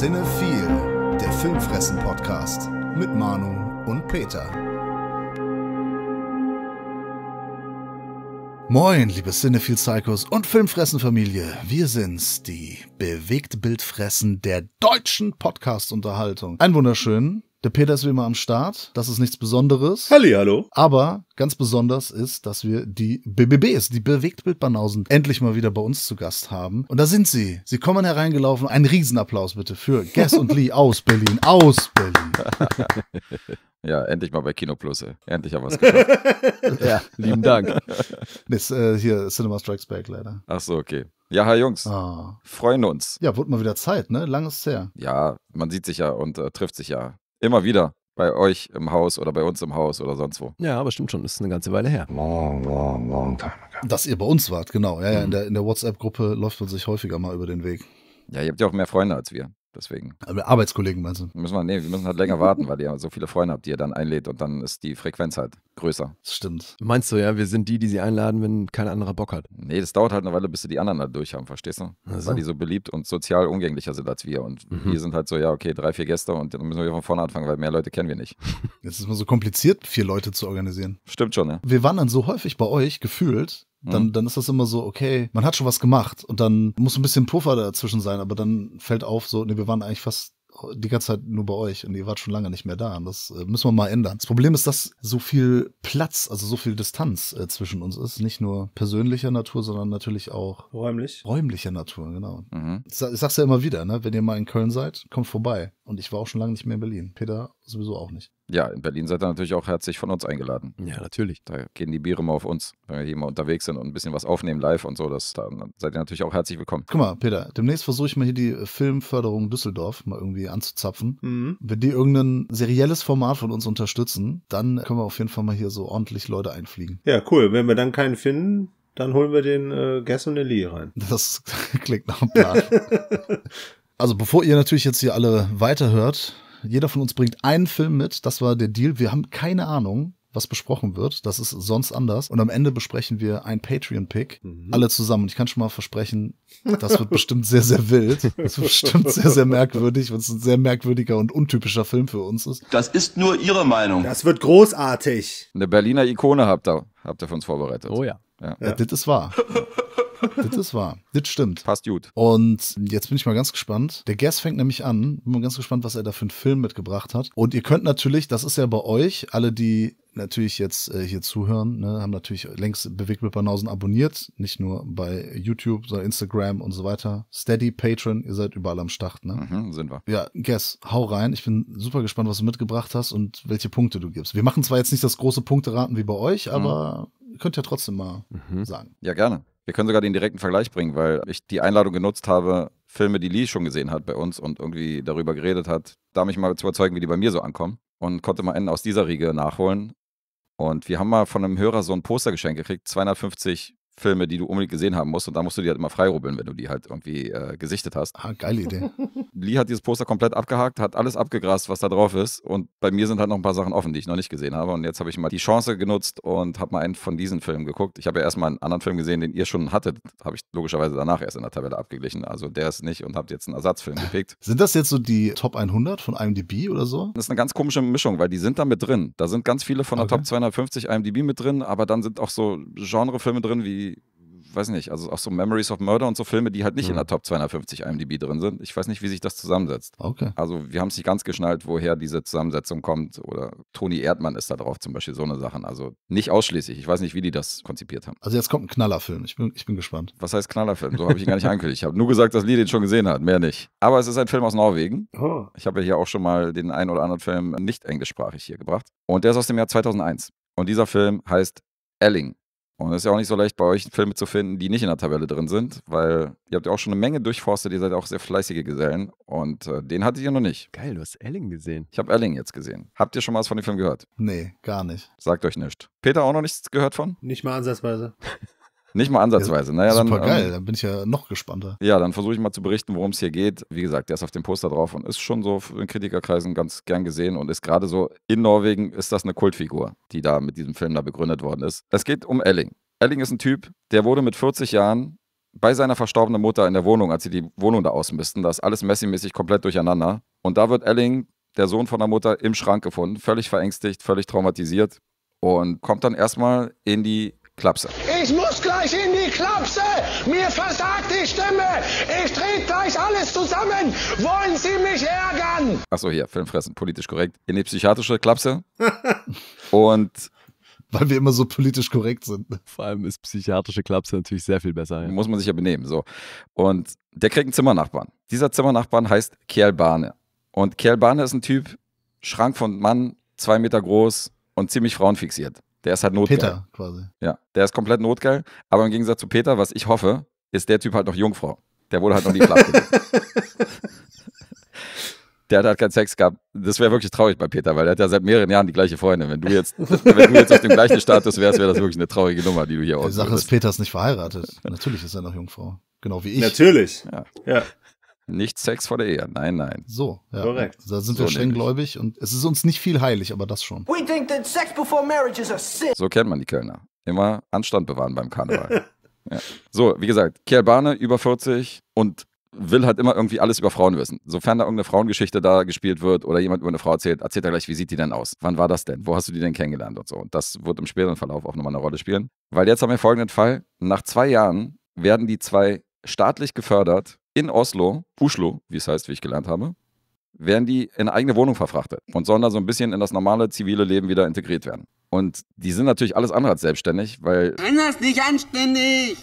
Sinne der Filmfressen-Podcast mit Manu und Peter. Moin, liebe Cinephil Psychos und Filmfressen-Familie. Wir sind's, die Bewegtbildfressen der deutschen Podcast-Unterhaltung. Einen wunderschönen der Peter ist wie immer am Start. Das ist nichts Besonderes. Halli, hallo. Aber ganz besonders ist, dass wir die BBBs, also die Bewegtbildbanausen, endlich mal wieder bei uns zu Gast haben. Und da sind sie. Sie kommen hereingelaufen. Ein Riesenapplaus bitte für Guess und Lee aus Berlin. Aus Berlin. Ja, endlich mal bei Kino Plus. Ey. Endlich haben wir es geschafft. ja, lieben Dank. Das, äh, hier, Cinema Strikes Back leider. Ach so, okay. Ja, hi Jungs. Ah. Freuen uns. Ja, wurde mal wieder Zeit, ne? Lang ist's her. Ja, man sieht sich ja und äh, trifft sich ja Immer wieder. Bei euch im Haus oder bei uns im Haus oder sonst wo. Ja, aber stimmt schon, das ist eine ganze Weile her. Long, long, long time ago. Dass ihr bei uns wart, genau. Ja, ja, in mhm. der, in der WhatsApp-Gruppe läuft man sich häufiger mal über den Weg. Ja, ihr habt ja auch mehr Freunde als wir. Deswegen. Aber also Arbeitskollegen meinst du? Müssen wir, nee, wir müssen halt länger warten, weil ihr so viele Freunde habt, die ihr dann einlädt und dann ist die Frequenz halt größer. Das stimmt. Meinst du, ja, wir sind die, die sie einladen, wenn kein anderer Bock hat? Nee, das dauert halt eine Weile, bis sie die anderen halt durch haben, verstehst du? Also. Weil die so beliebt und sozial umgänglicher sind als wir. Und mhm. wir sind halt so, ja, okay, drei, vier Gäste und dann müssen wir von vorne anfangen, weil mehr Leute kennen wir nicht. Jetzt ist es mal so kompliziert, vier Leute zu organisieren. Stimmt schon, ja. Wir wandern so häufig bei euch, gefühlt, dann, mhm. dann ist das immer so, okay, man hat schon was gemacht und dann muss ein bisschen Puffer dazwischen sein, aber dann fällt auf, so, nee, wir waren eigentlich fast die ganze Zeit nur bei euch und ihr wart schon lange nicht mehr da. Und das äh, müssen wir mal ändern. Das Problem ist, dass so viel Platz, also so viel Distanz äh, zwischen uns ist. Nicht nur persönlicher Natur, sondern natürlich auch räumlich. Räumlicher Natur, genau. Mhm. ich sag's ja immer wieder, ne? Wenn ihr mal in Köln seid, kommt vorbei. Und ich war auch schon lange nicht mehr in Berlin. Peter sowieso auch nicht. Ja, in Berlin seid ihr natürlich auch herzlich von uns eingeladen. Ja, natürlich. Da gehen die Biere mal auf uns, wenn wir hier mal unterwegs sind und ein bisschen was aufnehmen live und so. Das, da seid ihr natürlich auch herzlich willkommen. Guck mal, Peter, demnächst versuche ich mal hier die äh, Filmförderung Düsseldorf mal irgendwie anzuzapfen. Mhm. Wenn die irgendein serielles Format von uns unterstützen, dann können wir auf jeden Fall mal hier so ordentlich Leute einfliegen. Ja, cool. Wenn wir dann keinen finden, dann holen wir den äh, Guess und Eli rein. Das klingt nach dem Plan. also bevor ihr natürlich jetzt hier alle weiterhört, jeder von uns bringt einen Film mit. Das war der Deal. Wir haben keine Ahnung, was besprochen wird. Das ist sonst anders. Und am Ende besprechen wir ein Patreon-Pick, mhm. alle zusammen. Und ich kann schon mal versprechen, das wird bestimmt sehr, sehr wild. Das wird bestimmt sehr, sehr merkwürdig, weil es ein sehr merkwürdiger und untypischer Film für uns ist. Das ist nur Ihre Meinung. Das wird großartig. Eine Berliner Ikone habt ihr, habt ihr für uns vorbereitet. Oh ja. ja. ja. Das ist wahr. Ja das ist wahr. Das stimmt. Passt gut. Und jetzt bin ich mal ganz gespannt. Der Guest fängt nämlich an. Bin mal ganz gespannt, was er da für einen Film mitgebracht hat. Und ihr könnt natürlich, das ist ja bei euch, alle, die natürlich jetzt äh, hier zuhören, ne, haben natürlich längst Bewegt Banausen abonniert, nicht nur bei YouTube, sondern Instagram und so weiter. Steady, Patreon, ihr seid überall am Start, ne? Mhm, sind wir. Ja, Guess, hau rein. Ich bin super gespannt, was du mitgebracht hast und welche Punkte du gibst. Wir machen zwar jetzt nicht das große Punkteraten wie bei euch, mhm. aber mhm. könnt ihr trotzdem mal mhm. sagen. Ja, gerne. Wir können sogar den direkten Vergleich bringen, weil ich die Einladung genutzt habe, Filme, die Lee schon gesehen hat bei uns und irgendwie darüber geredet hat, da mich mal zu überzeugen, wie die bei mir so ankommen. Und konnte mal einen aus dieser Riege nachholen. Und wir haben mal von einem Hörer so ein Poster geschenkt gekriegt, 250 Filme, die du unbedingt gesehen haben musst. Und da musst du die halt immer freirubbeln, wenn du die halt irgendwie äh, gesichtet hast. Ah, geile Idee. Lee hat dieses Poster komplett abgehakt, hat alles abgegrast, was da drauf ist. Und bei mir sind halt noch ein paar Sachen offen, die ich noch nicht gesehen habe. Und jetzt habe ich mal die Chance genutzt und habe mal einen von diesen Filmen geguckt. Ich habe ja erstmal einen anderen Film gesehen, den ihr schon hattet. Habe ich logischerweise danach erst in der Tabelle abgeglichen. Also der ist nicht und habe jetzt einen Ersatzfilm ah. gepickt. Sind das jetzt so die Top 100 von IMDb oder so? Das ist eine ganz komische Mischung, weil die sind da mit drin. Da sind ganz viele von der okay. Top 250 IMDb mit drin, aber dann sind auch so Genrefilme drin wie weiß nicht, also auch so Memories of Murder und so Filme, die halt nicht mhm. in hm. der Top 250 IMDb drin sind. Ich weiß nicht, wie sich das zusammensetzt. Okay. Also wir haben es nicht ganz geschnallt, woher diese Zusammensetzung kommt. Oder Toni Erdmann ist da drauf, zum Beispiel so eine Sachen. Also nicht ausschließlich. Ich weiß nicht, wie die das konzipiert haben. Also jetzt kommt ein Knallerfilm. Ich bin, ich bin gespannt. Was heißt Knallerfilm? So habe ich ihn gar nicht angekündigt. Ich habe nur gesagt, dass Lee den schon gesehen hat, mehr nicht. Aber es ist ein Film aus Norwegen. Oh. Ich habe ja hier auch schon mal den einen oder anderen Film nicht englischsprachig hier gebracht. Und der ist aus dem Jahr 2001. Und dieser Film heißt Elling. Und es ist ja auch nicht so leicht, bei euch Filme zu finden, die nicht in der Tabelle drin sind, weil ihr habt ja auch schon eine Menge durchforstet, ihr seid auch sehr fleißige Gesellen und äh, den hattet ihr noch nicht. Geil, du hast Elling gesehen. Ich habe Elling jetzt gesehen. Habt ihr schon mal was von dem Film gehört? Nee, gar nicht. Sagt euch nichts. Peter auch noch nichts gehört von? Nicht mal ansatzweise. Nicht mal ansatzweise. Naja, Super geil, ähm, dann bin ich ja noch gespannter. Ja, dann versuche ich mal zu berichten, worum es hier geht. Wie gesagt, der ist auf dem Poster drauf und ist schon so in Kritikerkreisen ganz gern gesehen und ist gerade so in Norwegen ist das eine Kultfigur, die da mit diesem Film da begründet worden ist. Es geht um Elling. Elling ist ein Typ, der wurde mit 40 Jahren bei seiner verstorbenen Mutter in der Wohnung, als sie die Wohnung da ausmisten, da ist alles messinmäßig komplett durcheinander. Und da wird Elling, der Sohn von der Mutter, im Schrank gefunden, völlig verängstigt, völlig traumatisiert und kommt dann erstmal in die Klapse. Ich muss gleich in die Klapse! Mir versagt die Stimme! Ich trete gleich alles zusammen! Wollen Sie mich ärgern? Achso, hier, Filmfressen, politisch korrekt. In die psychiatrische Klapse. Und. Weil wir immer so politisch korrekt sind. Ne? Vor allem ist psychiatrische Klapse natürlich sehr viel besser. Ja. Muss man sich ja benehmen, so. Und der kriegt einen Zimmernachbarn. Dieser Zimmernachbarn heißt Kerl Bahne. Und Kerl Bahne ist ein Typ, Schrank von Mann, zwei Meter groß und ziemlich frauenfixiert. Der ist halt notgeil. Peter quasi. Ja, der ist komplett notgeil. Aber im Gegensatz zu Peter, was ich hoffe, ist der Typ halt noch Jungfrau. Der wurde halt noch nie platt der hat halt keinen Sex gehabt. Das wäre wirklich traurig bei Peter, weil der hat ja seit mehreren Jahren die gleiche Freundin. Wenn du jetzt, wenn du jetzt auf dem gleichen Status wärst, wäre das wirklich eine traurige Nummer, die du hier Die Sache ist, Peter ist nicht verheiratet. Natürlich ist er noch Jungfrau. Genau wie ich. Natürlich. Ja. ja. Nicht Sex vor der Ehe, nein, nein. So, ja. Korrekt. Da sind so wir streng gläubig und es ist uns nicht viel heilig, aber das schon. We think that sex before marriage is a sin. So kennt man die Kölner. Immer Anstand bewahren beim Karneval. ja. So, wie gesagt, Kielbane über 40 und will halt immer irgendwie alles über Frauen wissen. Sofern da irgendeine Frauengeschichte da gespielt wird oder jemand über eine Frau erzählt, erzählt er gleich, wie sieht die denn aus? Wann war das denn? Wo hast du die denn kennengelernt und so? Und das wird im späteren Verlauf auch nochmal eine Rolle spielen. Weil jetzt haben wir folgenden Fall. Nach zwei Jahren werden die zwei staatlich gefördert in Oslo, Puschlo, wie es heißt, wie ich gelernt habe, werden die in eigene Wohnung verfrachtet und sollen da so ein bisschen in das normale zivile Leben wieder integriert werden. Und die sind natürlich alles andere als selbstständig, weil. Ich finde das nicht anständig!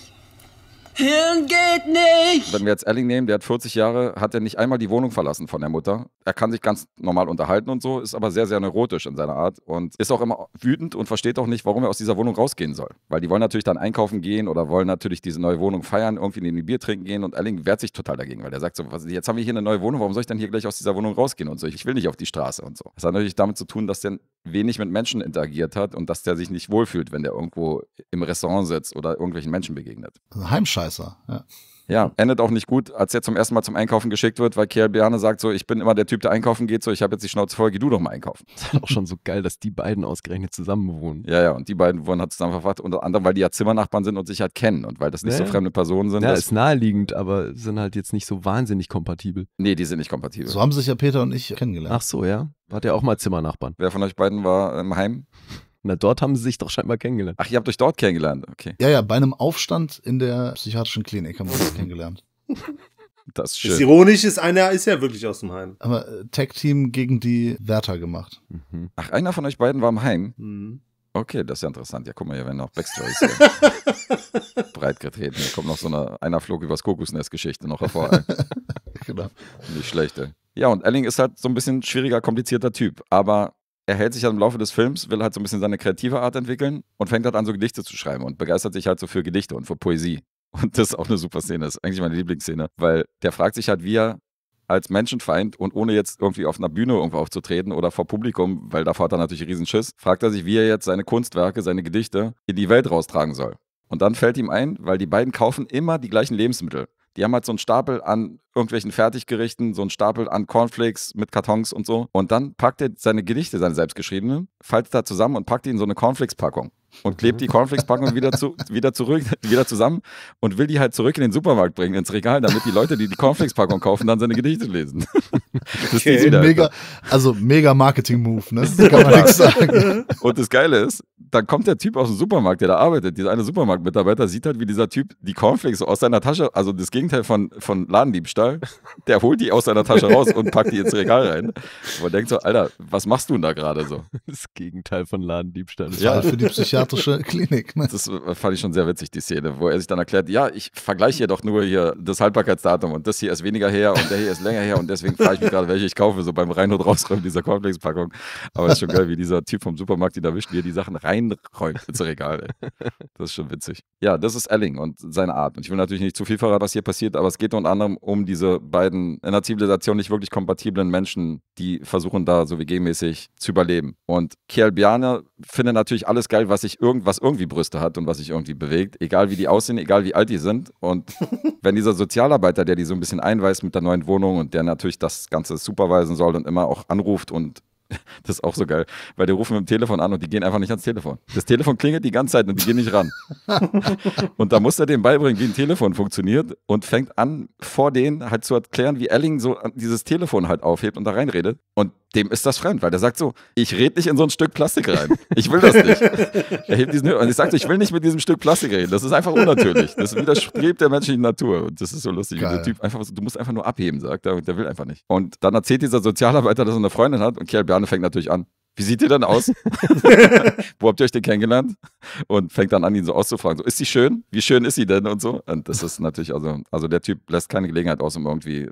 Hirn geht nicht! Wenn wir jetzt Elling nehmen, der hat 40 Jahre, hat er nicht einmal die Wohnung verlassen von der Mutter. Er kann sich ganz normal unterhalten und so, ist aber sehr, sehr neurotisch in seiner Art und ist auch immer wütend und versteht auch nicht, warum er aus dieser Wohnung rausgehen soll. Weil die wollen natürlich dann einkaufen gehen oder wollen natürlich diese neue Wohnung feiern, irgendwie neben die Bier trinken gehen und Elling wehrt sich total dagegen, weil er sagt so, was, jetzt haben wir hier eine neue Wohnung, warum soll ich denn hier gleich aus dieser Wohnung rausgehen und so? Ich will nicht auf die Straße und so. Das hat natürlich damit zu tun, dass der wenig mit Menschen interagiert hat und dass der sich nicht wohlfühlt, wenn der irgendwo im Restaurant sitzt oder irgendwelchen Menschen begegnet. Heimscheiß. Klugscheißer. Ja. Ja, endet auch nicht gut, als er zum ersten Mal zum Einkaufen geschickt wird, weil Kerl Biane sagt so, ich bin immer der Typ, der einkaufen geht, so ich habe jetzt die Schnauze voll, geh du doch mal einkaufen. Das ist halt auch schon so geil, dass die beiden ausgerechnet zusammen wohnen. Ja, ja, und die beiden wohnen halt zusammen verwacht, unter anderem, weil die ja Zimmernachbarn sind und sich halt kennen und weil das nicht ja, so fremde Personen sind. Ja, ist naheliegend, aber sind halt jetzt nicht so wahnsinnig kompatibel. Nee, die sind nicht kompatibel. So haben sich ja Peter und ich kennengelernt. Ach so, ja. Hat ja auch mal Zimmernachbarn. Wer von euch beiden war im Heim? Na, dort haben sie sich doch scheinbar kennengelernt. Ach, ihr habt euch dort kennengelernt, okay. Ja, ja, bei einem Aufstand in der psychiatrischen Klinik haben wir uns kennengelernt. Das ist schön. Ist ironisch, ist einer ist ja wirklich aus dem Heim. Aber äh, Tag-Team gegen die Wärter gemacht. Mhm. Ach, einer von euch beiden war im Heim? Mhm. Okay, das ist ja interessant. Ja, guck mal, hier werden noch Backstories breit getreten. Hier kommt noch so eine einer flog übers Kokosnest-Geschichte noch hervor. genau. Nicht schlecht, ey. Ja, und Elling ist halt so ein bisschen schwieriger, komplizierter Typ, aber er hält sich halt im Laufe des Films, will halt so ein bisschen seine kreative Art entwickeln und fängt halt an, so Gedichte zu schreiben und begeistert sich halt so für Gedichte und für Poesie. Und das ist auch eine super Szene, das ist eigentlich meine Lieblingsszene, weil der fragt sich halt, wie er als Menschenfeind und ohne jetzt irgendwie auf einer Bühne irgendwo aufzutreten oder vor Publikum, weil davor hat er natürlich Riesenschiss, fragt er sich, wie er jetzt seine Kunstwerke, seine Gedichte in die Welt raustragen soll. Und dann fällt ihm ein, weil die beiden kaufen immer die gleichen Lebensmittel. Die haben halt so einen Stapel an irgendwelchen Fertiggerichten, so einen Stapel an Cornflakes mit Kartons und so. Und dann packt er seine Gedichte, seine selbstgeschriebenen, faltet da zusammen und packt die in so eine Cornflakes-Packung und klebt mhm. die Cornflakes-Packung wieder, zu, wieder zurück, wieder zusammen und will die halt zurück in den Supermarkt bringen, ins Regal, damit die Leute, die die Cornflakes-Packung kaufen, dann seine Gedichte lesen. Das okay. ist wieder mega, also mega Marketing-Move, ne? Das kann man nichts sagen. Und das Geile ist, dann kommt der Typ aus dem Supermarkt, der da arbeitet, dieser eine Supermarktmitarbeiter, sieht halt, wie dieser Typ die Cornflakes aus seiner Tasche, also das Gegenteil von, von Ladendiebstahl, der holt die aus seiner Tasche raus und packt die ins Regal rein. Und man denkt so, Alter, was machst du denn da gerade so? Das Gegenteil von Ladendiebstahl. Das ja, halt für die Psychiatrie psychiatrische Klinik. Ne? Das äh, fand ich schon sehr witzig, die Szene, wo er sich dann erklärt, ja, ich vergleiche hier doch nur hier das Haltbarkeitsdatum und das hier ist weniger her und der hier ist länger her und deswegen frage ich mich gerade, welche ich kaufe, so beim Rein- und rausräumen dieser Cornflakes-Packung. Aber es ist schon geil, wie dieser Typ vom Supermarkt, die da wischt, wie er die Sachen reinräumt ins Regal. Ey. Das ist schon witzig. Ja, das ist Elling und seine Art. Und ich will natürlich nicht zu viel verraten, was hier passiert, aber es geht unter anderem um diese beiden in der Zivilisation nicht wirklich kompatiblen Menschen, die versuchen da so WG-mäßig zu überleben. Und Kielbiane findet natürlich alles geil, was sich grundsätzlich irgendwas irgendwie Brüste hat und was sich irgendwie bewegt, egal wie die aussehen, egal wie alt die sind. Und wenn dieser Sozialarbeiter, der die so ein bisschen einweist mit der neuen Wohnung und der natürlich das Ganze supervisen soll und immer auch anruft und Das ist auch so geil, weil die rufen mit dem Telefon an und die gehen einfach nicht ans Telefon. Das Telefon klingelt die ganze Zeit und die gehen nicht ran. und da muss er dem beibringen, wie ein Telefon funktioniert und fängt an, vor denen halt zu erklären, wie Elling so dieses Telefon halt aufhebt und da reinredet. Und dem ist das fremd, weil der sagt so, ich rede nicht in so ein Stück Plastik rein. Ich will das nicht. er hebt diesen und ich sage, so, ich will nicht mit diesem Stück Plastik reden. Das ist einfach unnatürlich. Das widerstrebt der menschlichen Natur. Und das ist so lustig. Und der Typ einfach so, du musst einfach nur abheben, sagt er. Und der will einfach nicht. Und dann erzählt dieser Sozialarbeiter, dass er eine Freundin hat und Kerl Juliane fängt natürlich an. Wie sieht ihr denn aus? Wo habt ihr euch denn kennengelernt? Und fängt dann an, ihn so auszufragen. So, ist sie schön? Wie schön ist sie denn? Und so. Und das ist natürlich, also, also der Typ lässt keine Gelegenheit aus, um irgendwie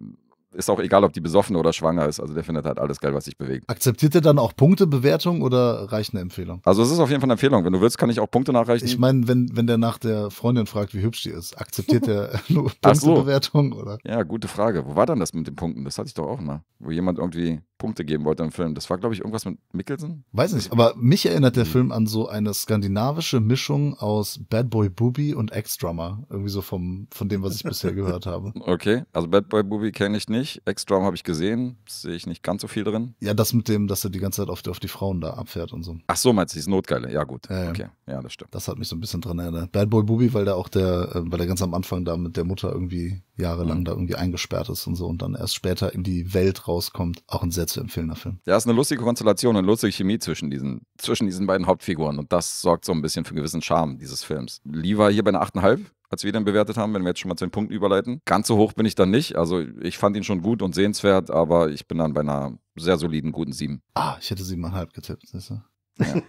ist auch egal, ob die besoffen oder schwanger ist. Also der findet halt alles geil, was sich bewegt. Akzeptiert er dann auch Punktebewertung oder reicht eine Empfehlung? Also es ist auf jeden Fall eine Empfehlung. Wenn du willst, kann ich auch Punkte nachreichen. Ich meine, wenn, wenn der nach der Freundin fragt, wie hübsch die ist, akzeptiert er nur Punktebewertung so. oder? Ja, gute Frage. Wo war denn das mit den Punkten? Das hatte ich doch auch mal. Wo jemand irgendwie Punkte geben wollte im Film. Das war, glaube ich, irgendwas mit Mickelson? Weiß nicht, aber mich erinnert der Film an so eine skandinavische Mischung aus Bad Boy Booby und Ex-Drummer. Irgendwie so vom, von dem, was ich bisher gehört habe. Okay, also Bad Boy Booby kenne ich nicht nicht. X-Drum habe ich gesehen, sehe ich nicht ganz so viel drin. Ja, das mit dem, dass er die ganze Zeit auf die, auf die Frauen da abfährt und so. Ach so, meinst du, ist Notgeile? Ja, gut. Äh, okay, ja, das stimmt. Das hat mich so ein bisschen dran erinnert. Bad Boy Booby, weil der auch der, äh, weil der ganz am Anfang da mit der Mutter irgendwie jahrelang mhm. da irgendwie eingesperrt ist und so und dann erst später in die Welt rauskommt. Auch ein sehr zu empfehlender Film. Ja, ist eine lustige Konstellation und lustige Chemie zwischen diesen, zwischen diesen beiden Hauptfiguren und das sorgt so ein bisschen für einen gewissen Charme dieses Films. Lee war hier bei einer 8,5 als wir den bewertet haben, wenn wir jetzt schon mal zu den Punkten überleiten. Ganz so hoch bin ich dann nicht. Also ich fand ihn schon gut und sehenswert, aber ich bin dann bei einer sehr soliden, guten 7. Ah, ich hätte 7,5 getippt. Siehste? Ja.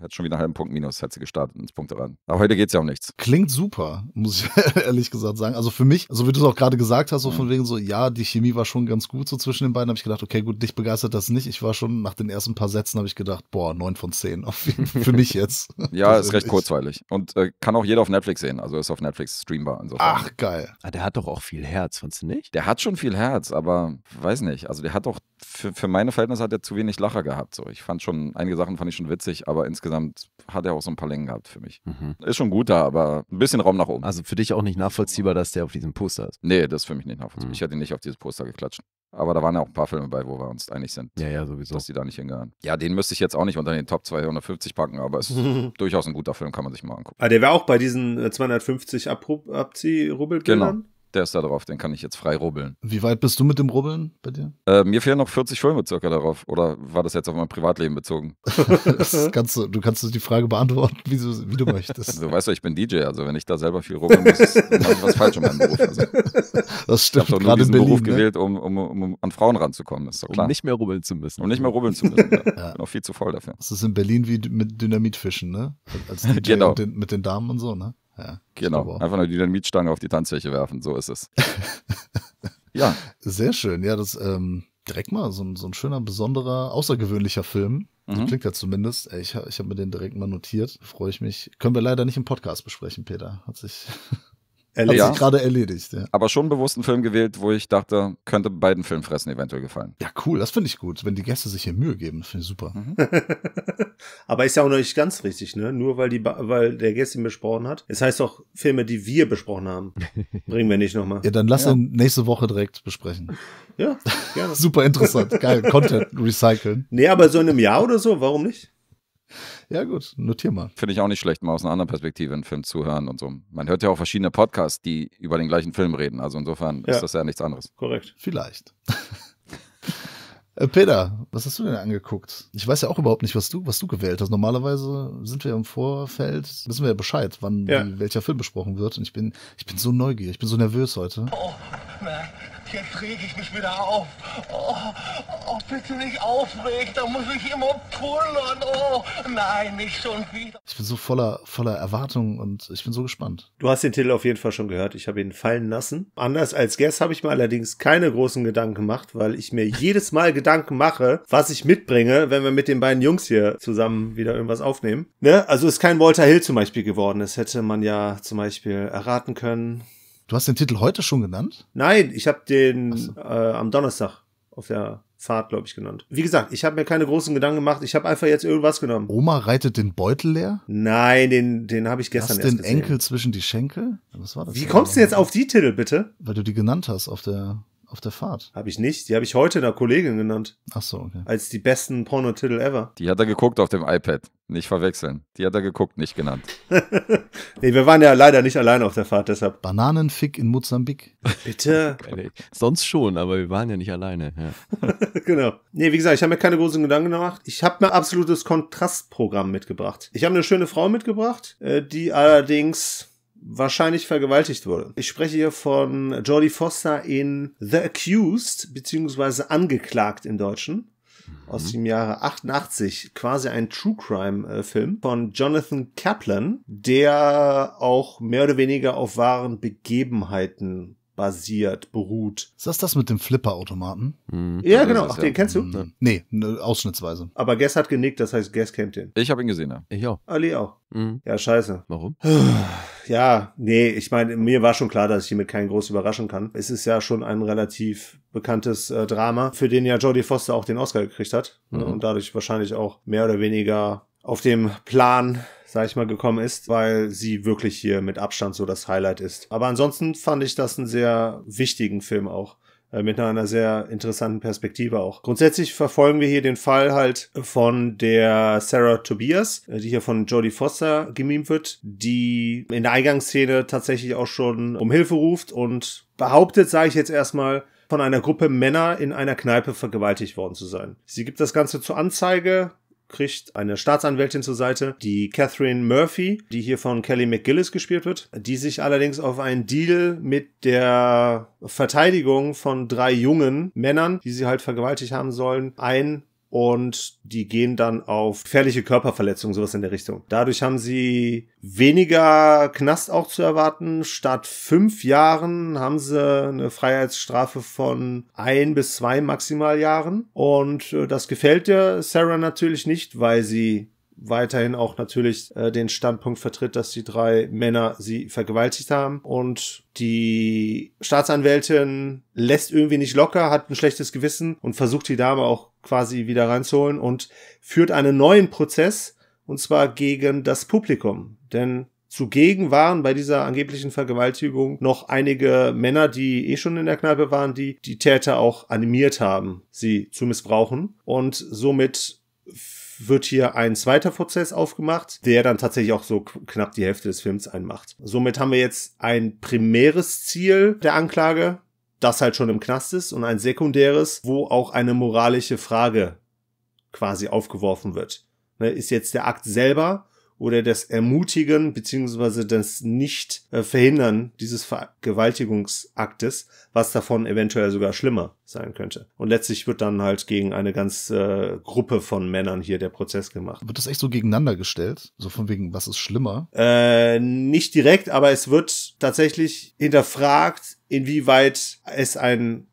hat schon wieder einen halben Punkt minus, hat sie gestartet ins ran. Aber heute geht es ja um nichts. Klingt super, muss ich ehrlich gesagt sagen. Also für mich, so wie du es auch gerade gesagt hast, so mhm. von wegen so, ja, die Chemie war schon ganz gut so zwischen den beiden, habe ich gedacht, okay, gut, dich begeistert das nicht. Ich war schon nach den ersten paar Sätzen, habe ich gedacht, boah, neun von zehn für mich jetzt. ja, ist recht kurzweilig. Und äh, kann auch jeder auf Netflix sehen, also ist auf Netflix streambar. Insofern. Ach, geil. Ah, der hat doch auch viel Herz, findest du nicht? Der hat schon viel Herz, aber weiß nicht, also der hat doch für, für meine Verhältnisse hat er zu wenig Lacher gehabt. So. Ich fand schon, einige Sachen fand ich schon witzig, aber insgesamt hat er auch so ein paar Längen gehabt für mich. Mhm. Ist schon gut da, aber ein bisschen Raum nach oben. Also für dich auch nicht nachvollziehbar, dass der auf diesem Poster ist? Nee, das ist für mich nicht nachvollziehbar. Mhm. Ich hätte ihn nicht auf dieses Poster geklatscht. Aber da waren ja auch ein paar Filme bei, wo wir uns einig sind. Ja, ja, sowieso. Dass die da nicht hingehören. Ja, den müsste ich jetzt auch nicht unter den Top 250 packen, aber es ist durchaus ein guter Film, kann man sich mal angucken. Ah, der wäre auch bei diesen 250 äh, Abziehrubbelbildern? Genau der ist da drauf, den kann ich jetzt frei rubbeln. Wie weit bist du mit dem Rubbeln bei dir? Äh, mir fehlen noch 40 Filme circa darauf. Oder war das jetzt auf mein Privatleben bezogen? kannst du, du kannst die Frage beantworten, wie du, wie du möchtest. Also, du weißt doch, ich bin DJ, also wenn ich da selber viel rubbeln muss, dann mache ich was falsch in meinem Beruf. Also, das stimmt. Ich habe doch nur diesen Berlin, Beruf ne? gewählt, um, um, um, an Frauen ranzukommen, ist doch klar. Um nicht mehr rubbeln zu müssen. Um nicht mehr rubbeln zu müssen. Ja. ja. Bin auch viel zu voll dafür. Das ist in Berlin wie mit Dynamitfischen, ne? Als DJ genau. mit, den, mit den Damen und so, ne? Ja, genau. Einfach nur eine Mietstange auf die Tanzfläche werfen, so ist es. ja. Sehr schön. Ja, das ähm, direkt mal so ein, so ein schöner, besonderer, außergewöhnlicher Film. So mhm. klingt ja zumindest. Ich, ich habe mir den direkt mal notiert. Freue ich mich. Können wir leider nicht im Podcast besprechen, Peter. Hat sich Erledigt. Hat sich gerade erledigt. Ja. Aber schon bewusst einen Film gewählt, wo ich dachte, könnte beiden Filmfressen eventuell gefallen. Ja, cool, das finde ich gut, wenn die Gäste sich hier Mühe geben. Das finde ich super. Mhm. Aber ist ja auch noch nicht ganz richtig, ne? Nur weil, die weil der Gäste ihn besprochen hat. Es heißt auch, Filme, die wir besprochen haben, bringen wir nicht nochmal. Ja, dann lass ja. ihn nächste Woche direkt besprechen. Ja, gerne. super interessant. Geil, Content recyceln. Nee, aber so in einem Jahr oder so, warum nicht? Ja, gut, notier mal. Finde ich auch nicht schlecht, mal aus einer anderen Perspektive einen Film zuhören und so. Man hört ja auch verschiedene Podcasts, die über den gleichen Film reden. Also insofern ja. ist das ja nichts anderes. Korrekt. Vielleicht. Äh, Peter, was hast du denn angeguckt? Ich weiß ja auch überhaupt nicht, was du, was du gewählt hast. Normalerweise sind wir im Vorfeld, wissen wir ja Bescheid, wann ja. welcher Film besprochen wird. Und ich bin, ich bin so neugierig, ich bin so nervös heute. Oh, man. Jetzt reg ich mich wieder auf. Oh, oh, bitte nicht aufregen, da muss ich immer pullern. Oh, nein, nicht schon wieder. Ich bin so voller, voller Erwartung und ich bin so gespannt. Du hast den Titel auf jeden Fall schon gehört. Ich habe ihn fallen lassen. Anders als Guess habe ich mir allerdings keine großen Gedanken gemacht, weil ich mir jedes Mal Gedanken mache, was ich mitbringe, wenn wir mit den beiden Jungs hier zusammen wieder irgendwas aufnehmen. Ne? Also ist kein Walter Hill zum Beispiel geworden. Das hätte man ja zum Beispiel erraten können. Du hast den Titel heute schon genannt? Nein, ich habe den so. äh, am Donnerstag auf der Fahrt, glaube ich, genannt. Wie gesagt, ich habe mir keine großen Gedanken gemacht. Ich habe einfach jetzt irgendwas genommen. Oma reitet den Beutel leer? Nein, den, den habe ich gestern hast erst den gesehen. den Enkel zwischen die Schenkel? Was war das? Wie kommst du jetzt auf die Titel, bitte? Weil du die genannt hast auf der auf der Fahrt? Habe ich nicht. Die habe ich heute einer Kollegin genannt. Ach so, okay. Als die besten Pornotitel ever. Die hat er geguckt auf dem iPad. Nicht verwechseln. Die hat er geguckt, nicht genannt. nee, wir waren ja leider nicht allein auf der Fahrt, deshalb. Bananenfick in Mosambik. Bitte. Sonst schon, aber wir waren ja nicht alleine. Ja. genau. Nee, wie gesagt, ich habe mir keine großen Gedanken gemacht. Ich habe mir absolutes Kontrastprogramm mitgebracht. Ich habe eine schöne Frau mitgebracht, äh, die allerdings wahrscheinlich vergewaltigt wurde. Ich spreche hier von Jodie Foster in The Accused, beziehungsweise Angeklagt im Deutschen. Mhm. Aus dem Jahre 88, quasi ein True Crime-Film äh, von Jonathan Kaplan, der auch mehr oder weniger auf wahren Begebenheiten basiert, beruht. Ist das das mit dem Flipper-Automaten? Mhm, ja, genau. Ach, den ja. kennst du? Mhm. Nee, ne, ausschnittsweise. Aber Guess hat genickt, das heißt, Guess kennt den. Ich habe ihn gesehen, ja. Ich auch. Ali auch. Mhm. Ja, scheiße. Warum? Ja, nee, ich meine, mir war schon klar, dass ich hiermit keinen groß überraschen kann. Es ist ja schon ein relativ bekanntes äh, Drama, für den ja Jodie Foster auch den Oscar gekriegt hat. Ne? Mhm. Und dadurch wahrscheinlich auch mehr oder weniger auf dem Plan sag ich mal, gekommen ist, weil sie wirklich hier mit Abstand so das Highlight ist. Aber ansonsten fand ich das einen sehr wichtigen Film auch äh, mit einer sehr interessanten Perspektive auch. Grundsätzlich verfolgen wir hier den Fall halt von der Sarah Tobias, äh, die hier von Jodie Foster gemimt wird, die in der Eingangsszene tatsächlich auch schon um Hilfe ruft und behauptet, sage ich jetzt erstmal, von einer Gruppe Männer in einer Kneipe vergewaltigt worden zu sein. Sie gibt das Ganze zur Anzeige, kriegt eine Staatsanwältin zur Seite, die Catherine Murphy, die hier von Kelly McGillis gespielt wird, die sich allerdings auf einen Deal mit der Verteidigung von drei jungen Männern, die sie halt vergewaltigt haben sollen, ein und die gehen dann auf gefährliche Körperverletzung, sowas in der Richtung. Dadurch haben sie weniger Knast auch zu erwarten. Statt fünf Jahren haben sie eine Freiheitsstrafe von ein bis zwei Maximaljahren. Und äh, das gefällt der Sarah natürlich nicht, weil sie weiterhin auch natürlich äh, den Standpunkt vertritt, dass die drei Männer sie vergewaltigt haben. Und die Staatsanwältin lässt irgendwie nicht locker, hat ein schlechtes Gewissen und versucht die Dame auch quasi wieder reinzuholen und führt einen neuen Prozess, und zwar gegen das Publikum. Denn Zugegen waren bei dieser angeblichen Vergewaltigung noch einige Männer, die eh schon in der Kneipe waren, die die Täter auch animiert haben, sie zu missbrauchen. Und somit wird hier ein zweiter Prozess aufgemacht, der dann tatsächlich auch so knapp die Hälfte des Films einmacht. Somit haben wir jetzt ein primäres Ziel der Anklage, das halt schon im Knast ist, und ein sekundäres, wo auch eine moralische Frage quasi aufgeworfen wird. Ne, ist jetzt der Akt selber oder das Ermutigen beziehungsweise das Nicht-Verhindern äh, dieses Vergewaltigungsaktes, was davon eventuell sogar schlimmer sein könnte. Und letztlich wird dann halt gegen eine ganze äh, Gruppe von Männern hier der Prozess gemacht. Wird das echt so gegeneinander gestellt? So von wegen, was ist schlimmer? Äh, nicht direkt, aber es wird tatsächlich hinterfragt, inwieweit es ein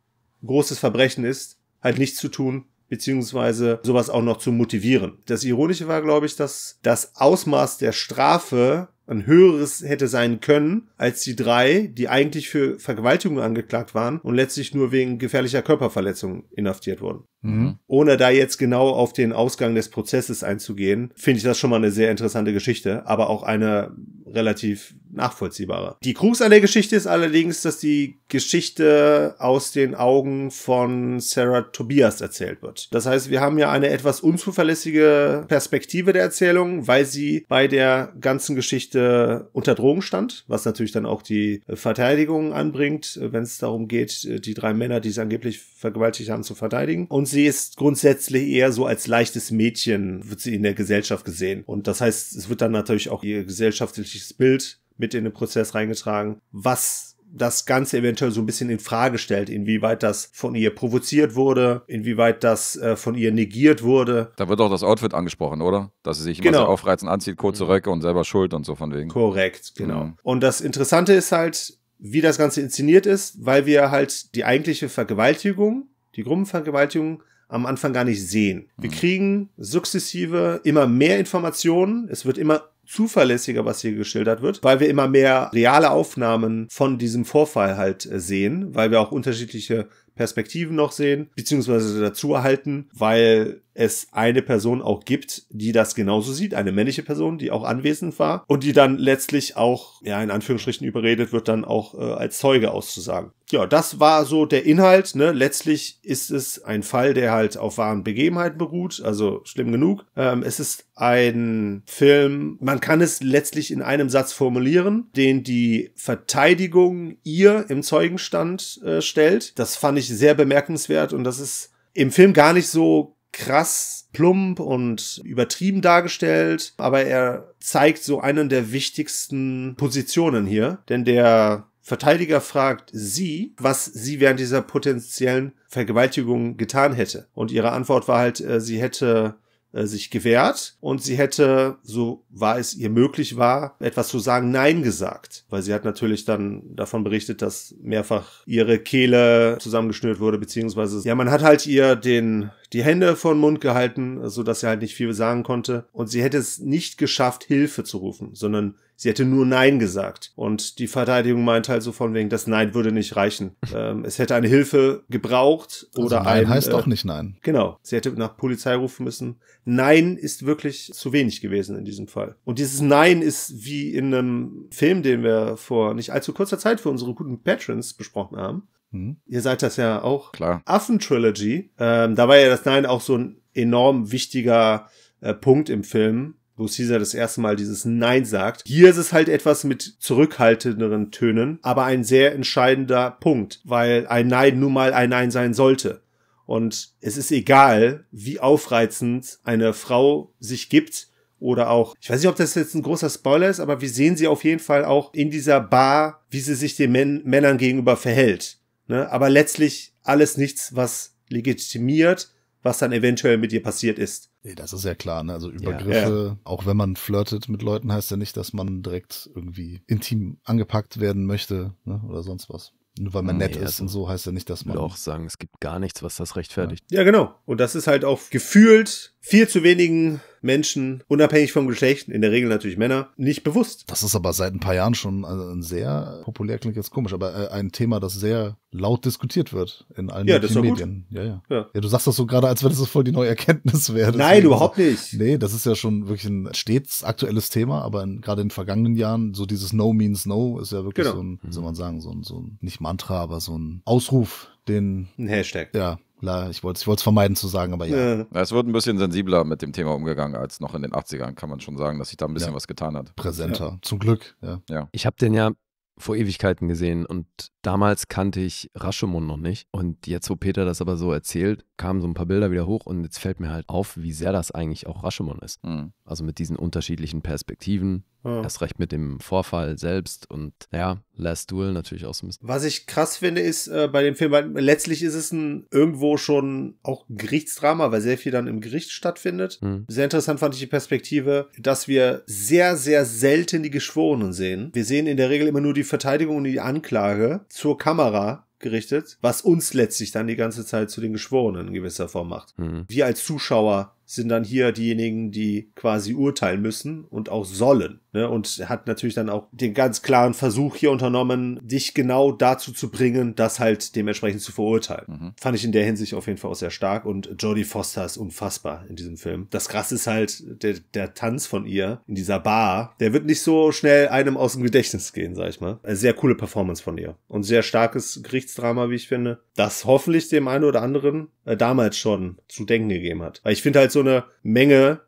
großes Verbrechen ist, halt nichts zu tun beziehungsweise sowas auch noch zu motivieren. Das Ironische war, glaube ich, dass das Ausmaß der Strafe ein höheres hätte sein können als die drei, die eigentlich für Vergewaltigung angeklagt waren und letztlich nur wegen gefährlicher Körperverletzung inhaftiert wurden. Mhm. Ohne da jetzt genau auf den Ausgang des Prozesses einzugehen, finde ich das schon mal eine sehr interessante Geschichte, aber auch eine relativ nachvollziehbarer. Die Krux an der Geschichte ist allerdings, dass die Geschichte aus den Augen von Sarah Tobias erzählt wird. Das heißt, wir haben ja eine etwas unzuverlässige Perspektive der Erzählung, weil sie bei der ganzen Geschichte unter Drohung stand, was natürlich dann auch die Verteidigung anbringt, wenn es darum geht, die drei Männer, die sie angeblich vergewaltigt haben, zu verteidigen. Und sie ist grundsätzlich eher so als leichtes Mädchen, wird sie in der Gesellschaft gesehen. Und das heißt, es wird dann natürlich auch ihr gesellschaftliches Bild mit in den Prozess reingetragen, was das Ganze eventuell so ein bisschen in Frage stellt, inwieweit das von ihr provoziert wurde, inwieweit das äh, von ihr negiert wurde. Da wird auch das Outfit angesprochen, oder? Dass sie sich genau. immer so aufreizen anzieht, kurze mhm. Röcke und selber schuld und so von wegen. Korrekt, genau. Mhm. Und das Interessante ist halt, wie das Ganze inszeniert ist, weil wir halt die eigentliche Vergewaltigung, die groben Vergewaltigung am Anfang gar nicht sehen. Wir mhm. kriegen sukzessive immer mehr Informationen, es wird immer zuverlässiger, was hier geschildert wird, weil wir immer mehr reale Aufnahmen von diesem Vorfall halt äh, sehen, weil wir auch unterschiedliche Perspektiven noch sehen, beziehungsweise dazu erhalten, weil es eine Person auch gibt, die das genauso sieht, eine männliche Person, die auch anwesend war und die dann letztlich auch, ja, in Anführungsstrichen überredet wird, dann auch äh, als Zeuge auszusagen. Ja, das war so der Inhalt. Ne? Letztlich ist es ein Fall, der halt auf wahren Begebenheiten beruht, also schlimm genug. Ähm, es ist ein Film, man kann es letztlich in einem Satz formulieren, den die Verteidigung ihr im Zeugenstand äh, stellt. Das fand ich sehr bemerkenswert und das ist im Film gar nicht so krass plump und übertrieben dargestellt, aber er zeigt so einen der wichtigsten Positionen hier, denn der Verteidiger fragt sie, was sie während dieser potenziellen Vergewaltigung getan hätte. Und ihre Antwort war halt, äh, sie hätte äh, sich gewehrt und sie hätte, so war es ihr möglich war, etwas zu sagen, Nein gesagt. Weil sie hat natürlich dann davon berichtet, dass mehrfach ihre Kehle zusammengeschnürt wurde, beziehungsweise, ja, man hat halt ihr den, die Hände vor den Mund gehalten, so dass sie halt nicht viel sagen konnte. Und sie hätte es nicht geschafft, Hilfe zu rufen, sondern Sie hätte nur Nein gesagt. Und die Verteidigung meint halt so von wegen, das Nein würde nicht reichen. ähm, es hätte eine Hilfe gebraucht also oder also Nein ein, heißt äh, auch nicht Nein. Genau. Sie hätte nach Polizei rufen müssen. Nein ist wirklich zu wenig gewesen in diesem Fall. Und dieses Nein ist wie in einem Film, den wir vor nicht allzu kurzer Zeit für unsere guten Patrons besprochen haben. Hm. Ihr seid das ja auch. Klar. Affen-Trilogy. Ähm, da war ja das Nein auch so ein enorm wichtiger äh, Punkt im Film wo Caesar das erste Mal dieses Nein sagt. Hier ist es halt etwas mit zurückhaltenderen Tönen, aber ein sehr entscheidender Punkt, weil ein Nein nun mal ein Nein sein sollte. Und es ist egal, wie aufreizend eine Frau sich gibt oder auch, ich weiß nicht, ob das jetzt ein großer Spoiler ist, aber wir sehen sie auf jeden Fall auch in dieser Bar, wie sie sich den Män Männern gegenüber verhält. Ne? Aber letztlich alles nichts, was legitimiert, was dann eventuell mit ihr passiert ist. Nee, das ist ja klar, ne? Also Übergriffe, ja. auch wenn man flirtet mit Leuten, heißt ja nicht, dass man direkt irgendwie intim angepackt werden möchte, ne? Oder sonst was. Nur weil man nee, nett ist also und so heißt ja nicht, dass man. Ich würde auch sagen, es gibt gar nichts, was das rechtfertigt. ja, genau. Und das ist halt auch gefühlt viel zu wenigen Menschen, unabhängig vom Geschlecht, in der Regel natürlich Männer, nicht bewusst. Das ist aber seit ein paar Jahren schon äh, ein sehr populär, klingt jetzt komisch, aber äh, ein Thema, das sehr laut diskutiert wird in allen ja, das Medien. Ja, ja, ja. Ja, du sagst das so gerade, als wenn das so voll die neue Erkenntnis wäre. Nein, überhaupt nicht. Nee, das ist ja schon wirklich ein stets aktuelles Thema, aber in, gerade in den vergangenen Jahren, so dieses No means No ist ja wirklich genau. so ein, wie soll mhm. man sagen, so ein, so ein, nicht Mantra, aber so ein Ausruf, den. Ein Hashtag. Ja, Klar, ich wollte es vermeiden zu sagen, aber ja. ja. Es wird ein bisschen sensibler mit dem Thema umgegangen als noch in den 80ern, kann man schon sagen, dass sich da ein bisschen ja. was getan hat. Präsenter, ja. zum Glück. Ja. Ich habe den ja vor Ewigkeiten gesehen und damals kannte ich Rashomon noch nicht. Und jetzt, wo Peter das aber so erzählt, kamen so ein paar Bilder wieder hoch und jetzt fällt mir halt auf, wie sehr das eigentlich auch Rashomon ist. Mhm. Also mit diesen unterschiedlichen Perspektiven, ja. Erst recht mit dem Vorfall selbst und ja, Last Duel natürlich auch so ein bisschen. Was ich krass finde, ist äh, bei dem Film, weil letztlich ist es ein irgendwo schon auch Gerichtsdrama, weil sehr viel dann im Gericht stattfindet. Mhm. Sehr interessant fand ich die Perspektive, dass wir sehr, sehr selten die Geschworenen sehen. Wir sehen in der Regel immer nur die Verteidigung und die Anklage zur Kamera gerichtet, was uns letztlich dann die ganze Zeit zu den Geschworenen in gewisser Form macht. Mhm. Wir als Zuschauer sind dann hier diejenigen, die quasi urteilen müssen und auch sollen. Ne? Und hat natürlich dann auch den ganz klaren Versuch hier unternommen, dich genau dazu zu bringen, das halt dementsprechend zu verurteilen. Mhm. Fand ich in der Hinsicht auf jeden Fall auch sehr stark. Und Jodie Foster ist unfassbar in diesem Film. Das krass ist halt der, der Tanz von ihr in dieser Bar. Der wird nicht so schnell einem aus dem Gedächtnis gehen, sag ich mal. Eine also sehr coole Performance von ihr. Und sehr starkes Gerichtsdrama, wie ich finde. Das hoffentlich dem einen oder anderen äh, damals schon zu denken gegeben hat. Weil ich finde halt so eine Menge,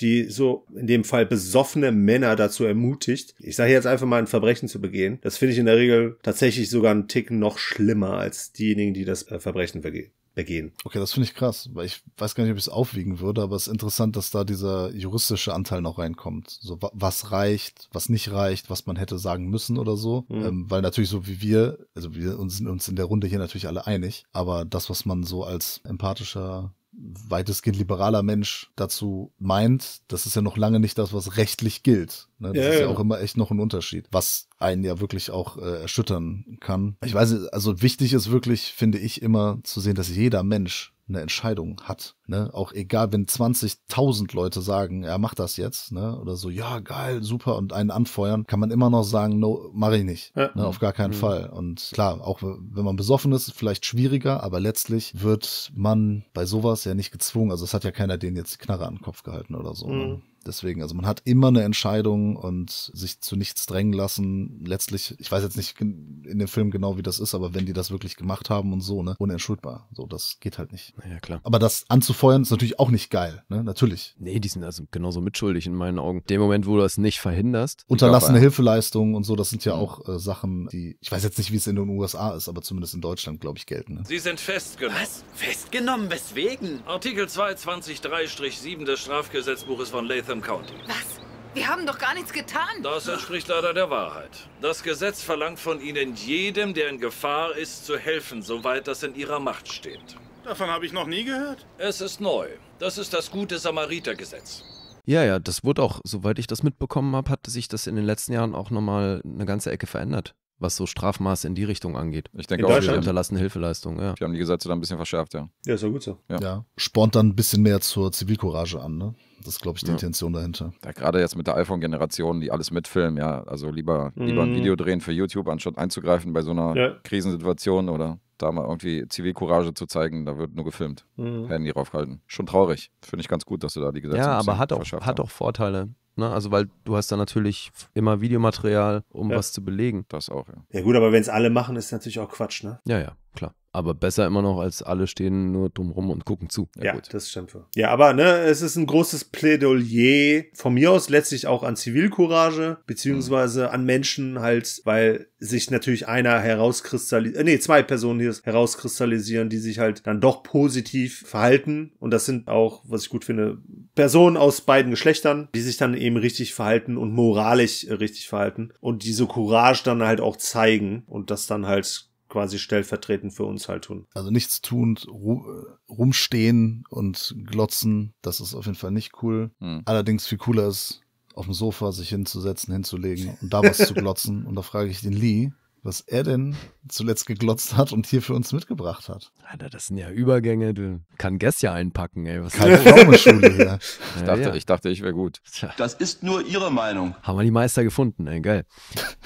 die so in dem Fall besoffene Männer dazu ermutigt, ich sage jetzt einfach mal ein Verbrechen zu begehen. Das finde ich in der Regel tatsächlich sogar einen Tick noch schlimmer als diejenigen, die das äh, Verbrechen vergehen begehen. Okay, das finde ich krass, weil ich weiß gar nicht, ob ich es aufwiegen würde, aber es ist interessant, dass da dieser juristische Anteil noch reinkommt. So was reicht, was nicht reicht, was man hätte sagen müssen oder so. Mhm. Ähm, weil natürlich so wie wir, also wir sind uns in der Runde hier natürlich alle einig, aber das, was man so als empathischer weitestgehend liberaler Mensch dazu meint, das ist ja noch lange nicht das, was rechtlich gilt. Ne? Das ja, ist ja, ja, auch immer echt noch ein Unterschied, was einen ja wirklich auch äh, erschüttern kann. Ich weiß, also wichtig ist wirklich, finde ich, immer zu sehen, dass jeder Mensch eine Entscheidung hat. Ne? Auch egal, wenn 20.000 Leute sagen, er macht das jetzt, ne? oder so, ja, geil, super, und einen anfeuern, kann man immer noch sagen, no, mache ich nicht. Ja. Ne? Auf gar keinen mhm. Fall. Und klar, auch wenn man besoffen ist, vielleicht schwieriger, aber letztlich wird man bei sowas ja nicht gezwungen. Also es hat ja keiner den jetzt die Knarre an den Kopf gehalten oder so. Ne? Mhm. Ne? Deswegen, also man hat immer eine Entscheidung und sich zu nichts drängen lassen. Letztlich, ich weiß jetzt nicht in dem Film genau, wie das ist, aber wenn die das wirklich gemacht haben und so, ne, unentschuldbar. So, das geht halt nicht. Naja, klar. Aber das anzufeuern ist natürlich auch nicht geil, ne, natürlich. Nee, die sind also genauso mitschuldig in meinen Augen. Dem Moment, wo du das nicht verhinderst. Unterlassene glaub, Hilfeleistungen und so, das sind ja mhm. auch äh, Sachen, die, ich weiß jetzt nicht, wie es in den USA ist, aber zumindest in Deutschland, glaube ich, gelten. Ne? Sie sind festgenommen. Was? Festgenommen? Weswegen? Artikel 223-7 des Strafgesetzbuches von Latham Chatham County. Was? Wir haben doch gar nichts getan. Das entspricht leider der Wahrheit. Das Gesetz verlangt von Ihnen, jedem, der in Gefahr ist, zu helfen, soweit das in Ihrer Macht steht. Davon habe ich noch nie gehört. Es ist neu. Das ist das gute Samaritergesetz. Ja, ja, das wurde auch, soweit ich das mitbekommen habe, hat sich das in den letzten Jahren auch nochmal eine ganze Ecke verändert was so Strafmaß in die Richtung angeht. Ich denke in auch, wir unterlassen Hilfeleistung. Ja. Die haben die Gesetze da ein bisschen verschärft, ja. Ja, ist ja gut so. Ja. ja. Spornt dann ein bisschen mehr zur Zivilcourage an, ne? Das ist, glaube ich, die ja. Intention dahinter. Ja, gerade jetzt mit der iPhone-Generation, die alles mitfilmen, ja. Also lieber, mhm. lieber ein Video drehen für YouTube, anstatt einzugreifen bei so einer ja. Krisensituation oder da mal irgendwie Zivilcourage zu zeigen, da wird nur gefilmt. Mhm. Handy draufhalten. Schon traurig. Finde ich ganz gut, dass du da die Gesetze Ja, aber hat auch, hat auch Vorteile. Ne? Also weil du hast da natürlich immer Videomaterial, um ja. was zu belegen. Das auch, ja. Ja gut, aber wenn es alle machen, ist natürlich auch Quatsch, ne? Ja, ja, klar. Aber besser immer noch, als alle stehen nur drumrum und gucken zu. Ja, ja das stimmt. Ja, aber ne, es ist ein großes Plädoyer von mir aus letztlich auch an Zivilcourage, beziehungsweise mhm. an Menschen halt, weil sich natürlich einer herauskristallisiert, äh, nee, zwei Personen hier herauskristallisieren, die sich halt dann doch positiv verhalten. Und das sind auch, was ich gut finde, Personen aus beiden Geschlechtern, die sich dann eben richtig verhalten und moralisch äh, richtig verhalten und diese Courage dann halt auch zeigen und das dann halt quasi stellvertretend für uns halt tun. Also nichts tun, rumstehen und glotzen, das ist auf jeden Fall nicht cool. Hm. Allerdings viel cooler ist, auf dem Sofa sich hinzusetzen, hinzulegen und da was zu glotzen. Und da frage ich den Lee, was er denn zuletzt geglotzt hat und hier für uns mitgebracht hat. Alter, das sind ja Übergänge. Du kannst Guess ja einpacken, ey. Was Keine Traumeschule hier. Ich dachte, ja, ja. ich, dachte, ich wäre gut. Das ist nur Ihre Meinung. Haben wir die Meister gefunden, ey. Geil.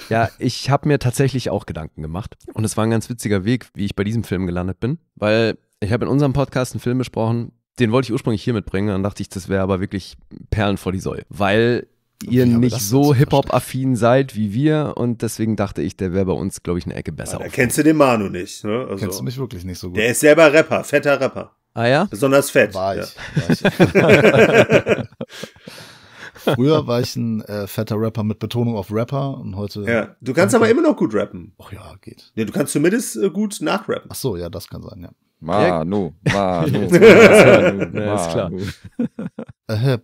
Ja, ich habe mir tatsächlich auch Gedanken gemacht. Und es war ein ganz witziger Weg, wie ich bei diesem Film gelandet bin. Weil ich habe in unserem Podcast einen Film besprochen, den wollte ich ursprünglich hier mitbringen. Dann dachte ich, das wäre aber wirklich Perlen vor die Säule. Weil ihr okay, nicht so Hip-Hop-affin seid wie wir und deswegen dachte ich, der wäre bei uns, glaube ich, eine Ecke besser. Ah, da kennst du den Manu nicht. Ne? Also, kennst du mich wirklich nicht so gut. Der ist selber Rapper, fetter Rapper. Ah ja? Besonders fett. War ich. War ich. Früher war ich ein äh, fetter Rapper mit Betonung auf Rapper und heute. Ja, du kannst aber immer noch gut rappen. Ach ja, geht. Ja, du kannst zumindest äh, gut nachrappen. Ach so, ja, das kann sein, ja. Manu, Manu. Manu, Ja, ist klar.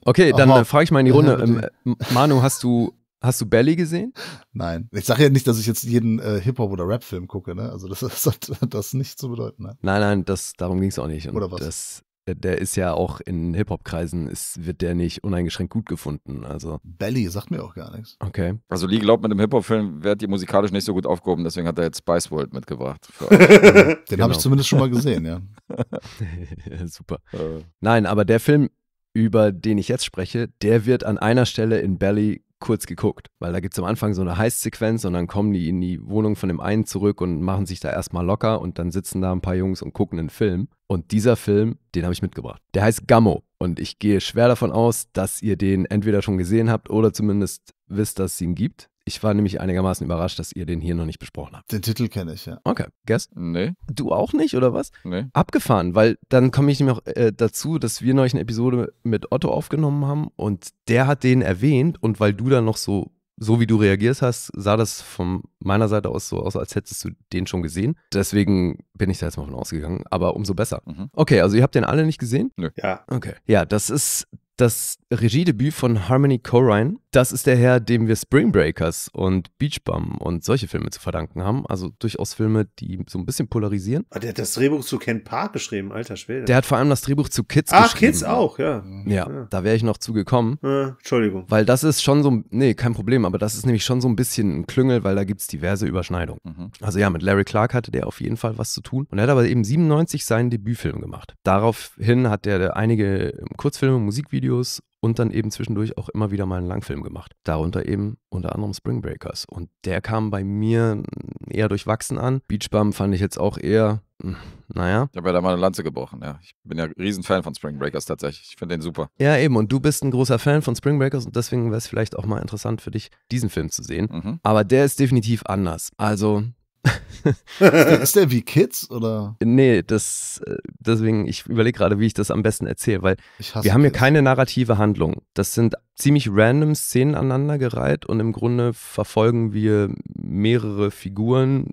Okay, dann äh, frage ich mal in die Runde. Ähm, Manu, hast du, hast du Belly gesehen? Nein. Ich sage ja nicht, dass ich jetzt jeden äh, Hip-Hop- oder Rap-Film gucke, ne? Also das, das hat das nicht zu bedeuten. Ne? Nein, nein, das, darum ging es auch nicht. Und oder was? Das, der ist ja auch in Hip-Hop-Kreisen, wird der nicht uneingeschränkt gut gefunden. Also. Belly sagt mir auch gar nichts. Okay. Also Lee glaubt, mit dem Hip-Hop-Film wird ihr musikalisch nicht so gut aufgehoben, deswegen hat er jetzt Spice World mitgebracht. Den genau. habe ich zumindest schon mal gesehen, ja. Super. Äh. Nein, aber der Film über den ich jetzt spreche, der wird an einer Stelle in Belly kurz geguckt, weil da gibt es am Anfang so eine Heißsequenz und dann kommen die in die Wohnung von dem einen zurück und machen sich da erstmal locker und dann sitzen da ein paar Jungs und gucken einen Film. Und dieser Film, den habe ich mitgebracht. Der heißt Gammo und ich gehe schwer davon aus, dass ihr den entweder schon gesehen habt oder zumindest wisst, dass es ihn gibt. Ich war nämlich einigermaßen überrascht, dass ihr den hier noch nicht besprochen habt. Den Titel kenne ich, ja. Okay, Guess? Nee. Du auch nicht, oder was? Nee. Abgefahren, weil dann komme ich nämlich auch äh, dazu, dass wir neulich eine Episode mit Otto aufgenommen haben und der hat den erwähnt und weil du dann noch so, so wie du reagiert hast, sah das von meiner Seite aus so aus, als hättest du den schon gesehen. Deswegen bin ich da jetzt mal von ausgegangen, aber umso besser. Mhm. Okay, also ihr habt den alle nicht gesehen? Nö. Ja. Okay. Ja, das ist das Regiedebüt von Harmony Corrine das ist der Herr, dem wir Spring Breakers und Beachbum und solche Filme zu verdanken haben. Also durchaus Filme, die so ein bisschen polarisieren. Ah, der hat das Drehbuch zu Ken Park geschrieben, alter Schwede. Der hat vor allem das Drehbuch zu Kids ah, geschrieben. Ach, Kids auch, ja. Ja, ja. da wäre ich noch zugekommen. Äh, Entschuldigung. Weil das ist schon so, nee, kein Problem, aber das ist nämlich schon so ein bisschen ein Klüngel, weil da gibt es diverse Überschneidungen. Mhm. Also ja, mit Larry Clark hatte der auf jeden Fall was zu tun und er hat aber eben 97 seinen Debütfilm gemacht. Daraufhin hat er einige Kurzfilme, Musikvideos und dann eben zwischendurch auch immer wieder mal einen Langfilm gemacht. Darunter eben unter anderem Spring Breakers. Und der kam bei mir eher durchwachsen an. Beach Bum fand ich jetzt auch eher, hm, naja. Ich habe ja da mal eine Lanze gebrochen, ja. Ich bin ja Riesenfan von Spring Breakers tatsächlich. Ich finde den super. Ja, eben. Und du bist ein großer Fan von Spring Breakers und deswegen wäre es vielleicht auch mal interessant für dich, diesen Film zu sehen. Mhm. Aber der ist definitiv anders. Also ist, der, wie Kids oder? Nee, das, äh, deswegen, ich überlege gerade, wie ich das am besten erzähle, weil wir haben hier keine narrative Handlung. Das sind ziemlich random Szenen aneinandergereiht und im Grunde verfolgen wir mehrere Figuren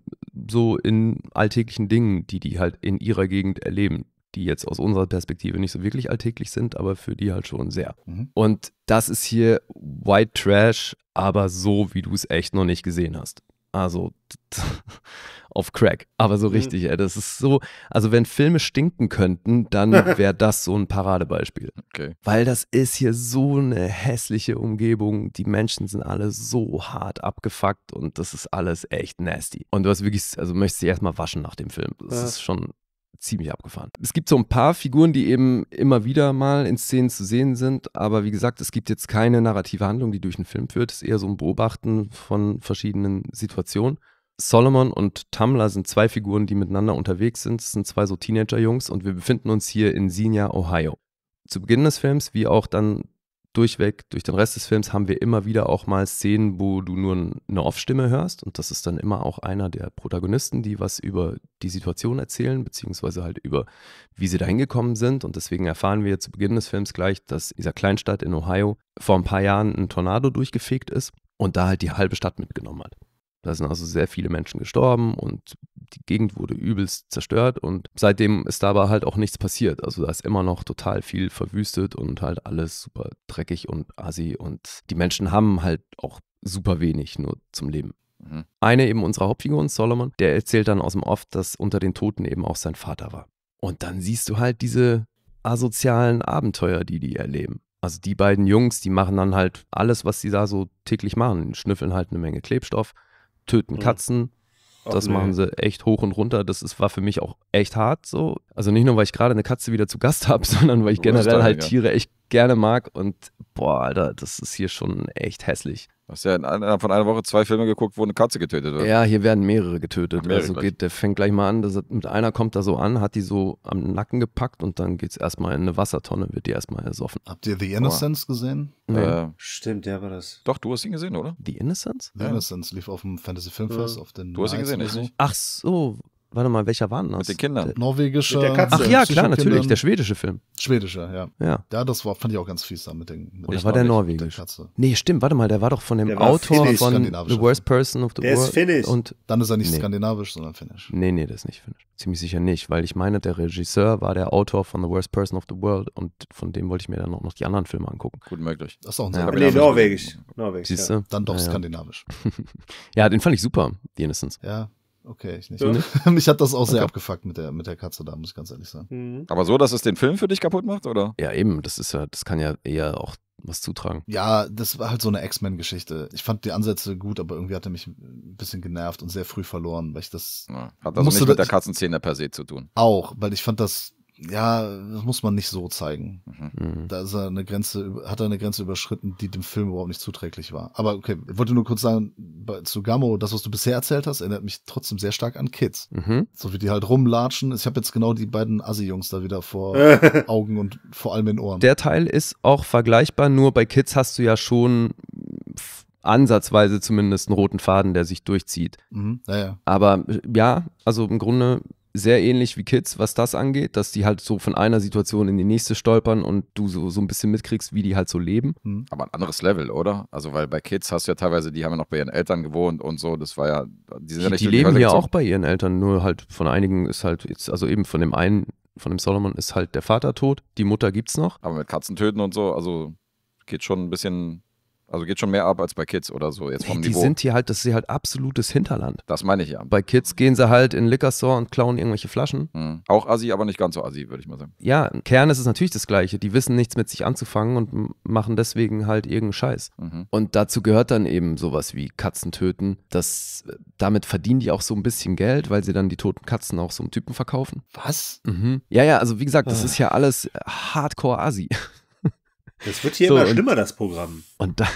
so in alltäglichen Dingen, die die halt in ihrer Gegend erleben die jetzt aus unserer Perspektive nicht so wirklich alltäglich sind, aber für die halt schon sehr. Mhm. Und das ist hier White Trash, aber so, wie du es echt noch nicht gesehen hast. Also auf Crack, aber so mhm. richtig, ey. Das ist so, also wenn Filme stinken könnten, dann wäre das so ein Paradebeispiel. Okay. Weil das ist hier so eine hässliche Umgebung. Die Menschen sind alle so hart abgefuckt und das ist alles echt nasty. Und du hast wirklich, also möchtest dich erstmal waschen nach dem Film. Das ja. ist schon ziemlich abgefahren. Es gibt so ein paar Figuren, die eben immer wieder mal in Szenen zu sehen sind, aber wie gesagt, es gibt jetzt keine narrative Handlung, die durch den Film führt. Es ist eher so ein Beobachten von verschiedenen Situationen. Solomon und Tamla sind zwei Figuren, die miteinander unterwegs sind. Es sind zwei so Teenager-Jungs und wir befinden uns hier in Xenia, Ohio. Zu Beginn des Films, wie auch dann durchweg, durch den Rest des Films haben wir immer wieder auch mal Szenen, wo du nur eine Off-Stimme hörst und das ist dann immer auch einer der Protagonisten, die was über die Situation erzählen, beziehungsweise halt über, wie sie da hingekommen sind und deswegen erfahren wir zu Beginn des Films gleich, dass dieser Kleinstadt in Ohio vor ein paar Jahren ein Tornado durchgefegt ist und da halt die halbe Stadt mitgenommen hat. Da sind also sehr viele Menschen gestorben und die Gegend wurde übelst zerstört und seitdem ist da aber halt auch nichts passiert. Also da ist immer noch total viel verwüstet und halt alles super dreckig und assi und die Menschen haben halt auch super wenig nur zum Leben. Mhm. Eine eben unserer Hauptfiguren, Solomon, der erzählt dann aus dem Off, dass unter den Toten eben auch sein Vater war. Und dann siehst du halt diese asozialen Abenteuer, die die erleben. Also die beiden Jungs, die machen dann halt alles, was sie da so täglich machen, schnüffeln halt eine Menge Klebstoff, töten mhm. Katzen. Ach, das nee. machen sie echt hoch und runter. Das ist, war für mich auch echt hart so. Also nicht nur, weil ich gerade eine Katze wieder zu Gast habe, sondern weil ich generell halt Tiere echt gerne mag. Und boah, Alter, das ist hier schon echt hässlich. Du hast ja innerhalb von einer Woche zwei Filme geguckt, wo eine Katze getötet wird. Ja, hier werden mehrere getötet. Mehrere also geht, der fängt gleich mal an, das, mit einer kommt da so an, hat die so am Nacken gepackt und dann geht es erstmal in eine Wassertonne, wird die erstmal ersoffen. Habt ihr The Innocence Boah. gesehen? Nee. Äh, Stimmt, der war das. Doch, du hast ihn gesehen, oder? The Innocence? The ja. Innocence lief auf dem Fantasy Filmfest, ja. Mhm. auf den. Du hast ihn gesehen, ich nicht? Ach so, warte mal, welcher war denn das? Mit den Kindern. Norwegische. Mit der Katze. Ach ja, klar, natürlich, der schwedische Film. Schwedischer, ja. Ja, ja das war, fand ich auch ganz fies da mit den mit Oder war der norwegisch? Der nee, stimmt, warte mal, der war doch von dem der Autor von The Worst Person of the World. der Ist finnisch. Und Dann ist er nicht nee. skandinavisch, sondern finnisch. Nee, nee, der ist nicht finnisch. Ziemlich sicher nicht, weil ich meine, der Regisseur war der Autor von The Worst Person of the World und von dem wollte ich mir dann auch noch die anderen Filme angucken. Gut möglich. Das ist auch ein ja. Nee, norwegisch. Norwegisch, Siehst du? Ja. Dann doch ja, skandinavisch. ja, den fand ich super, The Innocence. Ja, Okay, ich nicht. Ja. Mich hat das auch sehr okay. abgefuckt mit der, mit der Katze da, muss ich ganz ehrlich sagen. Mhm. Aber so, dass es den Film für dich kaputt macht, oder? Ja, eben. Das ist ja, das kann ja eher auch was zutragen. Ja, das war halt so eine X-Men-Geschichte. Ich fand die Ansätze gut, aber irgendwie hat er mich ein bisschen genervt und sehr früh verloren, weil ich das. Ja, hat also nicht mit der Katzenzähne per se zu tun. Auch, weil ich fand das ja, das muss man nicht so zeigen. Mhm. Da ist er eine Grenze, hat er eine Grenze überschritten, die dem Film überhaupt nicht zuträglich war. Aber okay, ich wollte nur kurz sagen, bei, zu Gammo, das, was du bisher erzählt hast, erinnert mich trotzdem sehr stark an Kids. Mhm. So wie die halt rumlatschen. Ich habe jetzt genau die beiden Assi-Jungs da wieder vor Augen und vor allem in Ohren. Der Teil ist auch vergleichbar, nur bei Kids hast du ja schon ansatzweise zumindest einen roten Faden, der sich durchzieht. Mhm. Ja, ja. Aber ja, also im Grunde sehr ähnlich wie Kids, was das angeht, dass die halt so von einer Situation in die nächste stolpern und du so, so ein bisschen mitkriegst, wie die halt so leben. Mhm. Aber ein anderes Level, oder? Also, weil bei Kids hast du ja teilweise, die haben ja noch bei ihren Eltern gewohnt und so, das war ja, die sind die, ja nicht Die leben ja auch bei ihren Eltern, nur halt von einigen ist halt jetzt, also eben von dem einen, von dem Solomon ist halt der Vater tot, die Mutter gibt's noch. Aber mit Katzen töten und so, also geht schon ein bisschen also geht schon mehr ab als bei Kids oder so jetzt vom nee, die Niveau. Die sind hier halt, das ist hier halt absolutes Hinterland. Das meine ich ja. Bei Kids gehen sie halt in Liquor Store und klauen irgendwelche Flaschen. Mhm. Auch Assi, aber nicht ganz so Assi, würde ich mal sagen. Ja, im Kern ist es natürlich das Gleiche. Die wissen nichts mit sich anzufangen und machen deswegen halt irgendeinen Scheiß. Mhm. Und dazu gehört dann eben sowas wie Katzen töten. Das, äh, damit verdienen die auch so ein bisschen Geld, weil sie dann die toten Katzen auch so einem Typen verkaufen. Was? Mhm. Ja, ja, also wie gesagt, das ah. ist ja alles Hardcore Assi. Das wird hier so, immer schlimmer, das Programm. Und dann,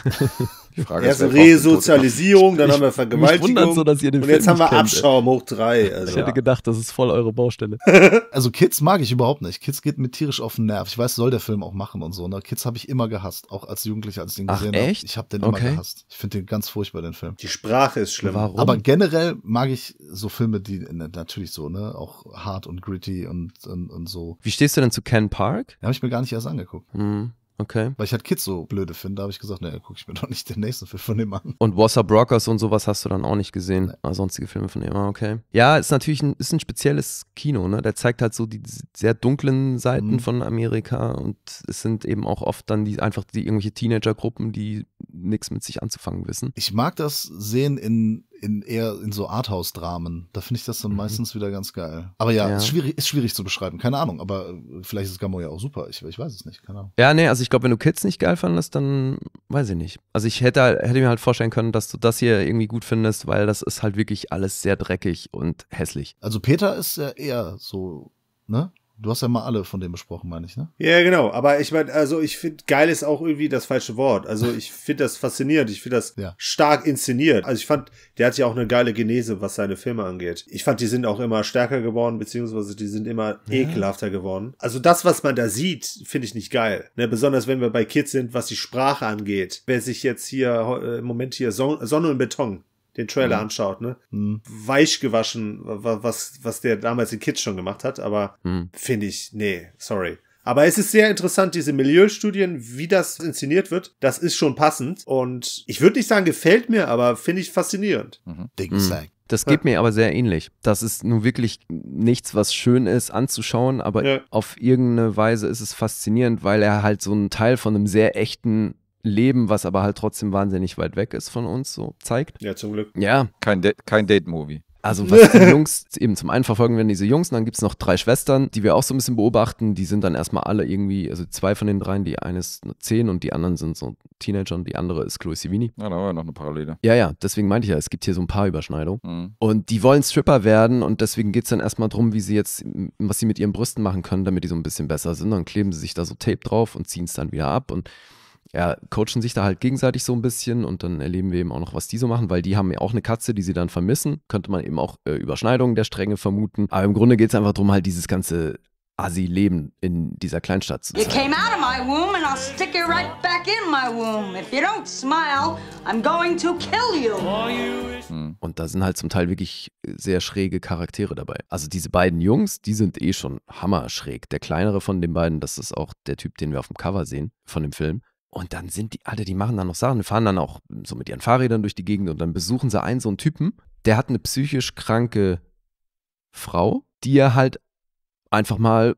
da Erst ist, Resozialisierung, dann ich, haben wir Vergewaltigung. So, dass ihr den und jetzt haben wir kennt, Abschaum hoch drei. Also. Ich hätte gedacht, das ist voll eure Baustelle. also Kids mag ich überhaupt nicht. Kids geht mir tierisch auf den Nerv. Ich weiß, soll der Film auch machen und so. Ne? Kids habe ich immer gehasst, auch als Jugendlicher, als ich den gesehen habe. Ich habe den immer gehasst. Ich finde den ganz furchtbar, den Film. Die Sprache ist schlimm. Warum? Aber generell mag ich so Filme, die ne, natürlich so, ne, auch hart und gritty und, und, und so. Wie stehst du denn zu Ken Park? Den habe ich mir gar nicht erst angeguckt. Mhm. Okay. Weil ich halt Kids so blöde finde, habe ich gesagt, naja, gucke ich mir doch nicht den nächsten Film von dem an. Und Wasser Brokers und sowas hast du dann auch nicht gesehen. Nee. Also sonstige Filme von dem, ah, okay. Ja, ist natürlich ein, ist ein spezielles Kino, ne? Der zeigt halt so die sehr dunklen Seiten mhm. von Amerika und es sind eben auch oft dann die einfach die irgendwelche Teenagergruppen, die nichts mit sich anzufangen wissen. Ich mag das sehen in, in eher in so Arthouse-Dramen. Da finde ich das dann mhm. meistens wieder ganz geil. Aber ja, ja, Ist, schwierig, ist schwierig zu beschreiben, keine Ahnung. Aber äh, vielleicht ist Gamo ja auch super. Ich, ich weiß es nicht, keine Ahnung. Ja, nee, also ich glaube, wenn du Kids nicht geil fandest, dann weiß ich nicht. Also ich hätte, halt, hätte mir halt vorstellen können, dass du das hier irgendwie gut findest, weil das ist halt wirklich alles sehr dreckig und hässlich. Also Peter ist ja eher so, ne? Du hast ja mal alle von dem besprochen, meine ich, ne? Ja, genau. Aber ich meine, also ich finde, geil ist auch irgendwie das falsche Wort. Also ich finde das faszinierend. Ich finde das ja. stark inszeniert. Also ich fand, der hat ja auch eine geile Genese, was seine Filme angeht. Ich fand, die sind auch immer stärker geworden, beziehungsweise die sind immer ja. ekelhafter geworden. Also das, was man da sieht, finde ich nicht geil. Ne? Besonders wenn wir bei Kids sind, was die Sprache angeht. Wer sich jetzt hier äh, im Moment hier Son Sonne und Beton den Trailer mhm. anschaut, ne? Mhm. Weich gewaschen, was, was der damals in Kids schon gemacht hat, aber mhm. finde ich, nee, sorry. Aber es ist sehr interessant, diese Milieustudien, wie das inszeniert wird. Das ist schon passend. Und ich würde nicht sagen, gefällt mir, aber finde ich faszinierend. Mhm. Dings mhm. like. Das geht ja. mir aber sehr ähnlich. Das ist nun wirklich nichts, was schön ist anzuschauen, aber ja. auf irgendeine Weise ist es faszinierend, weil er halt so einen Teil von einem sehr echten Leben, was aber halt trotzdem wahnsinnig weit weg ist von uns, so zeigt. Ja, zum Glück. Ja. Kein, kein Date-Movie. Also was die Jungs, eben zum einen verfolgen werden diese Jungs und dann gibt es noch drei Schwestern, die wir auch so ein bisschen beobachten. Die sind dann erstmal alle irgendwie, also zwei von den dreien, die eine ist zehn und die anderen sind so Teenager und die andere ist Chloe Sivini. Ja, da war ja noch eine Parallele. Ja, ja, deswegen meinte ich ja, es gibt hier so ein paar Überschneidungen. Mhm. Und die wollen Stripper werden und deswegen geht es dann erstmal darum, wie sie jetzt, was sie mit ihren Brüsten machen können, damit die so ein bisschen besser sind. Dann kleben sie sich da so Tape drauf und ziehen es dann wieder ab und ja, coachen sich da halt gegenseitig so ein bisschen und dann erleben wir eben auch noch, was die so machen, weil die haben ja auch eine Katze, die sie dann vermissen. Könnte man eben auch äh, Überschneidungen der Stränge vermuten. Aber im Grunde geht es einfach darum, halt dieses ganze Assi-Leben in dieser Kleinstadt zu zeigen. You came out of my womb and I'll stick you right back in my womb. If you don't smile, I'm going to kill you. Hm. Und da sind halt zum Teil wirklich sehr schräge Charaktere dabei. Also diese beiden Jungs, die sind eh schon hammerschräg. Der kleinere von den beiden, das ist auch der Typ, den wir auf dem Cover sehen von dem Film, und dann sind die alle, die machen dann noch Sachen, fahren dann auch so mit ihren Fahrrädern durch die Gegend und dann besuchen sie einen so einen Typen, der hat eine psychisch kranke Frau, die er halt einfach mal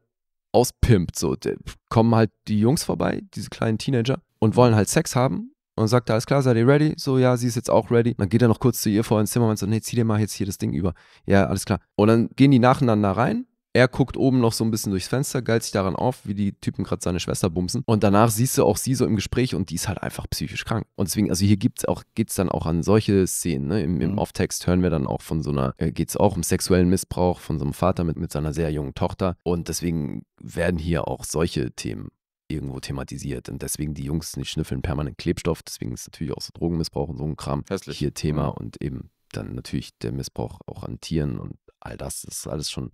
auspimpt. So die, kommen halt die Jungs vorbei, diese kleinen Teenager, und wollen halt Sex haben. Und sagt, alles klar, seid ihr ready? So, ja, sie ist jetzt auch ready. Dann geht er noch kurz zu ihr vor ins Zimmer und sagt, nee, zieh dir mal jetzt hier das Ding über. Ja, alles klar. Und dann gehen die nacheinander rein er guckt oben noch so ein bisschen durchs Fenster, geilt sich daran auf, wie die Typen gerade seine Schwester bumsen. Und danach siehst du auch sie so im Gespräch und die ist halt einfach psychisch krank. Und deswegen, also hier gibt's auch, geht's dann auch an solche Szenen. Ne? Im, im mhm. Off-Text hören wir dann auch von so einer, äh, geht es auch um sexuellen Missbrauch von so einem Vater mit, mit seiner sehr jungen Tochter. Und deswegen werden hier auch solche Themen irgendwo thematisiert. Und deswegen die Jungs nicht schnüffeln permanent Klebstoff, deswegen ist natürlich auch so Drogenmissbrauch und so ein Kram Hässlich. hier Thema mhm. und eben dann natürlich der Missbrauch auch an Tieren und all das, das ist alles schon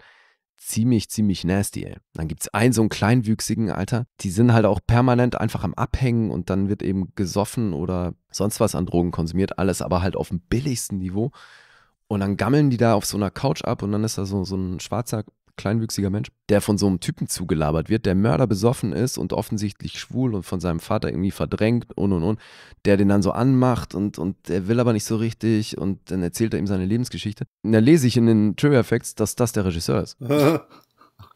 ziemlich, ziemlich nasty, ey. Dann gibt es einen so einen kleinwüchsigen, Alter. Die sind halt auch permanent einfach am Abhängen und dann wird eben gesoffen oder sonst was an Drogen konsumiert, alles aber halt auf dem billigsten Niveau. Und dann gammeln die da auf so einer Couch ab und dann ist da so, so ein schwarzer kleinwüchsiger Mensch, der von so einem Typen zugelabert wird, der Mörder besoffen ist und offensichtlich schwul und von seinem Vater irgendwie verdrängt und und und, der den dann so anmacht und, und er will aber nicht so richtig und dann erzählt er ihm seine Lebensgeschichte. Und da lese ich in den Trivia Facts, dass das der Regisseur ist.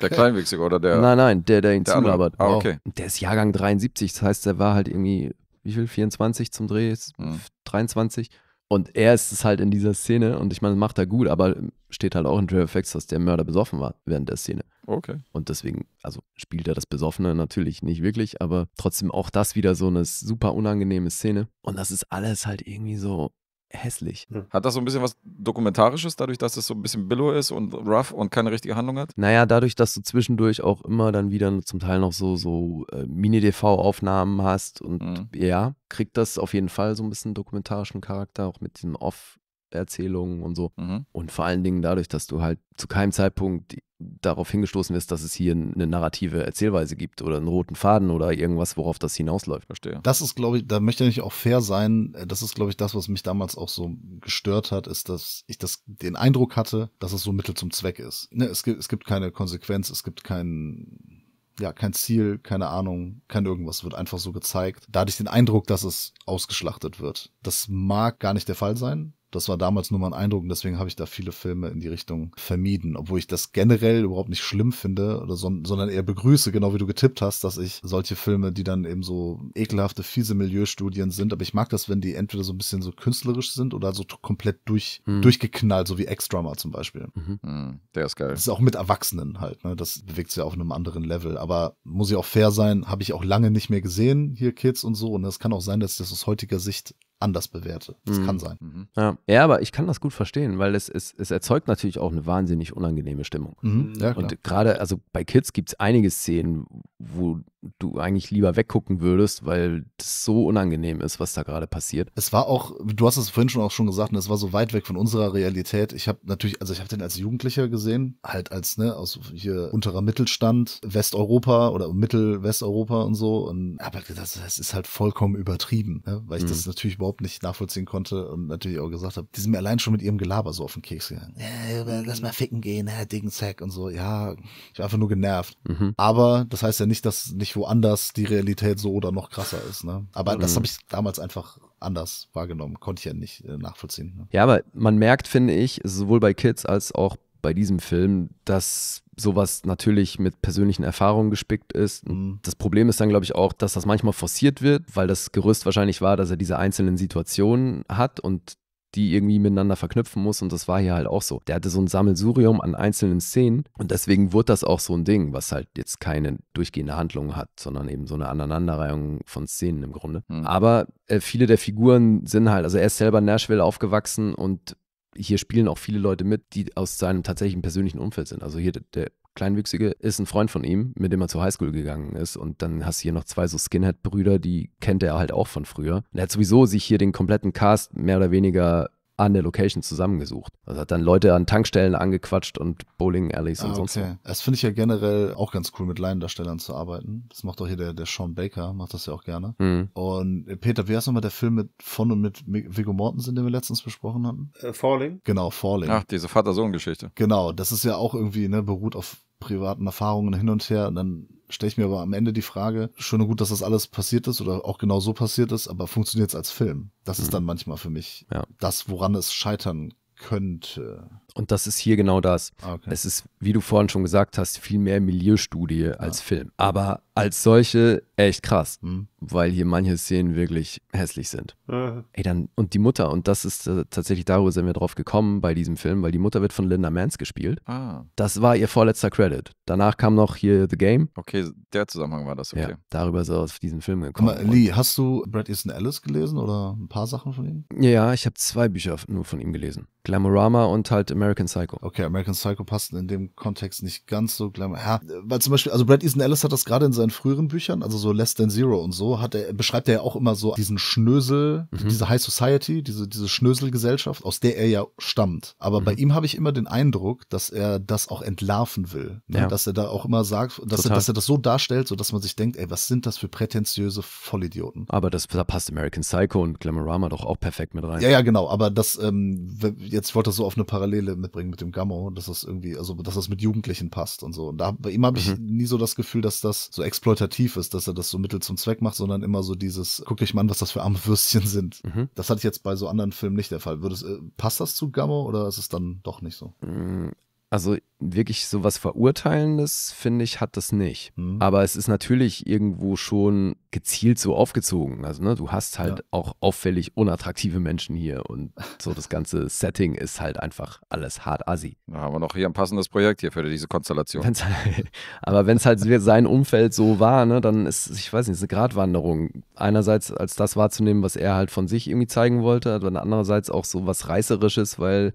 Der Kleinwüchsige oder der? Nein, nein, der, der ihn der zulabert. Ah, okay. Der ist Jahrgang 73, das heißt, der war halt irgendwie, wie viel, 24 zum Dreh, mhm. 23. Und er ist es halt in dieser Szene, und ich meine, macht er gut, aber steht halt auch in Trailer Facts, dass der Mörder besoffen war während der Szene. Okay. Und deswegen, also spielt er das Besoffene natürlich nicht wirklich, aber trotzdem auch das wieder so eine super unangenehme Szene. Und das ist alles halt irgendwie so, hässlich. Hm. Hat das so ein bisschen was Dokumentarisches, dadurch, dass es so ein bisschen billow ist und rough und keine richtige Handlung hat? Naja, dadurch, dass du zwischendurch auch immer dann wieder zum Teil noch so, so äh, Mini-DV-Aufnahmen hast und mhm. ja, kriegt das auf jeden Fall so ein bisschen dokumentarischen Charakter, auch mit diesem Off- Erzählungen und so. Mhm. Und vor allen Dingen dadurch, dass du halt zu keinem Zeitpunkt darauf hingestoßen wirst, dass es hier eine narrative Erzählweise gibt oder einen roten Faden oder irgendwas, worauf das hinausläuft. Verstehe. Das ist, glaube ich, da möchte ich auch fair sein. Das ist, glaube ich, das, was mich damals auch so gestört hat, ist, dass ich das, den Eindruck hatte, dass es so Mittel zum Zweck ist. Ne, es, gibt, es gibt keine Konsequenz, es gibt keinen ja, kein Ziel, keine Ahnung, kein irgendwas wird einfach so gezeigt. Da hatte ich den Eindruck, dass es ausgeschlachtet wird. Das mag gar nicht der Fall sein. Das war damals nur mein Eindruck und deswegen habe ich da viele Filme in die Richtung vermieden, obwohl ich das generell überhaupt nicht schlimm finde, oder so, sondern eher begrüße, genau wie du getippt hast, dass ich solche Filme, die dann eben so ekelhafte, fiese Milieustudien sind, aber ich mag das, wenn die entweder so ein bisschen so künstlerisch sind oder so komplett durch, hm. durchgeknallt, so wie x drummer zum Beispiel. Mhm. mhm. Der ist geil. Das ist auch mit Erwachsenen halt, ne? das bewegt sich ja auf einem anderen Level, aber muss ich auch fair sein, habe ich auch lange nicht mehr gesehen, hier Kids und so, und es kann auch sein, dass ich das aus heutiger Sicht anders bewerte. Das mhm. kann sein. Mhm. Ja. ja. aber ich kann das gut verstehen, weil es, es, es erzeugt natürlich auch eine wahnsinnig unangenehme Stimmung. Mhm. Ja, und gerade, also bei Kids gibt es einige Szenen, wo du eigentlich lieber weggucken würdest, weil es so unangenehm ist, was da gerade passiert. Es war auch, du hast es vorhin schon auch schon gesagt, ne, es war so weit weg von unserer Realität. Ich habe natürlich, also ich habe den als Jugendlicher gesehen, halt als, ne, aus hier unterer Mittelstand, Westeuropa oder Mittelwesteuropa und so. Und aber halt das, das ist halt vollkommen übertrieben, ne? weil ich das mhm. natürlich überhaupt überhaupt nicht nachvollziehen konnte und natürlich auch gesagt habe, die sind mir allein schon mit ihrem Gelaber so auf den Keks gegangen. Äh, lass mal ficken gehen, äh, Dickensack und so. Ja, ich war einfach nur genervt. Mhm. Aber das heißt ja nicht, dass nicht woanders die Realität so oder noch krasser ist. Ne? Aber mhm. das habe ich damals einfach anders wahrgenommen. Konnte ich ja nicht äh, nachvollziehen. Ne? Ja, aber man merkt, finde ich, sowohl bei Kids als auch bei diesem Film, dass sowas natürlich mit persönlichen Erfahrungen gespickt ist. Mhm. Das Problem ist dann, glaube ich, auch, dass das manchmal forciert wird, weil das Gerüst wahrscheinlich war, dass er diese einzelnen Situationen hat und die irgendwie miteinander verknüpfen muss. Und das war hier halt auch so. Der hatte so ein Sammelsurium an einzelnen Szenen und deswegen wurde das auch so ein Ding, was halt jetzt keine durchgehende Handlung hat, sondern eben so eine Aneinanderreihung von Szenen im Grunde. Mhm. Aber äh, viele der Figuren sind halt, also er ist selber in Nashville aufgewachsen und hier spielen auch viele Leute mit, die aus seinem tatsächlichen persönlichen Umfeld sind. Also hier der, der Kleinwüchsige ist ein Freund von ihm, mit dem er zur Highschool gegangen ist. Und dann hast du hier noch zwei so Skinhead-Brüder, die kennt er halt auch von früher. Und er hat sowieso sich hier den kompletten Cast mehr oder weniger an der Location zusammengesucht. Also hat dann Leute an Tankstellen angequatscht und Bowling Alleys ah, und sonst okay. Das finde ich ja generell auch ganz cool, mit Laiendarstellern zu arbeiten. Das macht auch hier der, der Sean Baker, macht das ja auch gerne. Mhm. Und äh, Peter, wie heißt nochmal der Film mit von und mit Viggo Mortensen, den wir letztens besprochen hatten? Äh, Falling? Genau, Falling. Ach, diese Vater-Sohn-Geschichte. Genau, das ist ja auch irgendwie, ne, beruht auf privaten Erfahrungen hin und her. Und dann stelle ich mir aber am Ende die Frage, schön und gut, dass das alles passiert ist oder auch genau so passiert ist, aber funktioniert es als Film? Das mhm. ist dann manchmal für mich ja. das, woran es scheitern könnte. Und das ist hier genau das. Ah, okay. Es ist, wie du vorhin schon gesagt hast, viel mehr Milieustudie ja. als Film. Aber als solche echt krass, mhm. weil hier manche Szenen wirklich hässlich sind. Mhm. Ey, dann, und die Mutter, und das ist äh, tatsächlich darüber sind wir drauf gekommen bei diesem Film, weil die Mutter wird von Linda Mans gespielt. Ah. Das war ihr vorletzter Credit. Danach kam noch hier The Game. Okay, der Zusammenhang war das, okay. Ja, darüber ist er auf diesen Film gekommen. Mal, Lee, hast du Brad Easton Ellis gelesen oder ein paar Sachen von ihm? Ja, ich habe zwei Bücher nur von ihm gelesen. Glamorama und halt American Psycho. Okay, American Psycho passt in dem Kontext nicht ganz so glamour. Ja, weil zum Beispiel, also Brad Easton Ellis hat das gerade in seinem seinen früheren Büchern, also so Less Than Zero und so, hat er, beschreibt er ja auch immer so diesen Schnösel, mhm. diese High Society, diese, diese Schnöselgesellschaft, aus der er ja stammt. Aber mhm. bei ihm habe ich immer den Eindruck, dass er das auch entlarven will. Ne? Ja. Dass er da auch immer sagt, dass er, dass er das so darstellt, sodass man sich denkt, ey, was sind das für prätentiöse Vollidioten? Aber das, da passt American Psycho und Glamorama doch auch perfekt mit rein. Ja, ja, genau. Aber das, ähm, jetzt wollte er so auf eine Parallele mitbringen mit dem Gammo, dass das irgendwie, also, dass das mit Jugendlichen passt und so. Und da, bei ihm habe ich mhm. nie so das Gefühl, dass das so exploitativ ist, dass er das so Mittel zum Zweck macht, sondern immer so dieses, guck dich mal an, was das für arme Würstchen sind. Mhm. Das hatte ich jetzt bei so anderen Filmen nicht der Fall. Würde es, äh, passt das zu Gamma oder ist es dann doch nicht so? Mm, also wirklich so was Verurteilendes, finde ich, hat das nicht. Mhm. Aber es ist natürlich irgendwo schon gezielt so aufgezogen. Also, ne, du hast halt ja. auch auffällig unattraktive Menschen hier und so das ganze Setting ist halt einfach alles hart assi. Da haben wir noch hier ein passendes Projekt hier für diese Konstellation. Wenn's halt, aber wenn es halt sein Umfeld so war, ne, dann ist, ich weiß nicht, ist eine Gratwanderung. Einerseits als das wahrzunehmen, was er halt von sich irgendwie zeigen wollte, aber andererseits auch so was Reißerisches, weil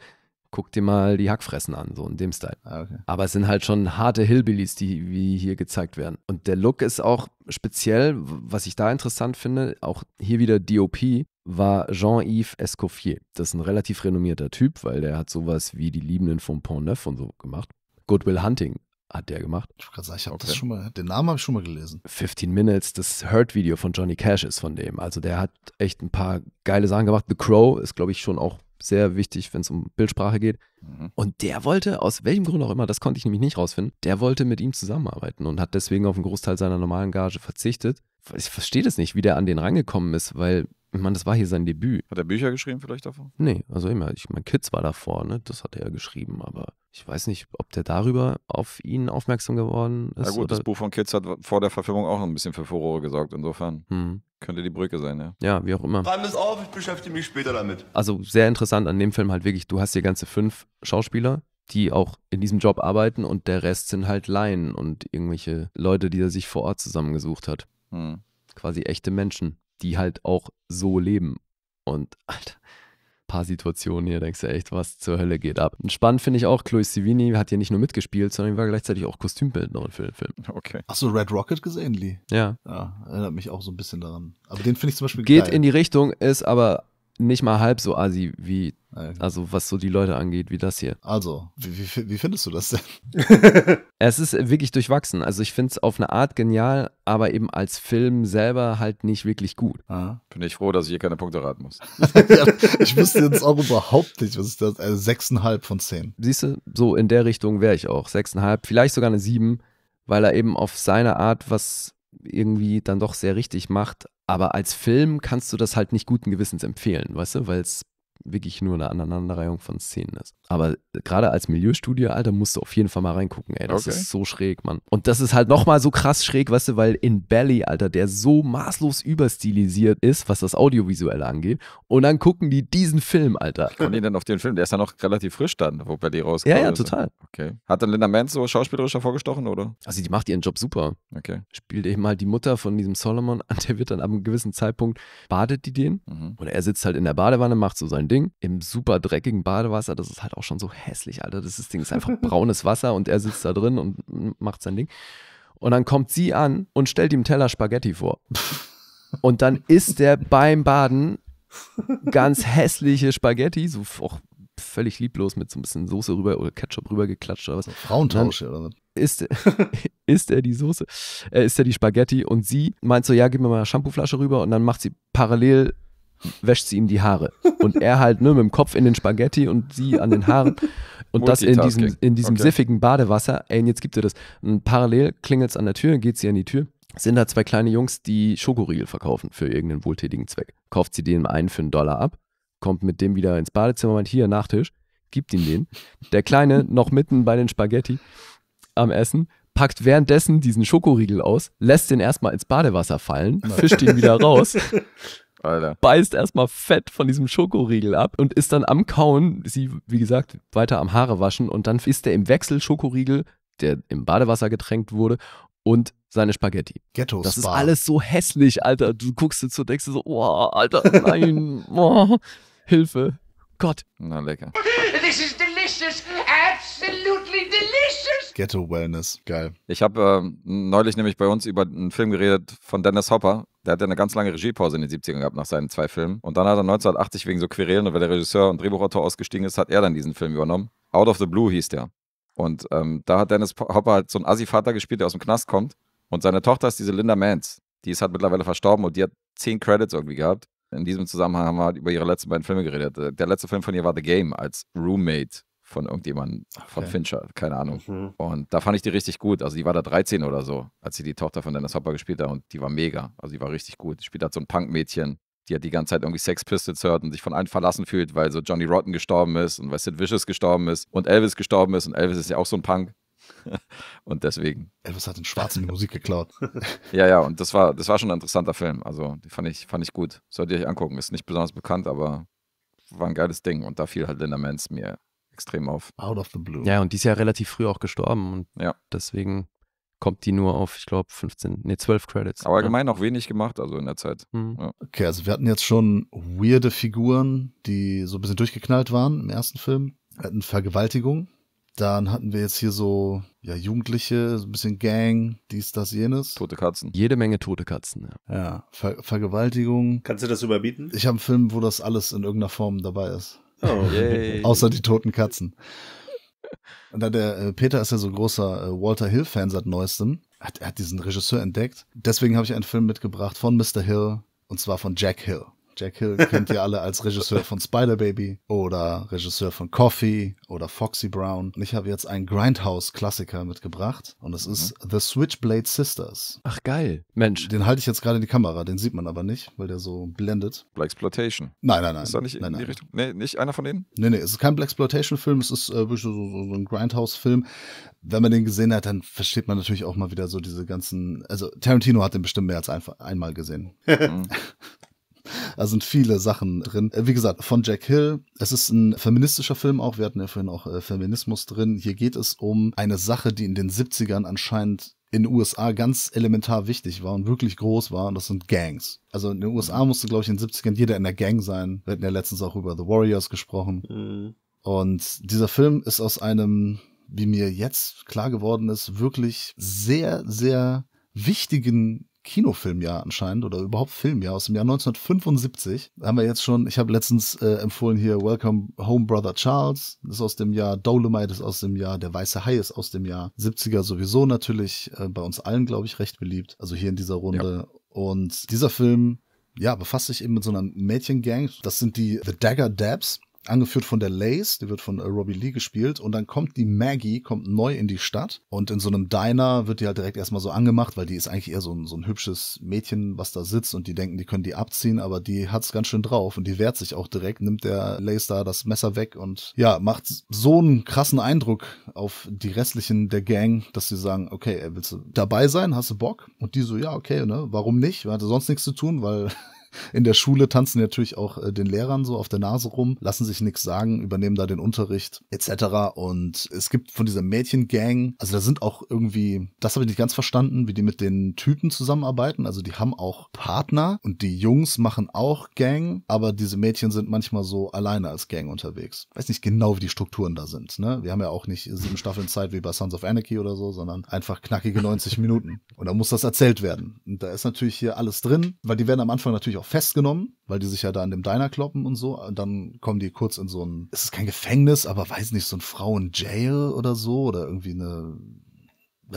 guck dir mal die Hackfressen an, so in dem Style. Ah, okay. Aber es sind halt schon harte Hillbillies, die wie hier gezeigt werden. Und der Look ist auch speziell, was ich da interessant finde, auch hier wieder DOP war Jean-Yves Escoffier. Das ist ein relativ renommierter Typ, weil der hat sowas wie die Liebenden vom Pont-Neuf und so gemacht. Goodwill Hunting hat der gemacht. Ich wollte gerade sagen, ich habe okay. das schon mal, den Namen habe ich schon mal gelesen. 15 Minutes, das Hurt-Video von Johnny Cash ist von dem. Also der hat echt ein paar geile Sachen gemacht. The Crow ist, glaube ich, schon auch sehr wichtig, wenn es um Bildsprache geht. Mhm. Und der wollte, aus welchem Grund auch immer, das konnte ich nämlich nicht rausfinden, der wollte mit ihm zusammenarbeiten und hat deswegen auf einen Großteil seiner normalen Gage verzichtet. Ich verstehe das nicht, wie der an den rangekommen ist, weil, man, das war hier sein Debüt. Hat er Bücher geschrieben vielleicht davon? Nee, also immer, ich meine, Kids war davor, ne? Das hat er ja geschrieben, aber ich weiß nicht, ob der darüber auf ihn aufmerksam geworden ist. Na gut, oder? das Buch von Kids hat vor der Verfilmung auch noch ein bisschen für Furore gesorgt, insofern. Mhm. Könnte die Brücke sein, ja. Ja, wie auch immer. Schreib es auf, ich beschäftige mich später damit. Also sehr interessant an dem Film halt wirklich, du hast hier ganze fünf Schauspieler, die auch in diesem Job arbeiten und der Rest sind halt Laien und irgendwelche Leute, die er sich vor Ort zusammengesucht hat. Mhm. Quasi echte Menschen, die halt auch so leben. Und Alter, paar Situationen hier, denkst du echt, was zur Hölle geht ab. Und spannend finde ich auch, Chloe Sivini hat hier nicht nur mitgespielt, sondern war gleichzeitig auch Kostümbildnerin für den Film. Okay. Hast du Red Rocket gesehen, Lee? Ja. Ja, erinnert mich auch so ein bisschen daran. Aber den finde ich zum Beispiel Geht geil. in die Richtung, ist aber nicht mal halb so assi wie, also was so die Leute angeht, wie das hier. Also, wie, wie, wie findest du das denn? es ist wirklich durchwachsen. Also ich finde es auf eine Art genial, aber eben als Film selber halt nicht wirklich gut. Aha. Bin ich froh, dass ich hier keine Punkte raten muss. ich wüsste jetzt auch überhaupt nicht, was ist das? Also von zehn. Siehst du, so in der Richtung wäre ich auch. Sechseinhalb, vielleicht sogar eine sieben, weil er eben auf seine Art was irgendwie dann doch sehr richtig macht, aber als Film kannst du das halt nicht guten Gewissens empfehlen, weißt du, weil es wirklich nur eine Aneinanderreihung von Szenen ist. Aber gerade als Milieustudie, Alter, musst du auf jeden Fall mal reingucken, ey. Das okay. ist so schräg, Mann. Und das ist halt nochmal so krass schräg, weißt du, weil in Belly, Alter, der so maßlos überstilisiert ist, was das Audiovisuelle angeht. Und dann gucken die diesen Film, Alter. Kommen die denn auf den Film, der ist ja noch relativ frisch dann, wo Belly rauskam. Ja, ja, total. Okay. Hat dann Linda Manz so schauspielerisch hervorgestochen, oder? Also die macht ihren Job super. Okay. Spielt eben halt die Mutter von diesem Solomon an, der wird dann ab einem gewissen Zeitpunkt, badet die den. Mhm. Oder er sitzt halt in der Badewanne, macht so sein Ding im super dreckigen Badewasser. Das ist halt auch schon so hässlich, Alter. Das Ding ist einfach braunes Wasser und er sitzt da drin und macht sein Ding. Und dann kommt sie an und stellt ihm Teller Spaghetti vor. Und dann isst er beim Baden ganz hässliche Spaghetti, so auch völlig lieblos mit so ein bisschen Soße rüber oder Ketchup rüber geklatscht oder was. Frauentausch oder was? Isst, isst er die Soße, äh, isst er die Spaghetti und sie meint so, ja, gib mir mal eine Shampooflasche rüber und dann macht sie parallel wäscht sie ihm die Haare. Und er halt nur ne, mit dem Kopf in den Spaghetti und sie an den Haaren. Und das in diesem, in diesem okay. siffigen Badewasser. Ey, jetzt gibt ihr das. Und parallel klingelt es an der Tür, geht sie an die Tür. Sind da zwei kleine Jungs, die Schokoriegel verkaufen für irgendeinen wohltätigen Zweck. Kauft sie den einen für einen Dollar ab, kommt mit dem wieder ins Badezimmer, meint hier Nachtisch, gibt ihm den. Der Kleine noch mitten bei den Spaghetti am Essen, packt währenddessen diesen Schokoriegel aus, lässt den erstmal ins Badewasser fallen, fischt ihn wieder raus Alter. beißt erstmal Fett von diesem Schokoriegel ab und ist dann am Kauen, sie, wie gesagt, weiter am Haare waschen und dann isst er im Wechsel Schokoriegel, der im Badewasser getränkt wurde und seine Spaghetti. Ghetto Das ist alles so hässlich, Alter. Du guckst dir so, denkst du so, oh, Alter, nein, oh, Hilfe, Gott. Na lecker. This is delicious delicious, absolutely delicious. Ghetto Wellness, geil. Ich habe äh, neulich nämlich bei uns über einen Film geredet von Dennis Hopper. Der hat ja eine ganz lange Regiepause in den 70ern gehabt nach seinen zwei Filmen. Und dann hat er 1980 wegen so Querelen weil der Regisseur und Drehbuchautor ausgestiegen ist, hat er dann diesen Film übernommen. Out of the Blue hieß der. Und ähm, da hat Dennis Hopper halt so einen Assi-Vater gespielt, der aus dem Knast kommt. Und seine Tochter ist diese Linda Mans. Die ist halt mittlerweile verstorben und die hat zehn Credits irgendwie gehabt. In diesem Zusammenhang haben wir halt über ihre letzten beiden Filme geredet. Äh, der letzte Film von ihr war The Game als Roommate von irgendjemandem, von okay. Fincher, keine Ahnung. Mhm. Und da fand ich die richtig gut. Also die war da 13 oder so, als sie die Tochter von Dennis Hopper gespielt hat und die war mega. Also die war richtig gut. Die spielt halt so ein Punk-Mädchen, die hat die ganze Zeit irgendwie Sex Pistols hört und sich von allen verlassen fühlt, weil so Johnny Rotten gestorben ist und weil Sid Vicious gestorben ist und Elvis gestorben ist und Elvis ist ja auch so ein Punk. und deswegen. Elvis hat den Schwarzen die Musik geklaut. ja, ja, und das war, das war schon ein interessanter Film. Also, die fand ich, fand ich gut. Solltet ihr euch angucken. Ist nicht besonders bekannt, aber war ein geiles Ding. Und da fiel halt Linda Mans mir extrem auf. Out of the blue. Ja, und die ist ja relativ früh auch gestorben und ja. deswegen kommt die nur auf, ich glaube, 15, nee, 12 Credits. Aber ne? allgemein ja. auch wenig gemacht, also in der Zeit. Mhm. Ja. Okay, also wir hatten jetzt schon weirde Figuren, die so ein bisschen durchgeknallt waren im ersten Film. Wir hatten Vergewaltigung. Dann hatten wir jetzt hier so ja, Jugendliche, so ein bisschen Gang, dies, das, jenes. Tote Katzen. Jede Menge tote Katzen, ja. Ja, Ver Vergewaltigung. Kannst du das überbieten? Ich habe einen Film, wo das alles in irgendeiner Form dabei ist. Oh. Yay. Außer die toten Katzen. Und dann der äh, Peter ist ja so ein großer äh, Walter Hill-Fan seit neuestem, hat, er hat diesen Regisseur entdeckt. Deswegen habe ich einen Film mitgebracht von Mr. Hill, und zwar von Jack Hill. Jack Hill kennt ihr alle als Regisseur von Spider Baby oder Regisseur von Coffee oder Foxy Brown. Und ich habe jetzt einen Grindhouse-Klassiker mitgebracht und es ist mhm. The Switchblade Sisters. Ach geil, Mensch. Den halte ich jetzt gerade in die Kamera, den sieht man aber nicht, weil der so blendet. Black Exploitation. Nein, nein, nein. Ist das nicht in nein, die Richtung? Nee, nicht einer von denen? Nee, nee, es ist kein Black Exploitation-Film, es ist äh, wirklich so, so ein Grindhouse-Film. Wenn man den gesehen hat, dann versteht man natürlich auch mal wieder so diese ganzen. Also Tarantino hat den bestimmt mehr als ein, einmal gesehen. Mhm. Da sind viele Sachen drin. Äh, wie gesagt, von Jack Hill. Es ist ein feministischer Film auch. Wir hatten ja vorhin auch äh, Feminismus drin. Hier geht es um eine Sache, die in den 70ern anscheinend in den USA ganz elementar wichtig war und wirklich groß war, und das sind Gangs. Also in den USA mhm. musste, glaube ich, in den 70ern jeder in der Gang sein. Wir hatten ja letztens auch über The Warriors gesprochen. Mhm. Und dieser Film ist aus einem, wie mir jetzt klar geworden ist, wirklich sehr, sehr wichtigen Kinofilmjahr anscheinend oder überhaupt Filmjahr aus dem Jahr 1975. Da haben wir jetzt schon, ich habe letztens äh, empfohlen hier Welcome Home Brother Charles, das ist aus dem Jahr, Dolomite ist aus dem Jahr, Der Weiße Hai ist aus dem Jahr, 70er sowieso natürlich, äh, bei uns allen glaube ich recht beliebt, also hier in dieser Runde. Ja. Und dieser Film, ja, befasst sich eben mit so einer Mädchengang, das sind die The Dagger Dabs angeführt von der Lace, die wird von äh, Robbie Lee gespielt. Und dann kommt die Maggie, kommt neu in die Stadt und in so einem Diner wird die halt direkt erstmal so angemacht, weil die ist eigentlich eher so ein, so ein hübsches Mädchen, was da sitzt und die denken, die können die abziehen, aber die hat's ganz schön drauf und die wehrt sich auch direkt, nimmt der Lace da das Messer weg und ja, macht so einen krassen Eindruck auf die restlichen der Gang, dass sie sagen, okay, willst du dabei sein? Hast du Bock? Und die so, ja, okay, ne, warum nicht? Wir hatte sonst nichts zu tun, weil in der Schule tanzen natürlich auch äh, den Lehrern so auf der Nase rum, lassen sich nichts sagen, übernehmen da den Unterricht etc. Und es gibt von dieser Mädchengang, also da sind auch irgendwie, das habe ich nicht ganz verstanden, wie die mit den Typen zusammenarbeiten. Also die haben auch Partner und die Jungs machen auch Gang, aber diese Mädchen sind manchmal so alleine als Gang unterwegs. weiß nicht genau, wie die Strukturen da sind. Ne? Wir haben ja auch nicht sieben Staffeln Zeit wie bei Sons of Anarchy oder so, sondern einfach knackige 90 Minuten. Und da muss das erzählt werden. Und da ist natürlich hier alles drin, weil die werden am Anfang natürlich auch auch festgenommen, weil die sich ja da in dem Diner kloppen und so. Und dann kommen die kurz in so ein, es ist kein Gefängnis, aber weiß nicht, so ein frauen oder so oder irgendwie eine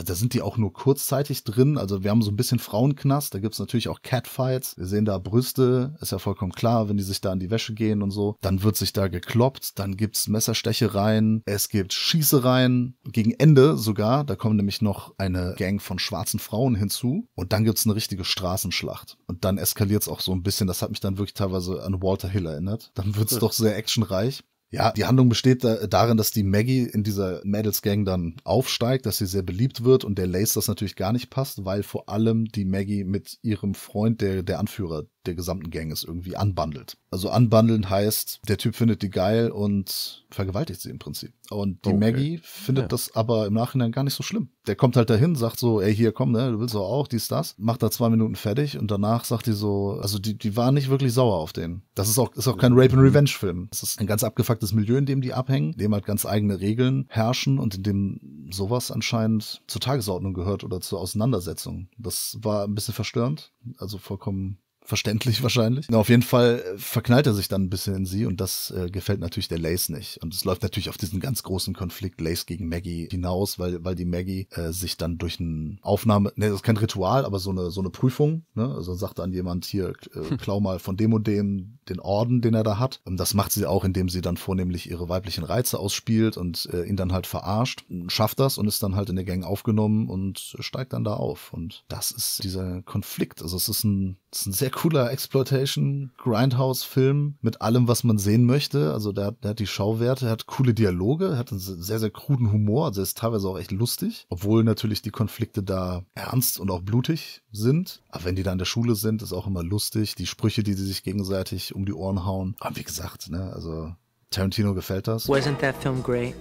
da sind die auch nur kurzzeitig drin. Also wir haben so ein bisschen Frauenknast, da gibt's natürlich auch Catfights. Wir sehen da Brüste, ist ja vollkommen klar, wenn die sich da in die Wäsche gehen und so. Dann wird sich da gekloppt, dann gibt's Messerstechereien, es gibt Schießereien. Gegen Ende sogar, da kommen nämlich noch eine Gang von schwarzen Frauen hinzu. Und dann gibt's eine richtige Straßenschlacht. Und dann eskaliert's auch so ein bisschen. Das hat mich dann wirklich teilweise an Walter Hill erinnert. Dann wird's hm. doch sehr actionreich. Ja, die Handlung besteht da, äh, darin, dass die Maggie in dieser Mädels Gang dann aufsteigt, dass sie sehr beliebt wird und der Lace das natürlich gar nicht passt, weil vor allem die Maggie mit ihrem Freund, der der Anführer der gesamten Gang ist irgendwie anbandelt. Also anbandeln heißt, der Typ findet die geil und vergewaltigt sie im Prinzip. Und die okay. Maggie findet ja. das aber im Nachhinein gar nicht so schlimm. Der kommt halt dahin, sagt so, ey, hier, komm, ne, du willst doch auch, dies, das. Macht da zwei Minuten fertig und danach sagt die so, also die, die waren nicht wirklich sauer auf den. Das ist auch, ist auch kein mhm. Rape and Revenge Film. Das ist ein ganz abgefucktes Milieu, in dem die abhängen, in dem halt ganz eigene Regeln herrschen und in dem sowas anscheinend zur Tagesordnung gehört oder zur Auseinandersetzung. Das war ein bisschen verstörend, also vollkommen verständlich wahrscheinlich. Na, auf jeden Fall äh, verknallt er sich dann ein bisschen in sie und das äh, gefällt natürlich der Lace nicht. Und es läuft natürlich auf diesen ganz großen Konflikt Lace gegen Maggie hinaus, weil, weil die Maggie äh, sich dann durch ein Aufnahme, ne, das ist kein Ritual, aber so eine, so eine Prüfung, ne, also sagt dann jemand hier, äh, hm. klau mal von dem und dem den Orden, den er da hat. Und das macht sie auch, indem sie dann vornehmlich ihre weiblichen Reize ausspielt und äh, ihn dann halt verarscht, schafft das und ist dann halt in der Gang aufgenommen und steigt dann da auf. Und das ist dieser Konflikt. Also es ist ein das ist ein sehr cooler Exploitation Grindhouse Film mit allem, was man sehen möchte. Also der, der hat die Schauwerte, hat coole Dialoge, hat einen sehr, sehr kruden Humor. Also ist teilweise auch echt lustig. Obwohl natürlich die Konflikte da ernst und auch blutig sind. Aber wenn die da in der Schule sind, ist auch immer lustig. Die Sprüche, die sie sich gegenseitig um die Ohren hauen. Aber wie gesagt, ne, also Tarantino gefällt das. Wasn't that film great?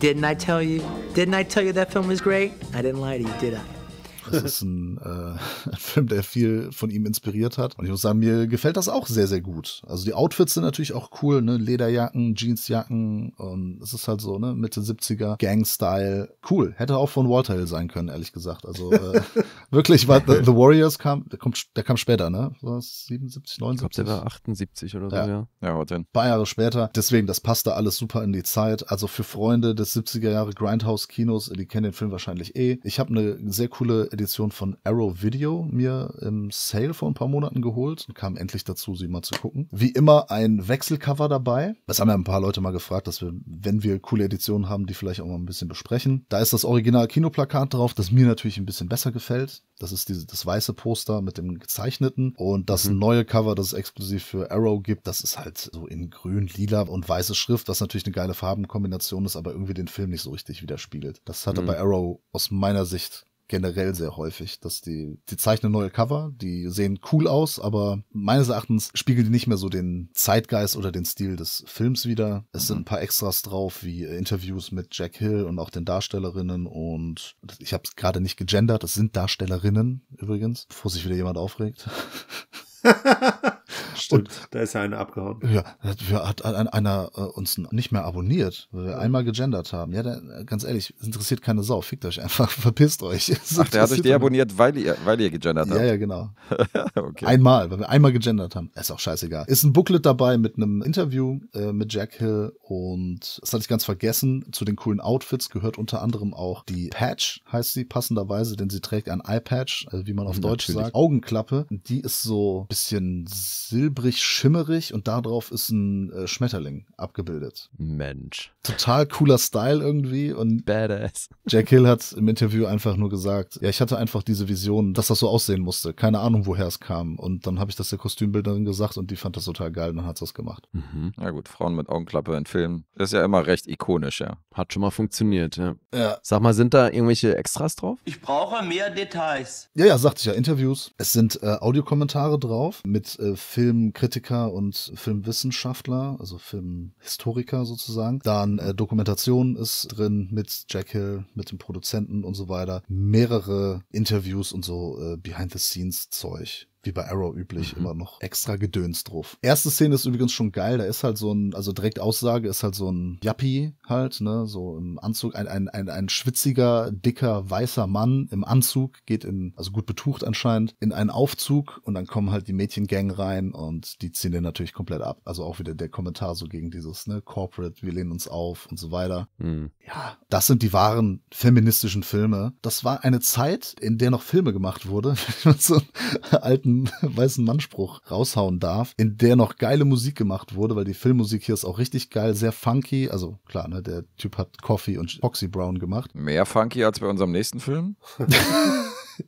Didn't I tell you? Didn't I tell you that film was great? I didn't lie to you, did I? Das ist ein, äh, ein Film, der viel von ihm inspiriert hat. Und ich muss sagen, mir gefällt das auch sehr, sehr gut. Also die Outfits sind natürlich auch cool, ne? Lederjacken, Jeansjacken und es ist halt so, ne, Mitte 70er, Gang-Style. Cool. Hätte auch von Walter Hill sein können, ehrlich gesagt. Also äh, wirklich, weil The, The, Warriors kam, der, kommt, der kam später, ne? War es 77, 79? Ich glaube, der war 78 oder so, ja. Ja, ja denn? Ein paar Jahre später. Deswegen, das passte alles super in die Zeit. Also für Freunde des 70er Jahre Grindhouse-Kinos, die kennen den Film wahrscheinlich eh. Ich habe eine sehr coole Edition von Arrow Video mir im Sale vor ein paar Monaten geholt und kam endlich dazu, sie mal zu gucken. Wie immer ein Wechselcover dabei. Das haben ja ein paar Leute mal gefragt, dass wir, wenn wir coole Editionen haben, die vielleicht auch mal ein bisschen besprechen. Da ist das original Kinoplakat drauf, das mir natürlich ein bisschen besser gefällt. Das ist diese, das weiße Poster mit dem gezeichneten und das mhm. neue Cover, das es exklusiv für Arrow gibt, das ist halt so in grün, lila und weiße Schrift, was natürlich eine geile Farbenkombination ist, aber irgendwie den Film nicht so richtig widerspiegelt. Das hatte mhm. bei Arrow aus meiner Sicht generell sehr häufig, dass die, die zeichnen neue Cover, die sehen cool aus, aber meines Erachtens spiegeln die nicht mehr so den Zeitgeist oder den Stil des Films wieder. Es sind mhm. ein paar Extras drauf, wie Interviews mit Jack Hill und auch den Darstellerinnen und ich habe es gerade nicht gegendert, es sind Darstellerinnen übrigens, bevor sich wieder jemand aufregt. Stimmt, und, da ist ja einer abgehauen. Ja, hat, hat einer äh, uns nicht mehr abonniert, weil wir ja. einmal gegendert haben. Ja, der, ganz ehrlich, interessiert keine Sau. Fickt euch einfach, verpisst euch. Das Ach, der hat euch deabonniert, weil ihr, weil ihr gegendert habt? Ja, ja, genau. okay. Einmal, weil wir einmal gegendert haben. Ist auch scheißegal. Ist ein Booklet dabei mit einem Interview äh, mit Jack Hill und das hatte ich ganz vergessen. Zu den coolen Outfits gehört unter anderem auch die Patch, heißt sie passenderweise, denn sie trägt ein Eye Patch, äh, wie man auf Natürlich. Deutsch sagt. Augenklappe, die ist so bisschen silber silbrig, schimmerig und darauf ist ein äh, Schmetterling abgebildet. Mensch. Total cooler Style irgendwie und Badass. Jack Hill hat im Interview einfach nur gesagt, ja, ich hatte einfach diese Vision, dass das so aussehen musste. Keine Ahnung, woher es kam. Und dann habe ich das der Kostümbildnerin gesagt und die fand das total geil und dann hat es das gemacht. Mhm. Ja gut, Frauen mit Augenklappe in Filmen Das ist ja immer recht ikonisch, ja. Hat schon mal funktioniert, ja. ja. Sag mal, sind da irgendwelche Extras drauf? Ich brauche mehr Details. Ja, ja, sagte ich ja, Interviews. Es sind äh, Audiokommentare drauf mit äh, Film Filmkritiker und Filmwissenschaftler, also Filmhistoriker sozusagen. Dann äh, Dokumentation ist drin mit Jack Hill, mit dem Produzenten und so weiter. Mehrere Interviews und so äh, Behind-the-Scenes-Zeug wie bei Arrow üblich, mhm. immer noch extra Gedöns drauf. Erste Szene ist übrigens schon geil, da ist halt so ein, also direkt Aussage ist halt so ein Yuppie halt, ne, so im Anzug, ein, ein, ein, ein schwitziger, dicker, weißer Mann im Anzug, geht in, also gut betucht anscheinend, in einen Aufzug und dann kommen halt die Mädchengang rein und die ziehen den natürlich komplett ab. Also auch wieder der Kommentar so gegen dieses, ne, Corporate, wir lehnen uns auf und so weiter. Mhm. Ja, das sind die wahren feministischen Filme. Das war eine Zeit, in der noch Filme gemacht wurde, mit so alten weißen, Mannspruch raushauen darf, in der noch geile Musik gemacht wurde, weil die Filmmusik hier ist auch richtig geil, sehr funky. Also klar, ne, der Typ hat Coffee und Foxy Brown gemacht. Mehr funky als bei unserem nächsten Film?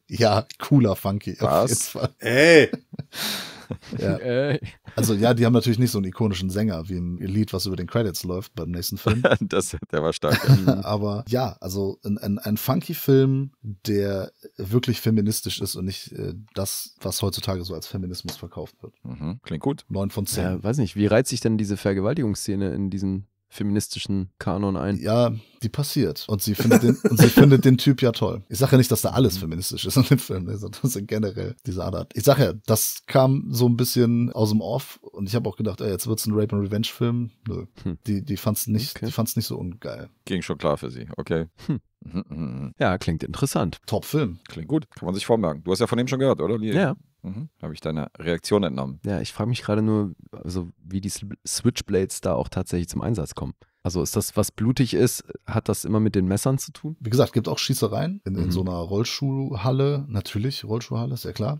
ja, cooler funky Was? auf jeden Fall. Ey! Ja. Äh. Also ja, die haben natürlich nicht so einen ikonischen Sänger wie im Lied, was über den Credits läuft beim nächsten Film. das, der war stark. Ja. Mhm. Aber ja, also ein, ein, ein, funky Film, der wirklich feministisch ist und nicht äh, das, was heutzutage so als Feminismus verkauft wird. Mhm. Klingt gut. Neun von zehn. Ja, weiß nicht, wie reizt sich denn diese Vergewaltigungsszene in diesem feministischen Kanon ein. Ja, die passiert. Und sie findet den, und sie findet den Typ ja toll. Ich sage ja nicht, dass da alles mhm. feministisch ist in dem Film, ne, sondern generell diese Art. Ich sage ja, das kam so ein bisschen aus dem Off und ich habe auch gedacht, ey, jetzt es ein Rape and Revenge Film. Nö. Hm. Die, die es nicht, okay. nicht so ungeil. Ging schon klar für sie, okay. Hm. Mhm, mhm, ja, klingt interessant. Top-Film. Klingt gut, kann man sich vormerken. Du hast ja von ihm schon gehört, oder? Ja. Mhm. Habe ich deine Reaktion entnommen. Ja, ich frage mich gerade nur, also wie die Switchblades da auch tatsächlich zum Einsatz kommen. Also ist das, was blutig ist, hat das immer mit den Messern zu tun? Wie gesagt, gibt auch Schießereien in, in mhm. so einer Rollschuhhalle. Natürlich, Rollschuhhalle, ist ja klar.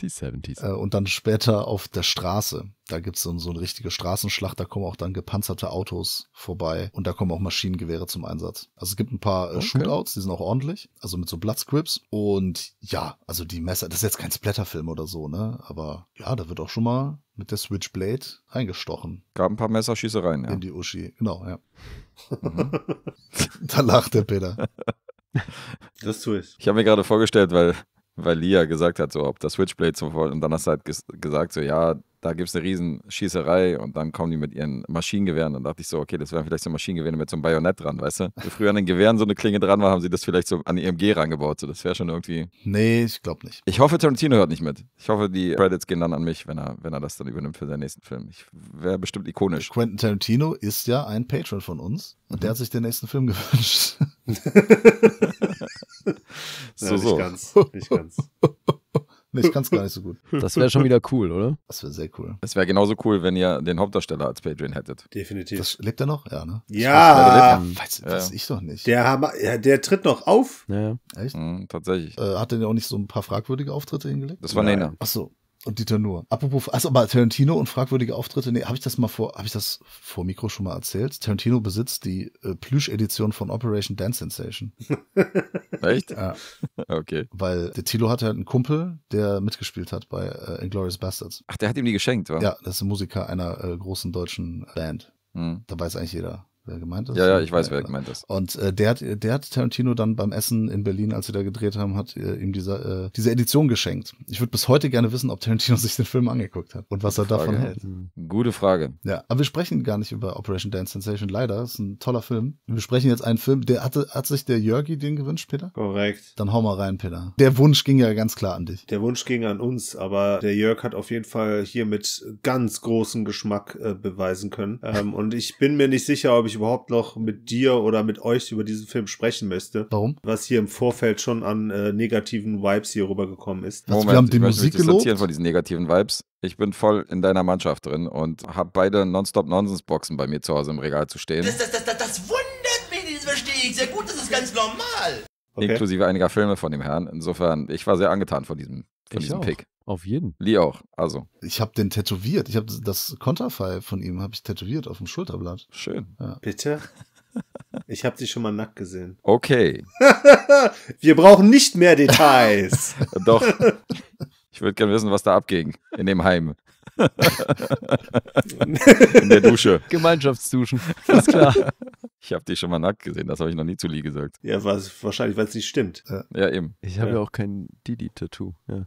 Die 70s. Äh, und dann später auf der Straße. Da gibt es so eine richtige Straßenschlacht, da kommen auch dann gepanzerte Autos vorbei und da kommen auch Maschinengewehre zum Einsatz. Also es gibt ein paar äh, okay. Shootouts, die sind auch ordentlich, also mit so Bloodscripts und ja, also die Messer, das ist jetzt kein Splatterfilm oder so, ne? Aber ja, da wird auch schon mal mit der Switchblade eingestochen. Gab ein paar Messerschießereien, ja. In die Uschi, genau, ja. Mhm. da lacht der Peter. Das tue ich. Ich habe mir gerade vorgestellt, weil weil Lia gesagt hat, so, ob das Switchblade zum Fall, und dann hast du halt gesagt, so, ja, da gibt es eine riesen Schießerei und dann kommen die mit ihren Maschinengewehren. Dann dachte ich so, okay, das wären vielleicht so Maschinengewehre mit so einem Bajonett dran, weißt du? Wo früher an den Gewehren so eine Klinge dran war, haben sie das vielleicht so an die EMG rangebaut. So, das wäre schon irgendwie. Nee, ich glaube nicht. Ich hoffe, Tarantino hört nicht mit. Ich hoffe, die Credits gehen dann an mich, wenn er, wenn er das dann übernimmt für seinen nächsten Film. Ich wäre bestimmt ikonisch. Quentin Tarantino ist ja ein Patron von uns und mhm. der hat sich den nächsten Film gewünscht. so, ja, nicht so. ganz. Nicht ganz. Nee, ich kann es gar nicht so gut. Das wäre schon wieder cool, oder? Das wäre sehr cool. Es wäre genauso cool, wenn ihr den Hauptdarsteller als Patreon hättet. Definitiv. Das, lebt er noch? Ja, ne? Ja! ja weiß, ja. weiß ich doch nicht. Der, der tritt noch auf. Ja. Echt? Mhm, tatsächlich. Äh, hat er denn auch nicht so ein paar fragwürdige Auftritte hingelegt? Das war Nena. Ach so. Und Dieter Nur. Apropos, also mal Tarantino und fragwürdige Auftritte, nee, habe ich das mal vor, habe ich das vor Mikro schon mal erzählt? Tarantino besitzt die äh, Plüsch-Edition von Operation Dance Sensation. Echt? Ja. Okay. Weil der Tilo hatte halt einen Kumpel, der mitgespielt hat bei äh, Inglourious Bastards. Ach, der hat ihm die geschenkt, oder? Ja, das ist ein Musiker einer äh, großen deutschen Band. Hm. Da weiß eigentlich jeder wer gemeint ist. Ja, ja, ich weiß, äh, wer gemeint ist. Und äh, der, hat, der hat Tarantino dann beim Essen in Berlin, als sie da gedreht haben, hat äh, ihm diese, äh, diese Edition geschenkt. Ich würde bis heute gerne wissen, ob Tarantino sich den Film angeguckt hat und was Gute er davon Frage. hält. Gute Frage. Ja, aber wir sprechen gar nicht über Operation Dance Sensation, leider. Das ist ein toller Film. Wir sprechen jetzt einen Film, der hatte, hat sich der Jörgi den gewünscht, Peter? Korrekt. Dann hau mal rein, Peter. Der Wunsch ging ja ganz klar an dich. Der Wunsch ging an uns, aber der Jörg hat auf jeden Fall hier mit ganz großem Geschmack äh, beweisen können. Ähm, und ich bin mir nicht sicher, ob ich überhaupt noch mit dir oder mit euch über diesen Film sprechen möchte. Warum? Was hier im Vorfeld schon an äh, negativen Vibes hier rübergekommen ist. Moment, also wir haben die ich Musik gelobt? von diesen negativen Vibes. Ich bin voll in deiner Mannschaft drin und habe beide nonstop Nonsense boxen bei mir zu Hause im Regal zu stehen. Das, das, das, das, das wundert mich, das verstehe ich sehr gut, das ist ganz normal. Okay. Inklusive einiger Filme von dem Herrn. Insofern, ich war sehr angetan von diesem, von ich diesem auch. Pick. Auf jeden. Lee auch, also. Ich habe den tätowiert. Ich habe das Konterfei von ihm habe ich tätowiert auf dem Schulterblatt. Schön. Ja. Bitte? Ich habe sie schon mal nackt gesehen. Okay. Wir brauchen nicht mehr Details. Doch. Ich würde gerne wissen, was da abging in dem Heim. in der Dusche. Gemeinschaftsduschen, ist klar. Ich habe dich schon mal nackt gesehen, das habe ich noch nie zu Lee gesagt. Ja, was, wahrscheinlich, weil es nicht stimmt. Ja, ja eben. Ich habe ja. ja. auch kein Didi-Tattoo. Ja.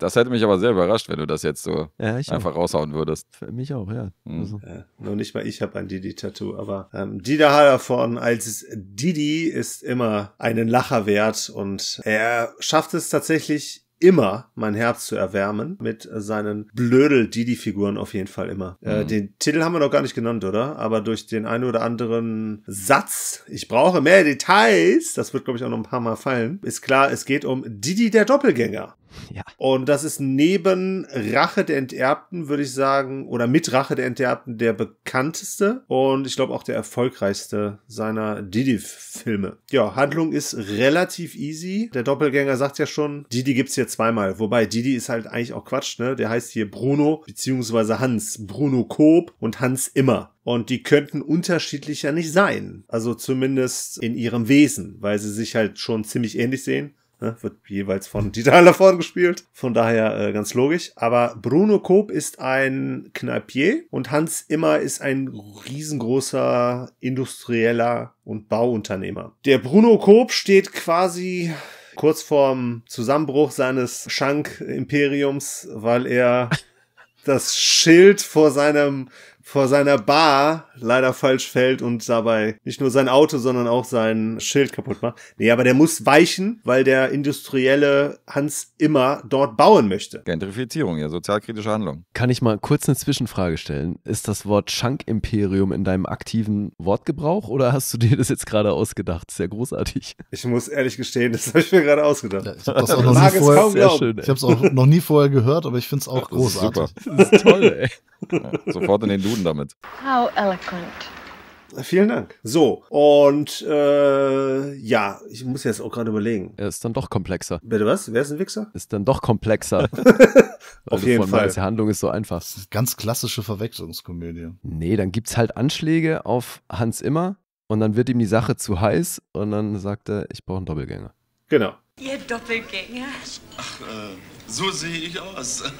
das hätte mich aber sehr überrascht, wenn du das jetzt so einfach auch. raushauen würdest. Für mich auch, ja. Mhm. Also. nur nicht mal ich habe ein Didi-Tattoo, aber ähm, Dida Hallerforn als Didi ist immer einen Lacher wert und er schafft es tatsächlich immer mein Herz zu erwärmen mit äh, seinen blödel Didi-Figuren auf jeden Fall immer. Äh, mhm. Äh, den Titel haben wir noch gar nicht genannt, oder? Aber durch den einen oder anderen Satz, ich brauche mehr Details, das wird, glaube ich, auch noch ein paar Mal fallen, ist klar, es geht um Didi der Doppelgänger. Ja. Und das ist neben Rache der Enterbten, würde ich sagen, oder mit Rache der Enterbten der bekannteste und ich glaube auch der erfolgreichste seiner Didi-Filme. Ja, Handlung ist relativ easy. Der Doppelgänger sagt ja schon, Didi gibt's hier zweimal. Wobei Didi ist halt eigentlich auch Quatsch, ne? Der heißt hier Bruno beziehungsweise Hans. Bruno Koop und Hans Immer. Und die könnten unterschiedlicher nicht sein. Also zumindest in ihrem Wesen, weil sie sich halt schon ziemlich ähnlich sehen Ne, wird jeweils von Dieter Hallervorden gespielt. Von daher äh, ganz logisch. Aber Bruno Koop ist ein Kneipier und Hans Immer ist ein riesengroßer industrieller und Bauunternehmer. Der Bruno Koop steht quasi kurz vorm Zusammenbruch seines Schank-Imperiums, weil er das Schild vor seinem vor seiner Bar leider falsch fällt und dabei nicht nur sein Auto, sondern auch sein Schild kaputt macht. Nee, aber der muss weichen, weil der industrielle Hans immer dort bauen möchte. Gentrifizierung, ja, sozialkritische Handlung. Kann ich mal kurz eine Zwischenfrage stellen? Ist das Wort Schankimperium in deinem aktiven Wortgebrauch oder hast du dir das jetzt gerade ausgedacht? Sehr großartig. Ich muss ehrlich gestehen, das habe ich mir gerade ausgedacht. Ja, ich habe es auch, noch nie, vorher, schön, ich auch noch nie vorher gehört, aber ich finde es auch das großartig. Ist super. Das ist toll, ey. Ja, sofort in den Duden tun damit. How eloquent. Vielen Dank. So, und äh, ja, ich muss jetzt auch gerade überlegen. Er ist dann doch komplexer. Bitte was? Wer ist ein Wichser? Ist dann doch komplexer. Also auf jeden Fall. die Handlung ist so einfach. Ist ganz klassische Verwechslungskomödie. Nee, dann gibt es halt Anschläge auf Hans Immer und dann wird ihm die Sache zu heiß und dann sagt er, ich brauche einen Doppelgänger. Genau. Ihr Doppelgänger. Ach, äh, so sehe ich aus.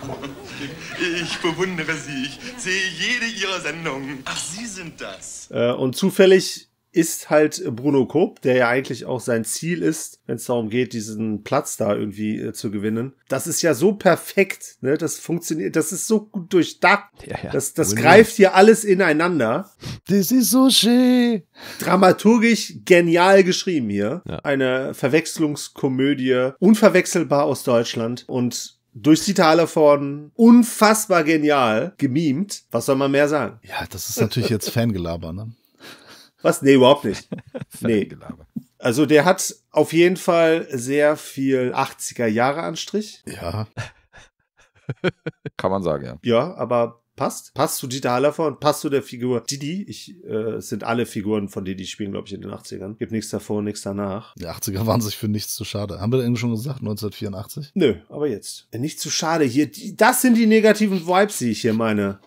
Ich bewundere Sie. Ich sehe jede Ihrer Sendungen. Ach, Sie sind das. Äh, und zufällig ist halt Bruno Koop, der ja eigentlich auch sein Ziel ist, wenn es darum geht, diesen Platz da irgendwie äh, zu gewinnen. Das ist ja so perfekt, ne? Das funktioniert, das ist so gut durchdacht. Ja, ja. Das, das greift hier alles ineinander. Das ist so schön. Dramaturgisch genial geschrieben hier. Ja. Eine Verwechslungskomödie, unverwechselbar aus Deutschland und durch Zitale von unfassbar genial gemimt. Was soll man mehr sagen? Ja, das ist natürlich jetzt Fangelaber, ne? Was? Nee, überhaupt nicht. nee. Also der hat auf jeden Fall sehr viel 80er Jahre Anstrich. Ja. Kann man sagen, ja. Ja, aber passt. Passt zu Dieter Hallerfer und passt zu der Figur Didi. Ich, äh, sind alle Figuren von Didi spielen, glaube ich, in den 80ern. Gibt nichts davor, nichts danach. Die 80er waren sich für nichts zu schade. Haben wir denn schon gesagt, 1984? Nö, aber jetzt. Äh, nicht zu schade. Hier, die, das sind die negativen Vibes, die ich hier meine.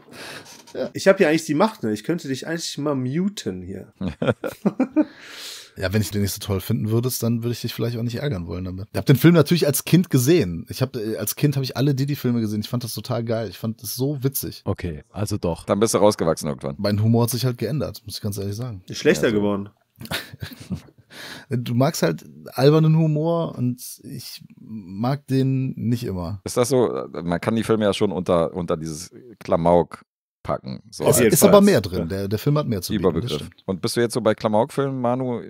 Ich habe ja eigentlich die Macht, ne? Ich könnte dich eigentlich mal muten hier. Ja, wenn ich den nicht so toll finden würdest, dann würde ich dich vielleicht auch nicht ärgern wollen damit. Ich habe den Film natürlich als Kind gesehen. Ich habe äh, als Kind habe ich alle Didi-Filme gesehen. Ich fand das total geil. Ich fand das so witzig. Okay, also doch. Dann bist du rausgewachsen irgendwann. Mein Humor hat sich halt geändert, muss ich ganz ehrlich sagen. Ist schlechter also. geworden. du magst halt albernen Humor und ich mag den nicht immer. Ist das so? Man kann die Filme ja schon unter, unter dieses Klamauk packen. So ist, ist aber mehr drin. Der, der Film hat mehr zu Überbegriff. bieten. Und bist du jetzt so bei Klamauk-Filmen, Manu,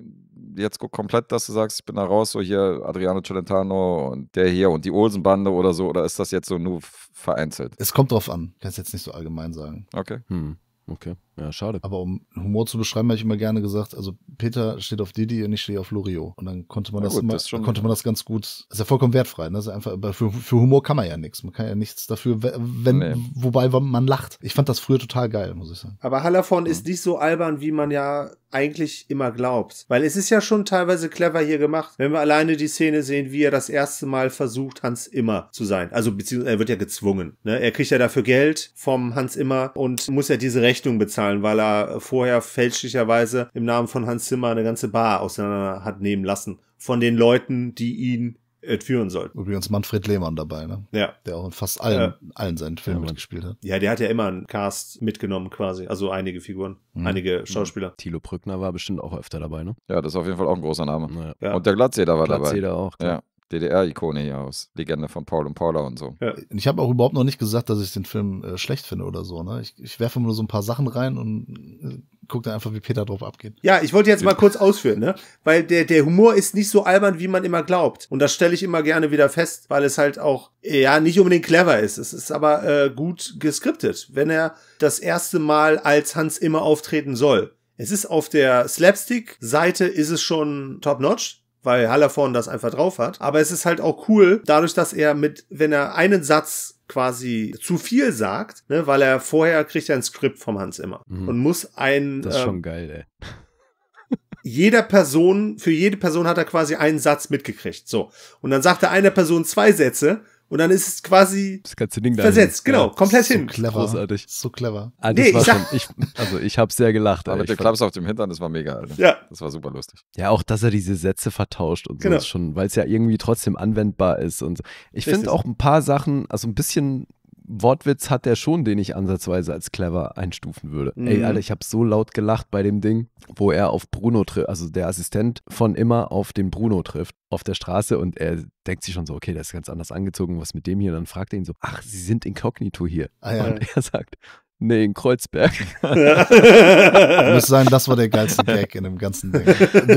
jetzt komplett, dass du sagst, ich bin da raus, so hier Adriano Celentano und der hier und die Olsenbande oder so, oder ist das jetzt so nur vereinzelt? Es kommt drauf an. Kannst jetzt nicht so allgemein sagen. Okay. Hm. Okay. Ja, schade. Aber um Humor zu beschreiben, habe ich immer gerne gesagt, also Peter steht auf Didi und ich stehe auf Lurio. Und dann konnte man ja, das gut, immer, das konnte man das ganz gut, ist ja vollkommen wertfrei, ne? Das ist einfach, für, für Humor kann man ja nichts. Man kann ja nichts dafür, wenn, nee. wobei man lacht. Ich fand das früher total geil, muss ich sagen. Aber Hallerforn mhm. ist nicht so albern, wie man ja eigentlich immer glaubt. Weil es ist ja schon teilweise clever hier gemacht, wenn wir alleine die Szene sehen, wie er das erste Mal versucht, Hans Immer zu sein. Also beziehungsweise er wird ja gezwungen. Ne? Er kriegt ja dafür Geld vom Hans Immer und muss ja diese Rechnung bezahlen bezahlen, weil er vorher fälschlicherweise im Namen von Hans Zimmer eine ganze Bar auseinander hat nehmen lassen von den Leuten, die ihn äh, führen sollten. Übrigens Manfred Lehmann dabei, ne? Ja. Der auch in fast allen, ja. allen seinen Filmen ja, mitgespielt hat. Ja, der hat ja immer einen Cast mitgenommen quasi. Also einige Figuren, mhm. einige mhm. Schauspieler. Mhm. Thilo Brückner war bestimmt auch öfter dabei, ne? Ja, das ist auf jeden Fall auch ein großer Name. Ja. Und der Glatzeder war Glatzeder dabei. Glatzeder auch, klar. Ja. DDR-Ikone hier aus. Legende von Paul und Paula und so. Ja. Ich habe auch überhaupt noch nicht gesagt, dass ich den Film äh, schlecht finde oder so. Ne? Ich, ich werfe nur so ein paar Sachen rein und äh, gucke dann einfach, wie Peter drauf abgeht. Ja, ich wollte jetzt mal kurz ausführen, ne? Weil der, der Humor ist nicht so albern, wie man immer glaubt. Und das stelle ich immer gerne wieder fest, weil es halt auch, ja, nicht unbedingt clever ist. Es ist aber äh, gut geskriptet, wenn er das erste Mal als Hans immer auftreten soll. Es ist auf der Slapstick-Seite ist es schon top-notch, weil Hallervorn das einfach drauf hat. Aber es ist halt auch cool, dadurch, dass er mit, wenn er einen Satz quasi zu viel sagt, ne, weil er vorher kriegt er ein Skript vom Hans immer mhm. und muss ein. Das ist ähm, schon geil, ey. jeder Person, für jede Person hat er quasi einen Satz mitgekriegt. So. Und dann sagt er einer Person zwei Sätze und dann ist es quasi das ganze Ding versetzt, dahin. genau, komplett so hin. Clever. Großartig. So clever. Ah, nee, ich, schon, ich also ich habe sehr gelacht. Aber der dem Klaps auf dem Hintern, das war mega, Alter. Ja. Das war super lustig. Ja, auch, dass er diese Sätze vertauscht und so genau. schon, weil es ja irgendwie trotzdem anwendbar ist und so. Ich finde auch ein paar Sachen, also ein bisschen Wortwitz hat er schon, den ich ansatzweise als clever einstufen würde. Mhm. Ey, Alter, ich habe so laut gelacht bei dem Ding, wo er auf Bruno trifft, also der Assistent von immer auf den Bruno trifft auf der Straße und er denkt sich schon so, okay, der ist ganz anders angezogen, was mit dem hier? Und dann fragt er ihn so, ach, Sie sind inkognito hier. Ah, ja. Und er sagt, Nee, in Kreuzberg. ich muss sagen, das war der geilste Gag in dem ganzen Ding.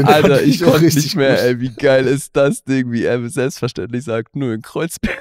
Alter, ich konnte nicht mehr, ey, wie geil ist das Ding, wie er selbstverständlich sagt, nur in Kreuzberg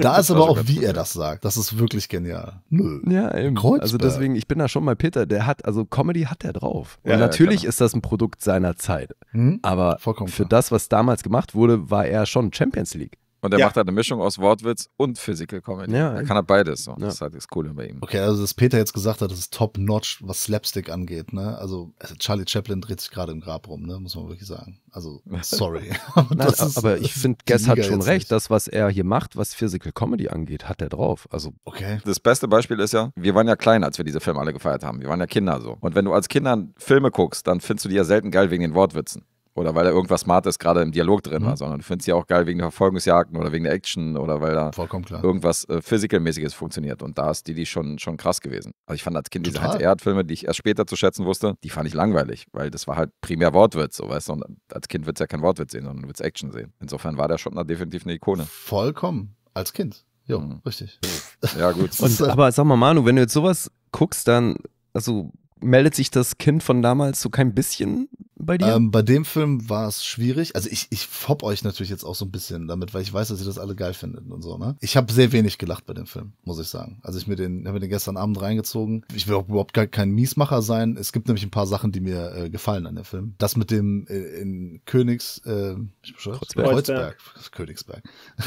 da ist aber auch, wie er das sagt. Das ist wirklich genial. Nö. Ja, eben. Also Kreuzberg. Also deswegen, ich bin da schon mal Peter, der hat, also Comedy hat er drauf. Und natürlich ja, ist das ein Produkt seiner Zeit. Hm? Aber Vollkommen für klar. das, was damals gemacht wurde, war er schon Champions League. Und er ja. macht halt eine Mischung aus Wortwitz und Physical Comedy. Ja, er kann halt beides. So. Ja. Das ist halt das Coole bei ihm. Okay, also, dass Peter jetzt gesagt hat, das ist top-notch, was Slapstick angeht. Ne? Also, also Charlie Chaplin dreht sich gerade im Grab rum, ne? muss man wirklich sagen. Also, sorry. Nein, ist, aber ich finde, Guess hat schon recht. Nicht. Das, was er hier macht, was Physical Comedy angeht, hat er drauf. Also, okay. Das beste Beispiel ist ja, wir waren ja klein, als wir diese Filme alle gefeiert haben. Wir waren ja Kinder so. Und wenn du als Kindern Filme guckst, dann findest du die ja selten geil wegen den Wortwitzen oder weil da irgendwas Smartes gerade im Dialog drin mhm. war, sondern du findest sie auch geil wegen der Verfolgungsjagden oder wegen der Action oder weil da irgendwas äh, Physical-mäßiges funktioniert. Und da ist die, die schon, schon krass gewesen. Also ich fand als Kind Total. diese Heinz-Erd-Filme, die ich erst später zu schätzen wusste, die fand ich langweilig, weil das war halt primär Wortwitz, so weißt du. Und als Kind wird es ja kein Wortwitz sehen, sondern du willst Action sehen. Insofern war der Schottner definitiv eine Ikone. Vollkommen. Als Kind. Ja, mhm. richtig. Ja, gut. Und, äh, aber sag mal, Manu, wenn du jetzt sowas guckst, dann, also meldet sich das Kind von damals so kein bisschen bei dir? Ähm, bei dem Film war es schwierig. Also ich, ich fopp euch natürlich jetzt auch so ein bisschen damit, weil ich weiß, dass ihr das alle geil findet und so, ne? Ich habe sehr wenig gelacht bei dem Film, muss ich sagen. Also ich mir den, habe mir den gestern Abend reingezogen. Ich will auch überhaupt gar kein Miesmacher sein. Es gibt nämlich ein paar Sachen, die mir äh, gefallen an dem Film. Das mit dem äh, in Königs, äh, ich Kreuzberg. Kreuzberg. Königsberg.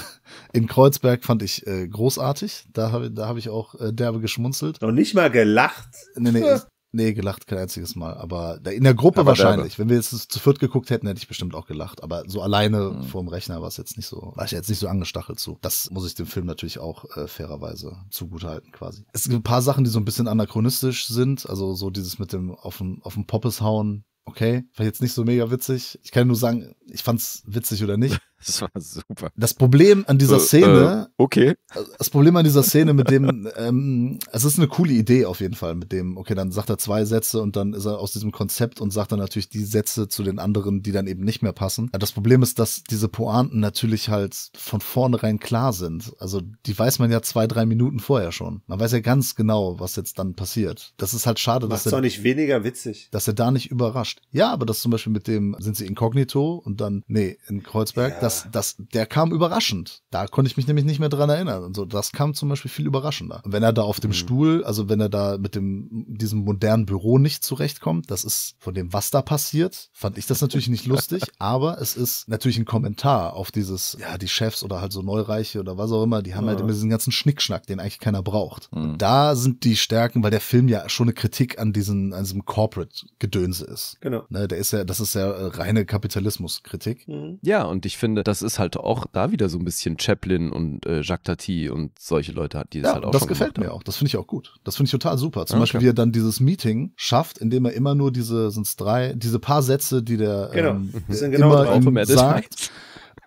in Kreuzberg fand ich äh, großartig. Da habe da hab ich auch äh, derbe geschmunzelt. Noch nicht mal gelacht. Nee, nee, Nee, gelacht kein einziges Mal. Aber in der Gruppe aber wahrscheinlich. Der, Wenn wir jetzt zu viert geguckt hätten, hätte ich bestimmt auch gelacht. Aber so alleine mhm. vorm Rechner war es jetzt nicht so, war ich jetzt nicht so angestachelt zu. Das muss ich dem Film natürlich auch äh, fairerweise zugutehalten quasi. Es gibt ein paar Sachen, die so ein bisschen anachronistisch sind. Also so dieses mit dem auf dem, auf dem Poppes hauen. Okay, war jetzt nicht so mega witzig. Ich kann nur sagen, ich fand's witzig oder nicht. Das war super. Das Problem an dieser Szene. Äh, okay. Das Problem an dieser Szene mit dem, ähm, es ist eine coole Idee auf jeden Fall mit dem, okay, dann sagt er zwei Sätze und dann ist er aus diesem Konzept und sagt dann natürlich die Sätze zu den anderen, die dann eben nicht mehr passen. Das Problem ist, dass diese Pointen natürlich halt von vornherein klar sind. Also die weiß man ja zwei, drei Minuten vorher schon. Man weiß ja ganz genau, was jetzt dann passiert. Das ist halt schade, Macht's dass er. nicht weniger witzig. Dass er da nicht überrascht. Ja, aber das zum Beispiel mit dem, sind sie inkognito und dann, nee, in Kreuzberg, ja. das das, das, der kam überraschend. Da konnte ich mich nämlich nicht mehr dran erinnern. Und so, das kam zum Beispiel viel überraschender. Wenn er da auf dem mhm. Stuhl, also wenn er da mit dem, diesem modernen Büro nicht zurechtkommt, das ist von dem, was da passiert, fand ich das natürlich nicht lustig, aber es ist natürlich ein Kommentar auf dieses, ja, die Chefs oder halt so Neureiche oder was auch immer, die haben halt ja. halt immer diesen ganzen Schnickschnack, den eigentlich keiner braucht. Mhm. Da sind die Stärken, weil der Film ja schon eine Kritik an diesem, an diesem Corporate-Gedönse ist. Genau. Ne, der ist ja, das ist ja äh, reine Kapitalismuskritik. Mhm. Ja, und ich finde, finde, das ist halt auch da wieder so ein bisschen Chaplin und äh, Jacques Tati und solche Leute hat, die das ja, halt auch Das gefällt mir ne? auch. Das finde ich auch gut. Das finde ich total super. Zum okay. Beispiel, wie er dann dieses Meeting schafft, indem er immer nur diese, sind drei, diese paar Sätze, die der genau. ähm, das sind genau immer drei, sagt.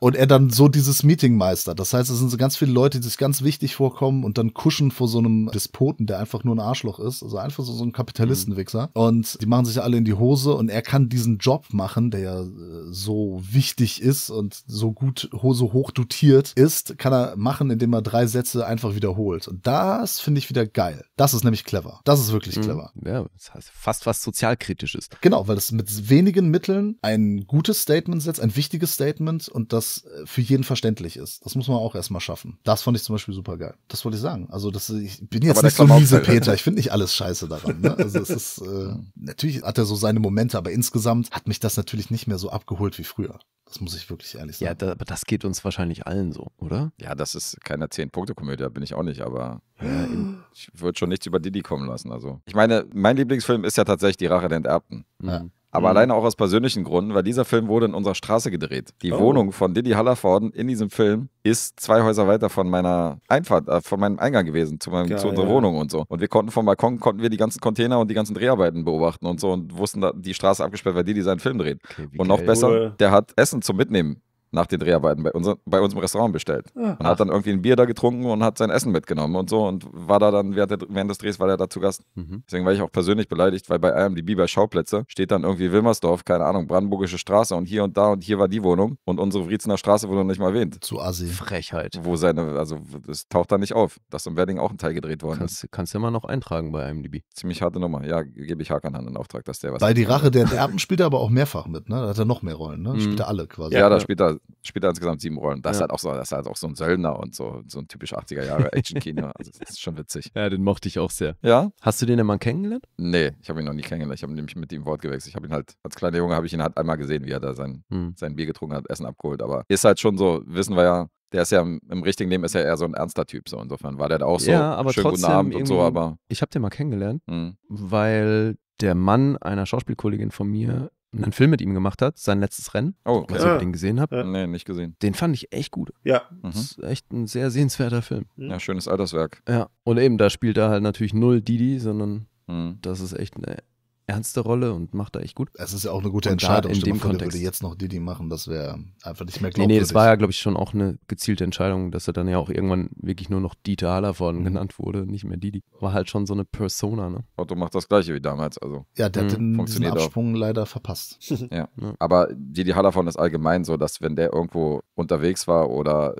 Und er dann so dieses Meeting meistert. Das heißt, es sind so ganz viele Leute, die sich ganz wichtig vorkommen und dann kuschen vor so einem Despoten, der einfach nur ein Arschloch ist. Also einfach so, so ein Kapitalistenwichser. Mhm. Und die machen sich alle in die Hose und er kann diesen Job machen, der ja äh, so wichtig ist und so gut, so hoch dotiert ist, kann er machen, indem er drei Sätze einfach wiederholt. Und das finde ich wieder geil. Das ist nämlich clever. Das ist wirklich mhm. clever. Ja, das heißt fast was sozialkritisches. Genau, weil es mit wenigen Mitteln ein gutes Statement setzt, ein wichtiges Statement und das äh, für jeden verständlich ist. Das muss man auch erstmal schaffen. Das fand ich zum Beispiel super geil. Das wollte ich sagen. Also das, ich bin jetzt aber nicht so miese Peter. Ich finde nicht alles scheiße daran. Ne? Also es ist, äh, natürlich hat er so seine Momente, aber insgesamt hat mich das natürlich nicht mehr so abgeholt wie früher. Das muss ich wirklich ehrlich sagen. Ja, da, aber das geht uns wahrscheinlich allen so, oder? Ja, das ist keine 10-Punkte-Komödie, bin ich auch nicht, aber ja, ich würde schon nichts über Didi kommen lassen. Also, ich meine, mein Lieblingsfilm ist ja tatsächlich Die Rache der Enterbten. Ja. Mhm. Aber mhm. alleine auch aus persönlichen Gründen, weil dieser Film wurde in unserer Straße gedreht. Die oh. Wohnung von Didi Hallervorden in diesem Film ist zwei Häuser weiter von meiner Einfahrt, äh, von meinem Eingang gewesen, zu, meinem, Geil, zu unserer ja. Wohnung und so. Und wir konnten vom Balkon, konnten wir die ganzen Container und die ganzen Dreharbeiten beobachten und so und wussten, da, die Straße abgesperrt, weil Didi seinen Film dreht. Okay, und noch geil. besser, der hat Essen zum Mitnehmen nach den Dreharbeiten bei, unser, bei unserem Restaurant bestellt. Ja. Ah. Und hat dann irgendwie ein Bier da getrunken und hat sein Essen mitgenommen und so und war da dann während, der, während des Drehs war er da zu Gast. Mhm. Deswegen war ich auch persönlich beleidigt, weil bei IMDb bei Schauplätze steht dann irgendwie Wilmersdorf, keine Ahnung, Brandenburgische Straße und hier und da und hier war die Wohnung und unsere Wriezener Straße wurde noch nicht mal erwähnt. Zu Assi. Frechheit. Wo seine, also das taucht da nicht auf, dass im Wedding auch ein Teil gedreht worden kannst, ist. Kannst du immer noch eintragen bei IMDb. Ziemlich harte Nummer. Ja, gebe ich Hakan an in Auftrag, dass der was. Weil die Rache der Erben spielt er aber auch mehrfach mit, ne? Da hat er noch mehr Rollen, ne? Mhm. Spielt er alle quasi. Ja, ja. da spielt er spielt er insgesamt sieben Rollen. Das, ja. ist halt auch so, das ist halt auch so ein Söldner und so, so ein typisch 80er-Jahre-Action-Kino. also, das ist schon witzig. Ja, den mochte ich auch sehr. Ja? Hast du den denn mal kennengelernt? Nee, ich habe ihn noch nie kennengelernt. Ich habe nämlich mit ihm Wort gewechselt. Ich habe ihn halt, als kleiner Junge habe ich ihn halt einmal gesehen, wie er da sein, hm. sein Bier getrunken hat, Essen abgeholt. Aber ist halt schon so, wissen wir ja, der ist ja im, im, richtigen Leben ist ja eher so ein ernster Typ so insofern war der da auch so ja, aber schönen guten Abend und so aber ich habe den mal kennengelernt mhm. weil der Mann einer Schauspielkollegin von mir einen Film mit ihm gemacht hat, sein letztes Rennen. Oh, okay. Weiß, ah. ob den gesehen habt. Ja. Nee, nicht gesehen. Den fand ich echt gut. Ja. Mhm. Das ist echt ein sehr sehenswerter Film. Ja, schönes Alterswerk. Ja. Und eben, da spielt er halt natürlich null Didi, sondern mhm. das ist echt eine ernste Rolle und macht da echt gut. Es ist ja auch eine gute und Entscheidung. in dem Kontext. würde jetzt noch Didi machen, das wäre einfach nicht mehr glaubwürdig. Nee, nee, das war ja, glaube ich, schon auch eine gezielte Entscheidung, dass er dann ja auch irgendwann wirklich nur noch Dieter Hallervorden mhm. genannt wurde, nicht mehr Didi. War halt schon so eine Persona, ne? Otto macht das Gleiche wie damals, also. Ja, der mhm. hat den diesen Absprung auch. leider verpasst. ja. ja. aber Didi Hallervorden ist allgemein so, dass wenn der irgendwo unterwegs war oder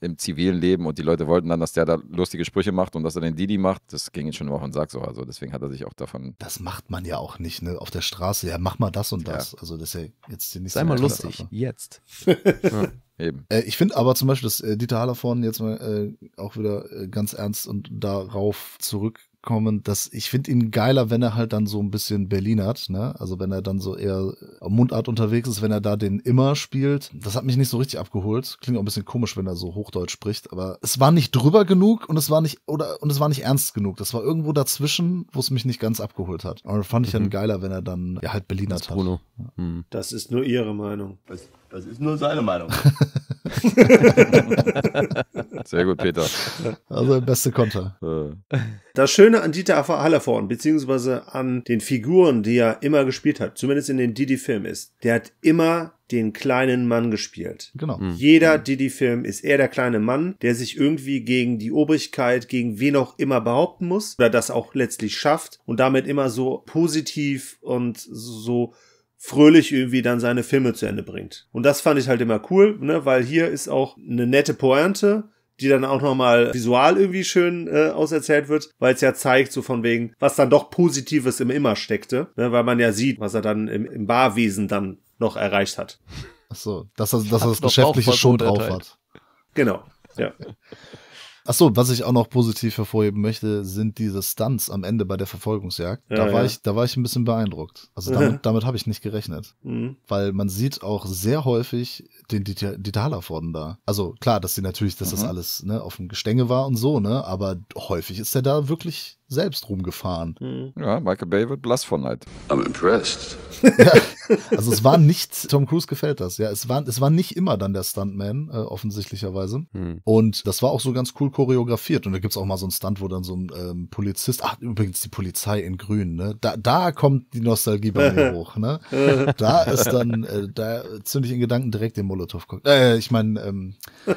im zivilen Leben und die Leute wollten dann, dass der da lustige Sprüche macht und dass er den Didi macht, das ging ihm schon immer auf den Sack so, also deswegen hat er sich auch davon... Das macht man ja auch auch nicht, ne? Auf der Straße, ja, mach mal das und das. Ja. Also das ist ja jetzt die nächste Sei mal lustig, Sache. jetzt. ja, eben. Äh, ich finde aber zum Beispiel, dass äh, Dieter Hallervorn jetzt mal äh, auch wieder äh, ganz ernst und darauf zurück kommen, dass ich finde ihn geiler, wenn er halt dann so ein bisschen Berlin hat, ne? Also wenn er dann so eher Mundart unterwegs ist, wenn er da den immer spielt. Das hat mich nicht so richtig abgeholt. Klingt auch ein bisschen komisch, wenn er so Hochdeutsch spricht, aber es war nicht drüber genug und es war nicht oder und es war nicht ernst genug. Das war irgendwo dazwischen, wo es mich nicht ganz abgeholt hat. Und fand ich mhm. dann geiler, wenn er dann ja halt Berliner hat. Bruno. Mhm. Das ist nur ihre Meinung. Das, das ist nur seine Meinung. Sehr gut, Peter. Also beste Konter. Das Schöne an Dieter Hallervorn, beziehungsweise an den Figuren, die er immer gespielt hat, zumindest in den Didi-Filmen ist, der hat immer den kleinen Mann gespielt. Genau. Mhm. Jeder hm. Didi-Film ist er der kleine Mann, der sich irgendwie gegen die Obrigkeit, gegen wen auch immer behaupten muss oder das auch letztlich schafft und damit immer so positiv und so fröhlich irgendwie dann seine Filme zu Ende bringt. Und das fand ich halt immer cool, ne, weil hier ist auch eine nette Pointe, die dann auch nochmal visual irgendwie schön äh, auserzählt wird, weil es ja zeigt, so von wegen, was dann doch Positives im Immer steckte, ne, weil man ja sieht, was er dann im, im Barwesen dann noch erreicht hat. Ach so, dass er, dass er das Geschäftliche schon drauf hat. Genau, ja. Ach so, was ich auch noch positiv hervorheben möchte, sind diese Stunts am Ende bei der Verfolgungsjagd. Ja, da, war ja. ich, da war ich ein bisschen beeindruckt. Also damit, damit habe ich nicht gerechnet. Mhm. Weil man sieht auch sehr häufig den Ditalerforden da. Also klar, dass sie natürlich, dass mhm. das alles ne, auf dem Gestänge war und so, ne? Aber häufig ist er da wirklich selbst rumgefahren. Mhm. Ja, Michael Bay wird blass von Neid. I'm impressed. Also es war nicht, Tom Cruise gefällt das, ja. Es war, es war nicht immer dann der Stuntman, äh, offensichtlicherweise. Hm. Und das war auch so ganz cool choreografiert. Und da gibt's auch mal so einen Stunt, wo dann so ein ähm, Polizist, ach übrigens die Polizei in grün, ne? Da, da kommt die Nostalgie bei mir hoch, ne? Da ist dann, äh, da zünde ich in Gedanken direkt den Molotow. Äh, äh, ich meine, ähm,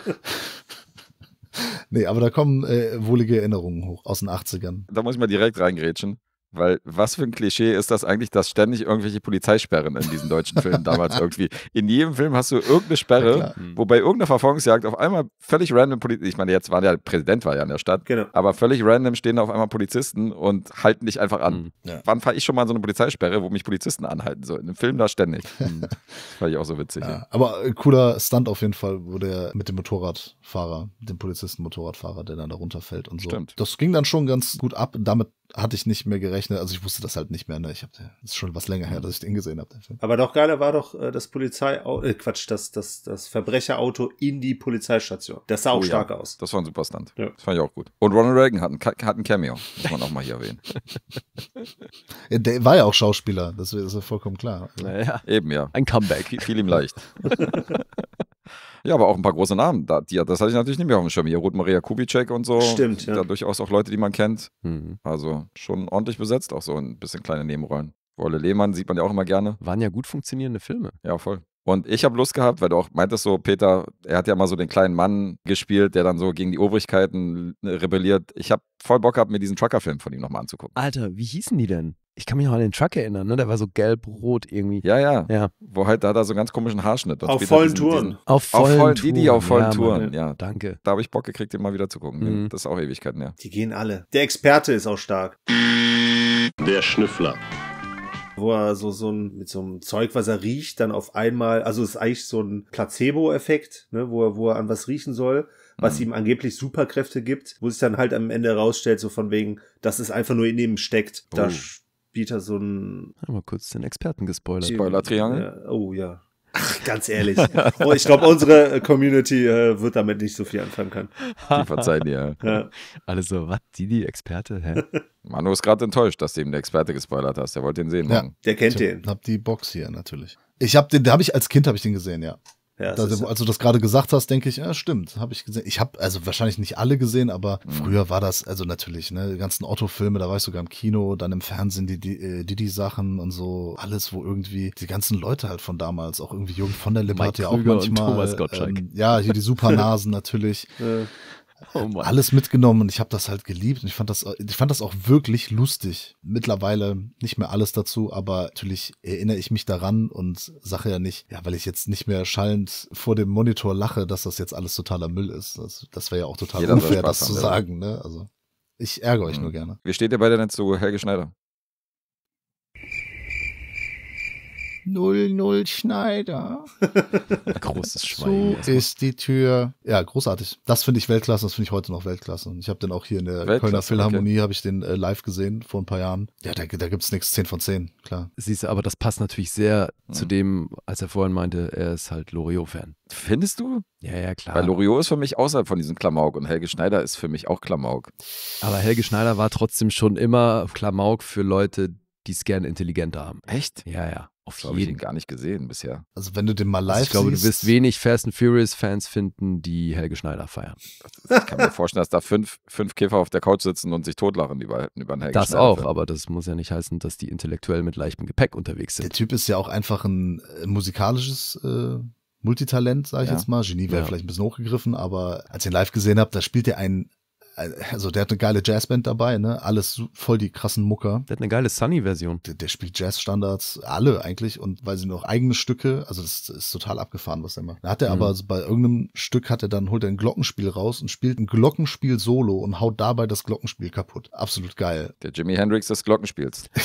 Nee, aber da kommen äh, wohlige Erinnerungen hoch aus den 80ern. Da muss ich mal direkt reingrätschen. Weil was für ein Klischee ist das eigentlich, dass ständig irgendwelche Polizeisperren in diesen deutschen Filmen damals irgendwie. In jedem Film hast du irgendeine Sperre, mhm. wobei irgendeine Verfolgungsjagd auf einmal völlig random Polizisten, ich meine, jetzt war der Präsident war ja in der Stadt, genau. aber völlig random stehen da auf einmal Polizisten und halten dich einfach an. Mhm. Ja. Wann fahre ich schon mal so eine Polizeisperre, wo mich Polizisten anhalten? So in einem Film da ständig. Mhm. Fand ich auch so witzig. ja. Aber äh, cooler Stunt auf jeden Fall, wo der mit dem Motorradfahrer, dem Polizisten Motorradfahrer, der dann da runterfällt und so. Stimmt. Das ging dann schon ganz gut ab. Damit hatte ich nicht mehr gerechnet. Also ich wusste das halt nicht mehr. Ne? Ich habe ist schon was länger her, mhm. dass ich den gesehen habe. Aber doch geiler war doch äh, das Polizei, äh, Quatsch, das, das, das Verbrecherauto in die Polizeistation. Das sah oh, auch stark ja. aus. Das war ein super Stunt. Ja. Das fand ich auch gut. Und Ronald Reagan hat ein, hat ein Cameo, muss man auch mal hier erwähnen. ja, der war ja auch Schauspieler, das ist ja vollkommen klar. Naja, eben ja. Ein Comeback. Fiel ihm leicht. Ja, aber auch ein paar große Namen. Da, die, das hatte ich natürlich nicht mehr auf dem Schirm. Hier Ruth Maria Kubitschek und so. Stimmt, ja. Da durchaus auch Leute, die man kennt. Mhm. Also schon ordentlich besetzt, auch so ein bisschen kleine Nebenrollen. Wolle Lehmann sieht man ja auch immer gerne. Waren ja gut funktionierende Filme. Ja, voll. Und ich habe Lust gehabt, weil du auch meintest so, Peter, er hat ja mal so den kleinen Mann gespielt, der dann so gegen die Obrigkeiten rebelliert. Ich habe voll Bock gehabt, mir diesen Trucker-Film von ihm nochmal anzugucken. Alter, wie hießen die denn? ich kann mich noch an den Truck erinnern, ne? Der war so gelb-rot irgendwie. Ja, ja. ja. Wo halt, da hat er so einen ganz komischen Haarschnitt. Auf vollen diesen, Touren. Diesen, auf vollen auf voll, Touren. Die, die auf vollen ja, Touren, ja. Danke. Da habe ich Bock gekriegt, den mal wieder zu gucken. Mhm. Das ist auch Ewigkeiten, ja. Die gehen alle. Der Experte ist auch stark. Der Schnüffler wo er so, so ein, mit so einem Zeug, was er riecht, dann auf einmal, also ist eigentlich so ein Placebo-Effekt, ne, wo er, wo er an was riechen soll, was mhm. ihm angeblich Superkräfte gibt, wo sich dann halt am Ende rausstellt, so von wegen, dass es einfach nur in ihm steckt. Oh. Da Anbieter so ein. Mal kurz den Experten gespoilert. Spoiler-Triangel? Ja, äh, oh ja. Ach, ganz ehrlich. Oh, ich glaube, unsere äh, Community äh, wird damit nicht so viel anfangen können. Die verzeihen dir. Ja. Alle so, was? Die, die Experte? Hä? Manu ist gerade enttäuscht, dass du ihm der Experte gespoilert hast. Der wollte den sehen. Ja, der kennt ich den. Hab die Box hier natürlich. Ich habe den, da habe ich als Kind habe ich den gesehen, ja. Ja, da, als du das gerade gesagt hast, denke ich, ja, stimmt, habe ich gesehen. Ich habe also wahrscheinlich nicht alle gesehen, aber mhm. früher war das, also natürlich, ne, die ganzen Otto-Filme, da war ich sogar im Kino, dann im Fernsehen die, die, die, äh, die Sachen und so, alles, wo irgendwie die ganzen Leute halt von damals, auch irgendwie Jürgen von der Lippe hat ja auch manchmal. Ähm, ja, hier die Supernasen natürlich. Oh alles mitgenommen und ich habe das halt geliebt und ich fand das, ich fand das auch wirklich lustig. Mittlerweile nicht mehr alles dazu, aber natürlich erinnere ich mich daran und sage ja nicht, ja, weil ich jetzt nicht mehr schallend vor dem Monitor lache, dass das jetzt alles totaler Müll ist. Das, das wäre ja auch total unfair, das zu sagen. Ne? Also ich ärgere euch mhm. nur gerne. Wie steht ihr beide denn zu Helge Schneider? 00 Schneider. Großes Schwein. So ist die Tür. Ja, großartig. Das finde ich Weltklasse, das finde ich heute noch Weltklasse. Und ich habe den auch hier in der Weltklasse, Kölner Philharmonie, okay. habe ich den äh, live gesehen vor ein paar Jahren. Ja, da, da gibt es nichts 10 von 10, klar. Siehst du, aber das passt natürlich sehr mhm. zu dem, als er vorhin meinte, er ist halt Loriot-Fan. Findest du? Ja, ja, klar. Weil Loriot ist für mich außerhalb von diesem Klamauk und Helge Schneider ist für mich auch Klamauk. Aber Helge Schneider war trotzdem schon immer Klamauk für Leute, die es gern intelligenter haben. Echt? Ja, ja. Auf jeden. Habe ich ihn gar nicht gesehen bisher. Also wenn du den mal live also Ich glaube, siehst. du wirst wenig Fast and Furious Fans finden, die Helge Schneider feiern. Ich kann mir vorstellen, dass da fünf, fünf Käfer auf der Couch sitzen und sich totlachen über, über einen Helge das Schneider. Das auch, aber das muss ja nicht heißen, dass die intellektuell mit leichtem Gepäck unterwegs sind. Der Typ ist ja auch einfach ein äh, musikalisches äh, Multitalent, sage ich ja. jetzt mal. Genie wäre ja. vielleicht ein bisschen hochgegriffen, aber als ich ihn live gesehen habe, da spielt er einen also der hat eine geile Jazzband dabei, ne? Alles voll die krassen Mucker. Der hat eine geile Sunny-Version. Der, der, spielt Jazz-Standards, alle eigentlich, und weil sie noch eigene Stücke, also das ist total abgefahren, was er macht. Da hat er mhm. aber also bei irgendeinem Stück hat er dann, holt er ein Glockenspiel raus und spielt ein Glockenspiel solo und haut dabei das Glockenspiel kaputt. Absolut geil. Der Jimi Hendrix des Glockenspiels.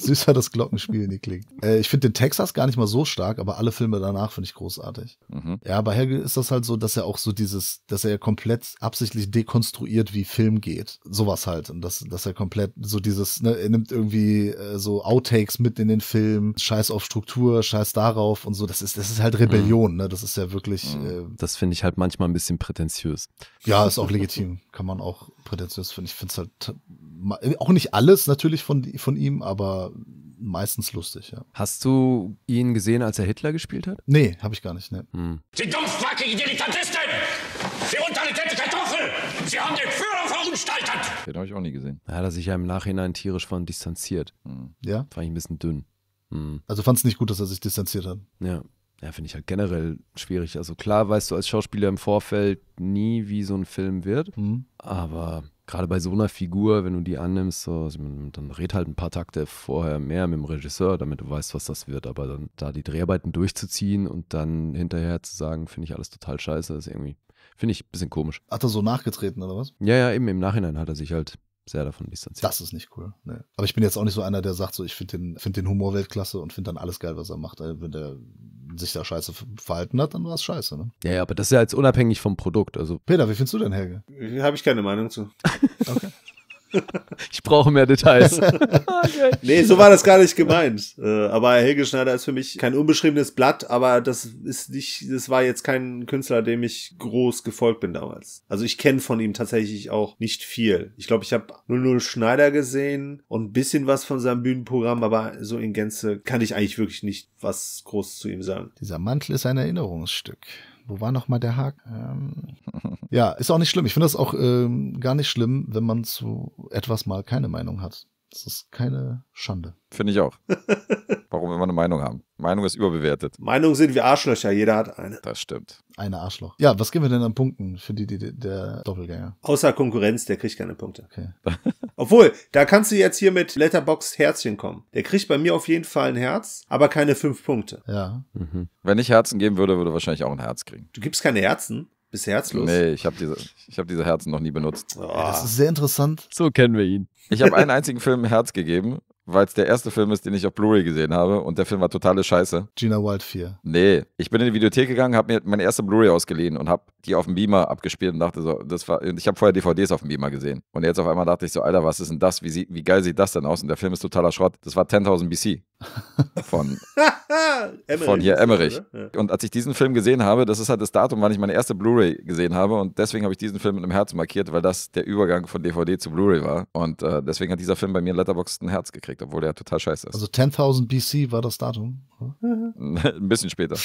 süßer das Glockenspiel nie klingt. Äh, ich finde den Texas gar nicht mal so stark, aber alle Filme danach finde ich großartig. Mhm. Ja, bei Helge ist das halt so, dass er auch so dieses, dass er komplett absichtlich dekonstruiert, wie Film geht. Sowas halt. Und dass, dass er komplett so dieses, ne, er nimmt irgendwie äh, so Outtakes mit in den Film, scheiß auf Struktur, scheiß darauf und so. Das ist, das ist halt Rebellion, mhm. ne? Das ist ja wirklich. Mhm. Äh, das finde ich halt manchmal ein bisschen prätentiös. Ja, ist auch legitim. Kann man auch prätentiös finden. Ich finde es halt auch nicht alles natürlich von, von ihm, aber meistens lustig, ja. Hast du ihn gesehen, als er Hitler gespielt hat? Nee, habe ich gar nicht, ne. Hm. Sie dumpfbackigen Delikatisten! Sie unterlitterte Kartoffel! Sie haben den Führer verunstaltet! Den habe ich auch nie gesehen. da hat er sich ja im Nachhinein tierisch von distanziert. Hm. Ja? Fand ich ein bisschen dünn. Hm. Also fand es nicht gut, dass er sich distanziert hat. Ja, ja, finde ich halt generell schwierig. Also klar weißt du als Schauspieler im Vorfeld nie, wie so ein Film wird, mhm. aber gerade bei so einer Figur, wenn du die annimmst, so, also, dann red halt ein paar Takte vorher mehr mit dem Regisseur, damit du weißt, was das wird. Aber dann da die Dreharbeiten durchzuziehen und dann hinterher zu sagen, finde ich alles total scheiße, ist irgendwie, finde ich ein bisschen komisch. Hat er so nachgetreten oder was? Ja, ja, eben im Nachhinein hat er sich halt sehr davon distanziert. Das ist nicht cool. Nee. Aber ich bin jetzt auch nicht so einer, der sagt, so ich finde den, find den Humor Weltklasse und finde dann alles geil, was er macht. Äh, wenn der sich da scheiße verhalten hat, dann war es scheiße. Ne? Ja, ja, aber das ist ja jetzt unabhängig vom Produkt. Also. Peter, wie findest du denn Helge? Äh, Habe ich keine Meinung zu. okay. Ich brauche mehr Details. nee, so war das gar nicht gemeint. Äh, aber Helge Schneider ist für mich kein unbeschriebenes Blatt, aber das ist nicht, das war jetzt kein Künstler, dem ich groß gefolgt bin damals. Also ich kenne von ihm tatsächlich auch nicht viel. Ich glaube, ich habe 00 Schneider gesehen und ein bisschen was von seinem Bühnenprogramm, aber so in Gänze kann ich eigentlich wirklich nicht was groß zu ihm sagen. Dieser Mantel ist ein Erinnerungsstück. Wo war noch mal der Haken? Ähm, ja, ist auch nicht schlimm. Ich finde das auch ähm, gar nicht schlimm, wenn man zu etwas mal keine Meinung hat. Das ist keine Schande. Finde ich auch. Warum immer eine Meinung haben. Meinung ist überbewertet. Meinung sind wie Arschlöcher, jeder hat eine. Das stimmt. Eine Arschloch. Ja, was geben wir denn an Punkten für die, die, die der Doppelgänger? Außer Konkurrenz, der kriegt keine Punkte. Okay. Obwohl, da kannst du jetzt hier mit Letterbox Herzchen kommen. Der kriegt bei mir auf jeden Fall ein Herz, aber keine fünf Punkte. Ja. Mhm. Wenn ich Herzen geben würde, würde er wahrscheinlich auch ein Herz kriegen. Du gibst keine Herzen? Bist du herzlos? Nee, ich habe diese, hab diese Herzen noch nie benutzt. Oh. Das ist sehr interessant. So kennen wir ihn. Ich habe einen einzigen Film Herz gegeben, weil es der erste Film ist, den ich auf Blu-ray gesehen habe und der Film war totale Scheiße. Gina Wild 4. Nee, ich bin in die Videothek gegangen, habe mir meine erste Blu-ray ausgeliehen und habe die auf dem Beamer abgespielt und dachte so, das war ich habe vorher DVDs auf dem Beamer gesehen und jetzt auf einmal dachte ich so, Alter, was ist denn das? Wie, wie geil sieht das denn aus? Und der Film ist totaler Schrott. Das war 10000 BC von, Emmerich, von hier Emmerich. Ja. Und als ich diesen Film gesehen habe, das ist halt das Datum, wann ich meine erste Blu-ray gesehen habe und deswegen habe ich diesen Film mit einem Herz markiert, weil das der Übergang von DVD zu Blu-ray war und äh, deswegen hat dieser Film bei mir in Letterboxd ein Herz gekriegt, obwohl der total scheiße ist. Also 10.000 BC war das Datum? ein bisschen später.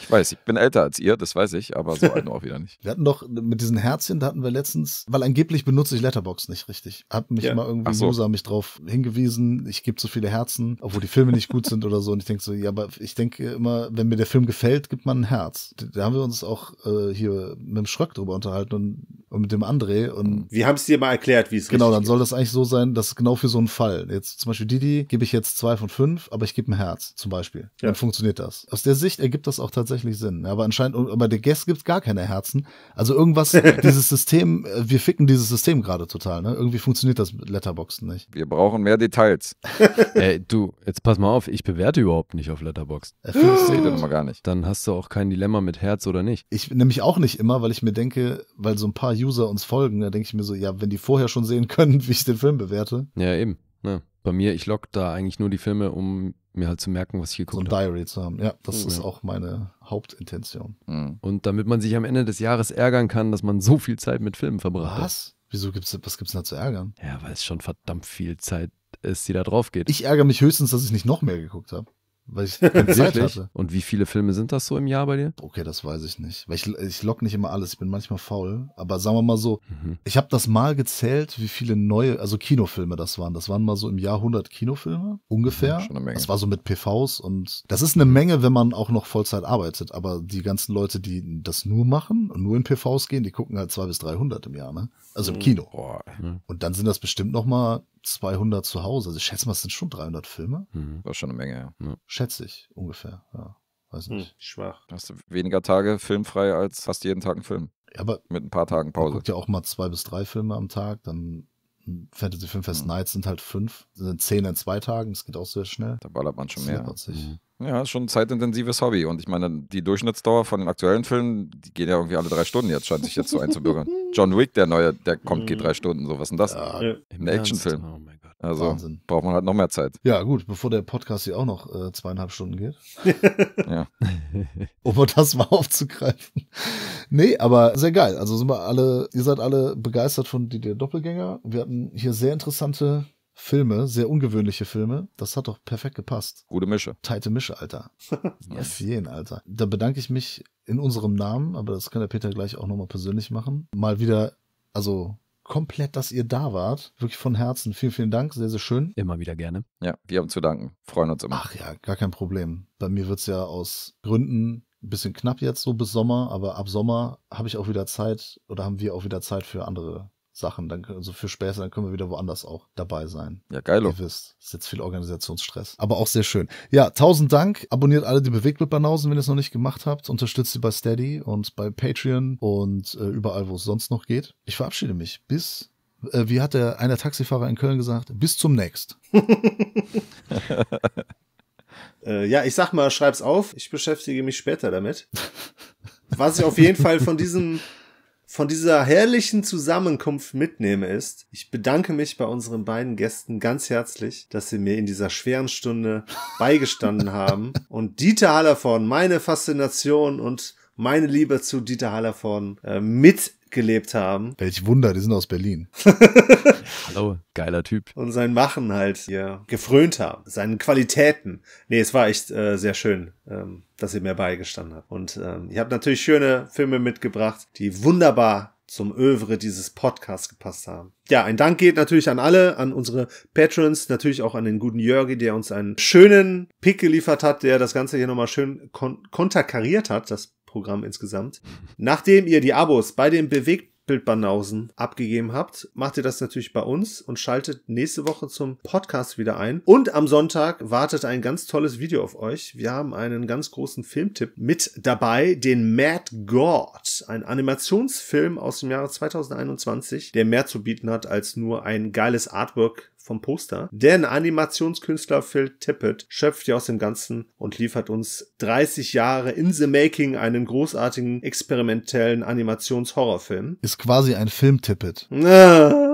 Ich weiß, ich bin älter als ihr, das weiß ich, aber so alt auch wieder nicht. Wir hatten doch mit diesen Herzchen, da hatten wir letztens, weil angeblich benutze ich Letterbox nicht richtig. Hat mich ja. mal irgendwie so. User mich drauf hingewiesen, ich gebe zu viele Herzen, obwohl die Filme nicht gut sind oder so. Und ich denke so, ja, aber ich denke immer, wenn mir der Film gefällt, gibt man ein Herz. Da haben wir uns auch äh, hier mit dem Schröck drüber unterhalten und, und mit dem André. Und mhm. wir haben es dir mal erklärt, wie es Genau, dann soll das eigentlich so sein, dass genau für so einen Fall. Jetzt zum Beispiel Didi gebe ich jetzt zwei von fünf, aber ich gebe ein Herz zum Beispiel. Ja. Dann funktioniert das. Aus der Sicht ergibt das auch doch tatsächlich Sinn. Aber anscheinend, bei der Guest gibt es gar keine Herzen. Also irgendwas, dieses System, äh, wir ficken dieses System gerade total, ne? Irgendwie funktioniert das mit Letterboxen nicht. Wir brauchen mehr Details. Ey, du, jetzt pass mal auf, ich bewerte überhaupt nicht auf Letterboxen. Äh, das sehe ich immer gar nicht. Dann hast du auch kein Dilemma mit Herz oder nicht. Ich nämlich auch nicht immer, weil ich mir denke, weil so ein paar User uns folgen, da denke ich mir so, ja, wenn die vorher schon sehen können, wie ich den Film bewerte. Ja, eben. Ja. Ne? Bei mir, ich logge da eigentlich nur die Filme, um mir halt zu merken, was ich geguckt habe. so ein Diary zu haben. Ja, das mhm. ist auch meine Hauptintention. Mhm. Und damit man sich am Ende des Jahres ärgern kann, dass man so viel Zeit mit Filmen verbracht was? hat. Was? Wieso gibt's, was gibt's denn da zu ärgern? Ja, weil es schon verdammt viel Zeit ist, die da drauf geht. Ich ärgere mich höchstens, dass ich nicht noch mehr geguckt habe weil ich Zeit hatte. Und wie viele Filme sind das so im Jahr bei dir? Okay, das weiß ich nicht. Weil ich, ich log nicht immer alles, ich bin manchmal faul. Aber sagen wir mal so, mhm. ich habe das mal gezählt, wie viele neue, also Kinofilme das waren. Das waren mal so im Jahr 100 Kinofilme, ungefähr. Ja, das war so mit PVs und das ist eine Menge, wenn man auch noch Vollzeit arbeitet. Aber die ganzen Leute, die das nur machen und nur in PVs gehen, die gucken halt 200 bis 300 im Jahr, ne? Also im oh, Kino. Mhm. Und dann sind das bestimmt noch mal 200 zu Hause. Also ich schätze mal, es sind schon 300 Filme. Mhm. Das ist schon eine Menge, ja. Schätze ich ungefähr, ja. Weiß hm. nicht. Hm, schwach. Hast du weniger Tage filmfrei als fast jeden Tag einen Film. Ja, aber mit ein paar Tagen Pause. Man guckt ja auch mal zwei bis drei Filme am Tag, dann Fantasy Film Fest mhm. Nights sind halt fünf, sind zehn in zwei Tagen, das geht auch sehr schnell. Da ballert man schon mehr. Mhm. Ja, ist schon ein zeitintensives Hobby. Und ich meine, die Durchschnittsdauer von den aktuellen Filmen, die gehen ja irgendwie alle drei Stunden jetzt, scheint sich jetzt so einzubürgern. John Wick, der neue, der kommt, mhm. geht drei Stunden, so. Was ist denn das? Ja, Im Actionfilm. Oh mein Gott. Also Wahnsinn. braucht man halt noch mehr Zeit. Ja, gut, bevor der Podcast hier auch noch äh, zweieinhalb Stunden geht. ja. um das mal aufzugreifen. Nee, aber sehr geil. Also sind wir alle, ihr seid alle begeistert von der Doppelgänger. Wir hatten hier sehr interessante Filme, sehr ungewöhnliche Filme. Das hat doch perfekt gepasst. Gute Mische. Teite Mische, Alter. yes. Auf jeden, Alter. Da bedanke ich mich in unserem Namen, aber das kann der Peter gleich auch nochmal persönlich machen. Mal wieder, also komplett, dass ihr da wart. Wirklich von Herzen. Vielen, vielen Dank. Sehr, sehr schön. Immer wieder gerne. Ja, wir haben zu danken. Freuen uns immer. Ach ja, gar kein Problem. Bei mir wird es ja aus Gründen ein bisschen knapp jetzt so bis Sommer, aber ab Sommer habe ich auch wieder Zeit oder haben wir auch wieder Zeit für andere Sachen, dann also für Späße, dann können wir wieder woanders auch dabei sein. Ja, geil. Ihr wisst, ist jetzt viel Organisationsstress, aber auch sehr schön. Ja, tausend Dank. Abonniert alle die Bewegtbildbanausen, wenn ihr es noch nicht gemacht habt. Unterstützt sie bei Steady und bei Patreon und äh, überall, wo es sonst noch geht. Ich verabschiede mich. Bis, äh, wie hat der einer Taxifahrer in Köln gesagt, bis zum nächsten. äh, ja, ich sag mal, schreib's auf. Ich beschäftige mich später damit. Was ich auf jeden Fall von diesem von dieser herrlichen Zusammenkunft mitnehme, ist, ich bedanke mich bei unseren beiden Gästen ganz herzlich, dass sie mir in dieser schweren Stunde beigestanden haben. Und Dieter Hallervorden, meine Faszination und meine Liebe zu Dieter Hallervorden äh, mit gelebt haben. Welch Wunder, die sind aus Berlin. Hallo, geiler Typ. Und sein Machen halt hier gefrönt haben, seinen Qualitäten. Nee, es war echt äh, sehr schön, ähm, dass ihr mir beigestanden habt. Und ähm, ich habt natürlich schöne Filme mitgebracht, die wunderbar zum Övre dieses Podcasts gepasst haben. Ja, ein Dank geht natürlich an alle, an unsere Patrons, natürlich auch an den guten Jörgi, der uns einen schönen Pick geliefert hat, der das Ganze hier nochmal schön kon konterkariert hat, das Programm insgesamt. Nachdem ihr die Abos bei den Bewegtbildbanausen abgegeben habt, macht ihr das natürlich bei uns und schaltet nächste Woche zum Podcast wieder ein. Und am Sonntag wartet ein ganz tolles Video auf euch. Wir haben einen ganz großen Filmtipp mit dabei, den Mad God, ein Animationsfilm aus dem Jahre 2021, der mehr zu bieten hat als nur ein geiles Artwork vom Poster. Denn Animationskünstler Phil Tippett schöpft ja aus dem Ganzen und liefert uns 30 Jahre in the making einen großartigen experimentellen Animationshorrorfilm. Ist quasi ein Film Tippett. Ah.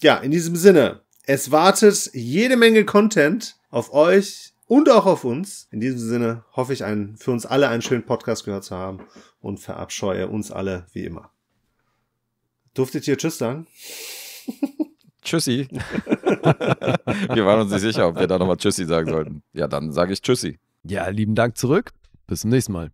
Ja, in diesem Sinne, es wartet jede Menge Content auf euch und auch auf uns. In diesem Sinne hoffe ich, einen, für uns alle einen schönen Podcast gehört zu haben und verabscheue uns alle wie immer. Durftet ihr Tschüss sagen? Tschüssi. wir waren uns nicht sicher, ob wir da nochmal Tschüssi sagen sollten. Ja, dann sage ich Tschüssi. Ja, lieben Dank zurück. Bis zum nächsten Mal.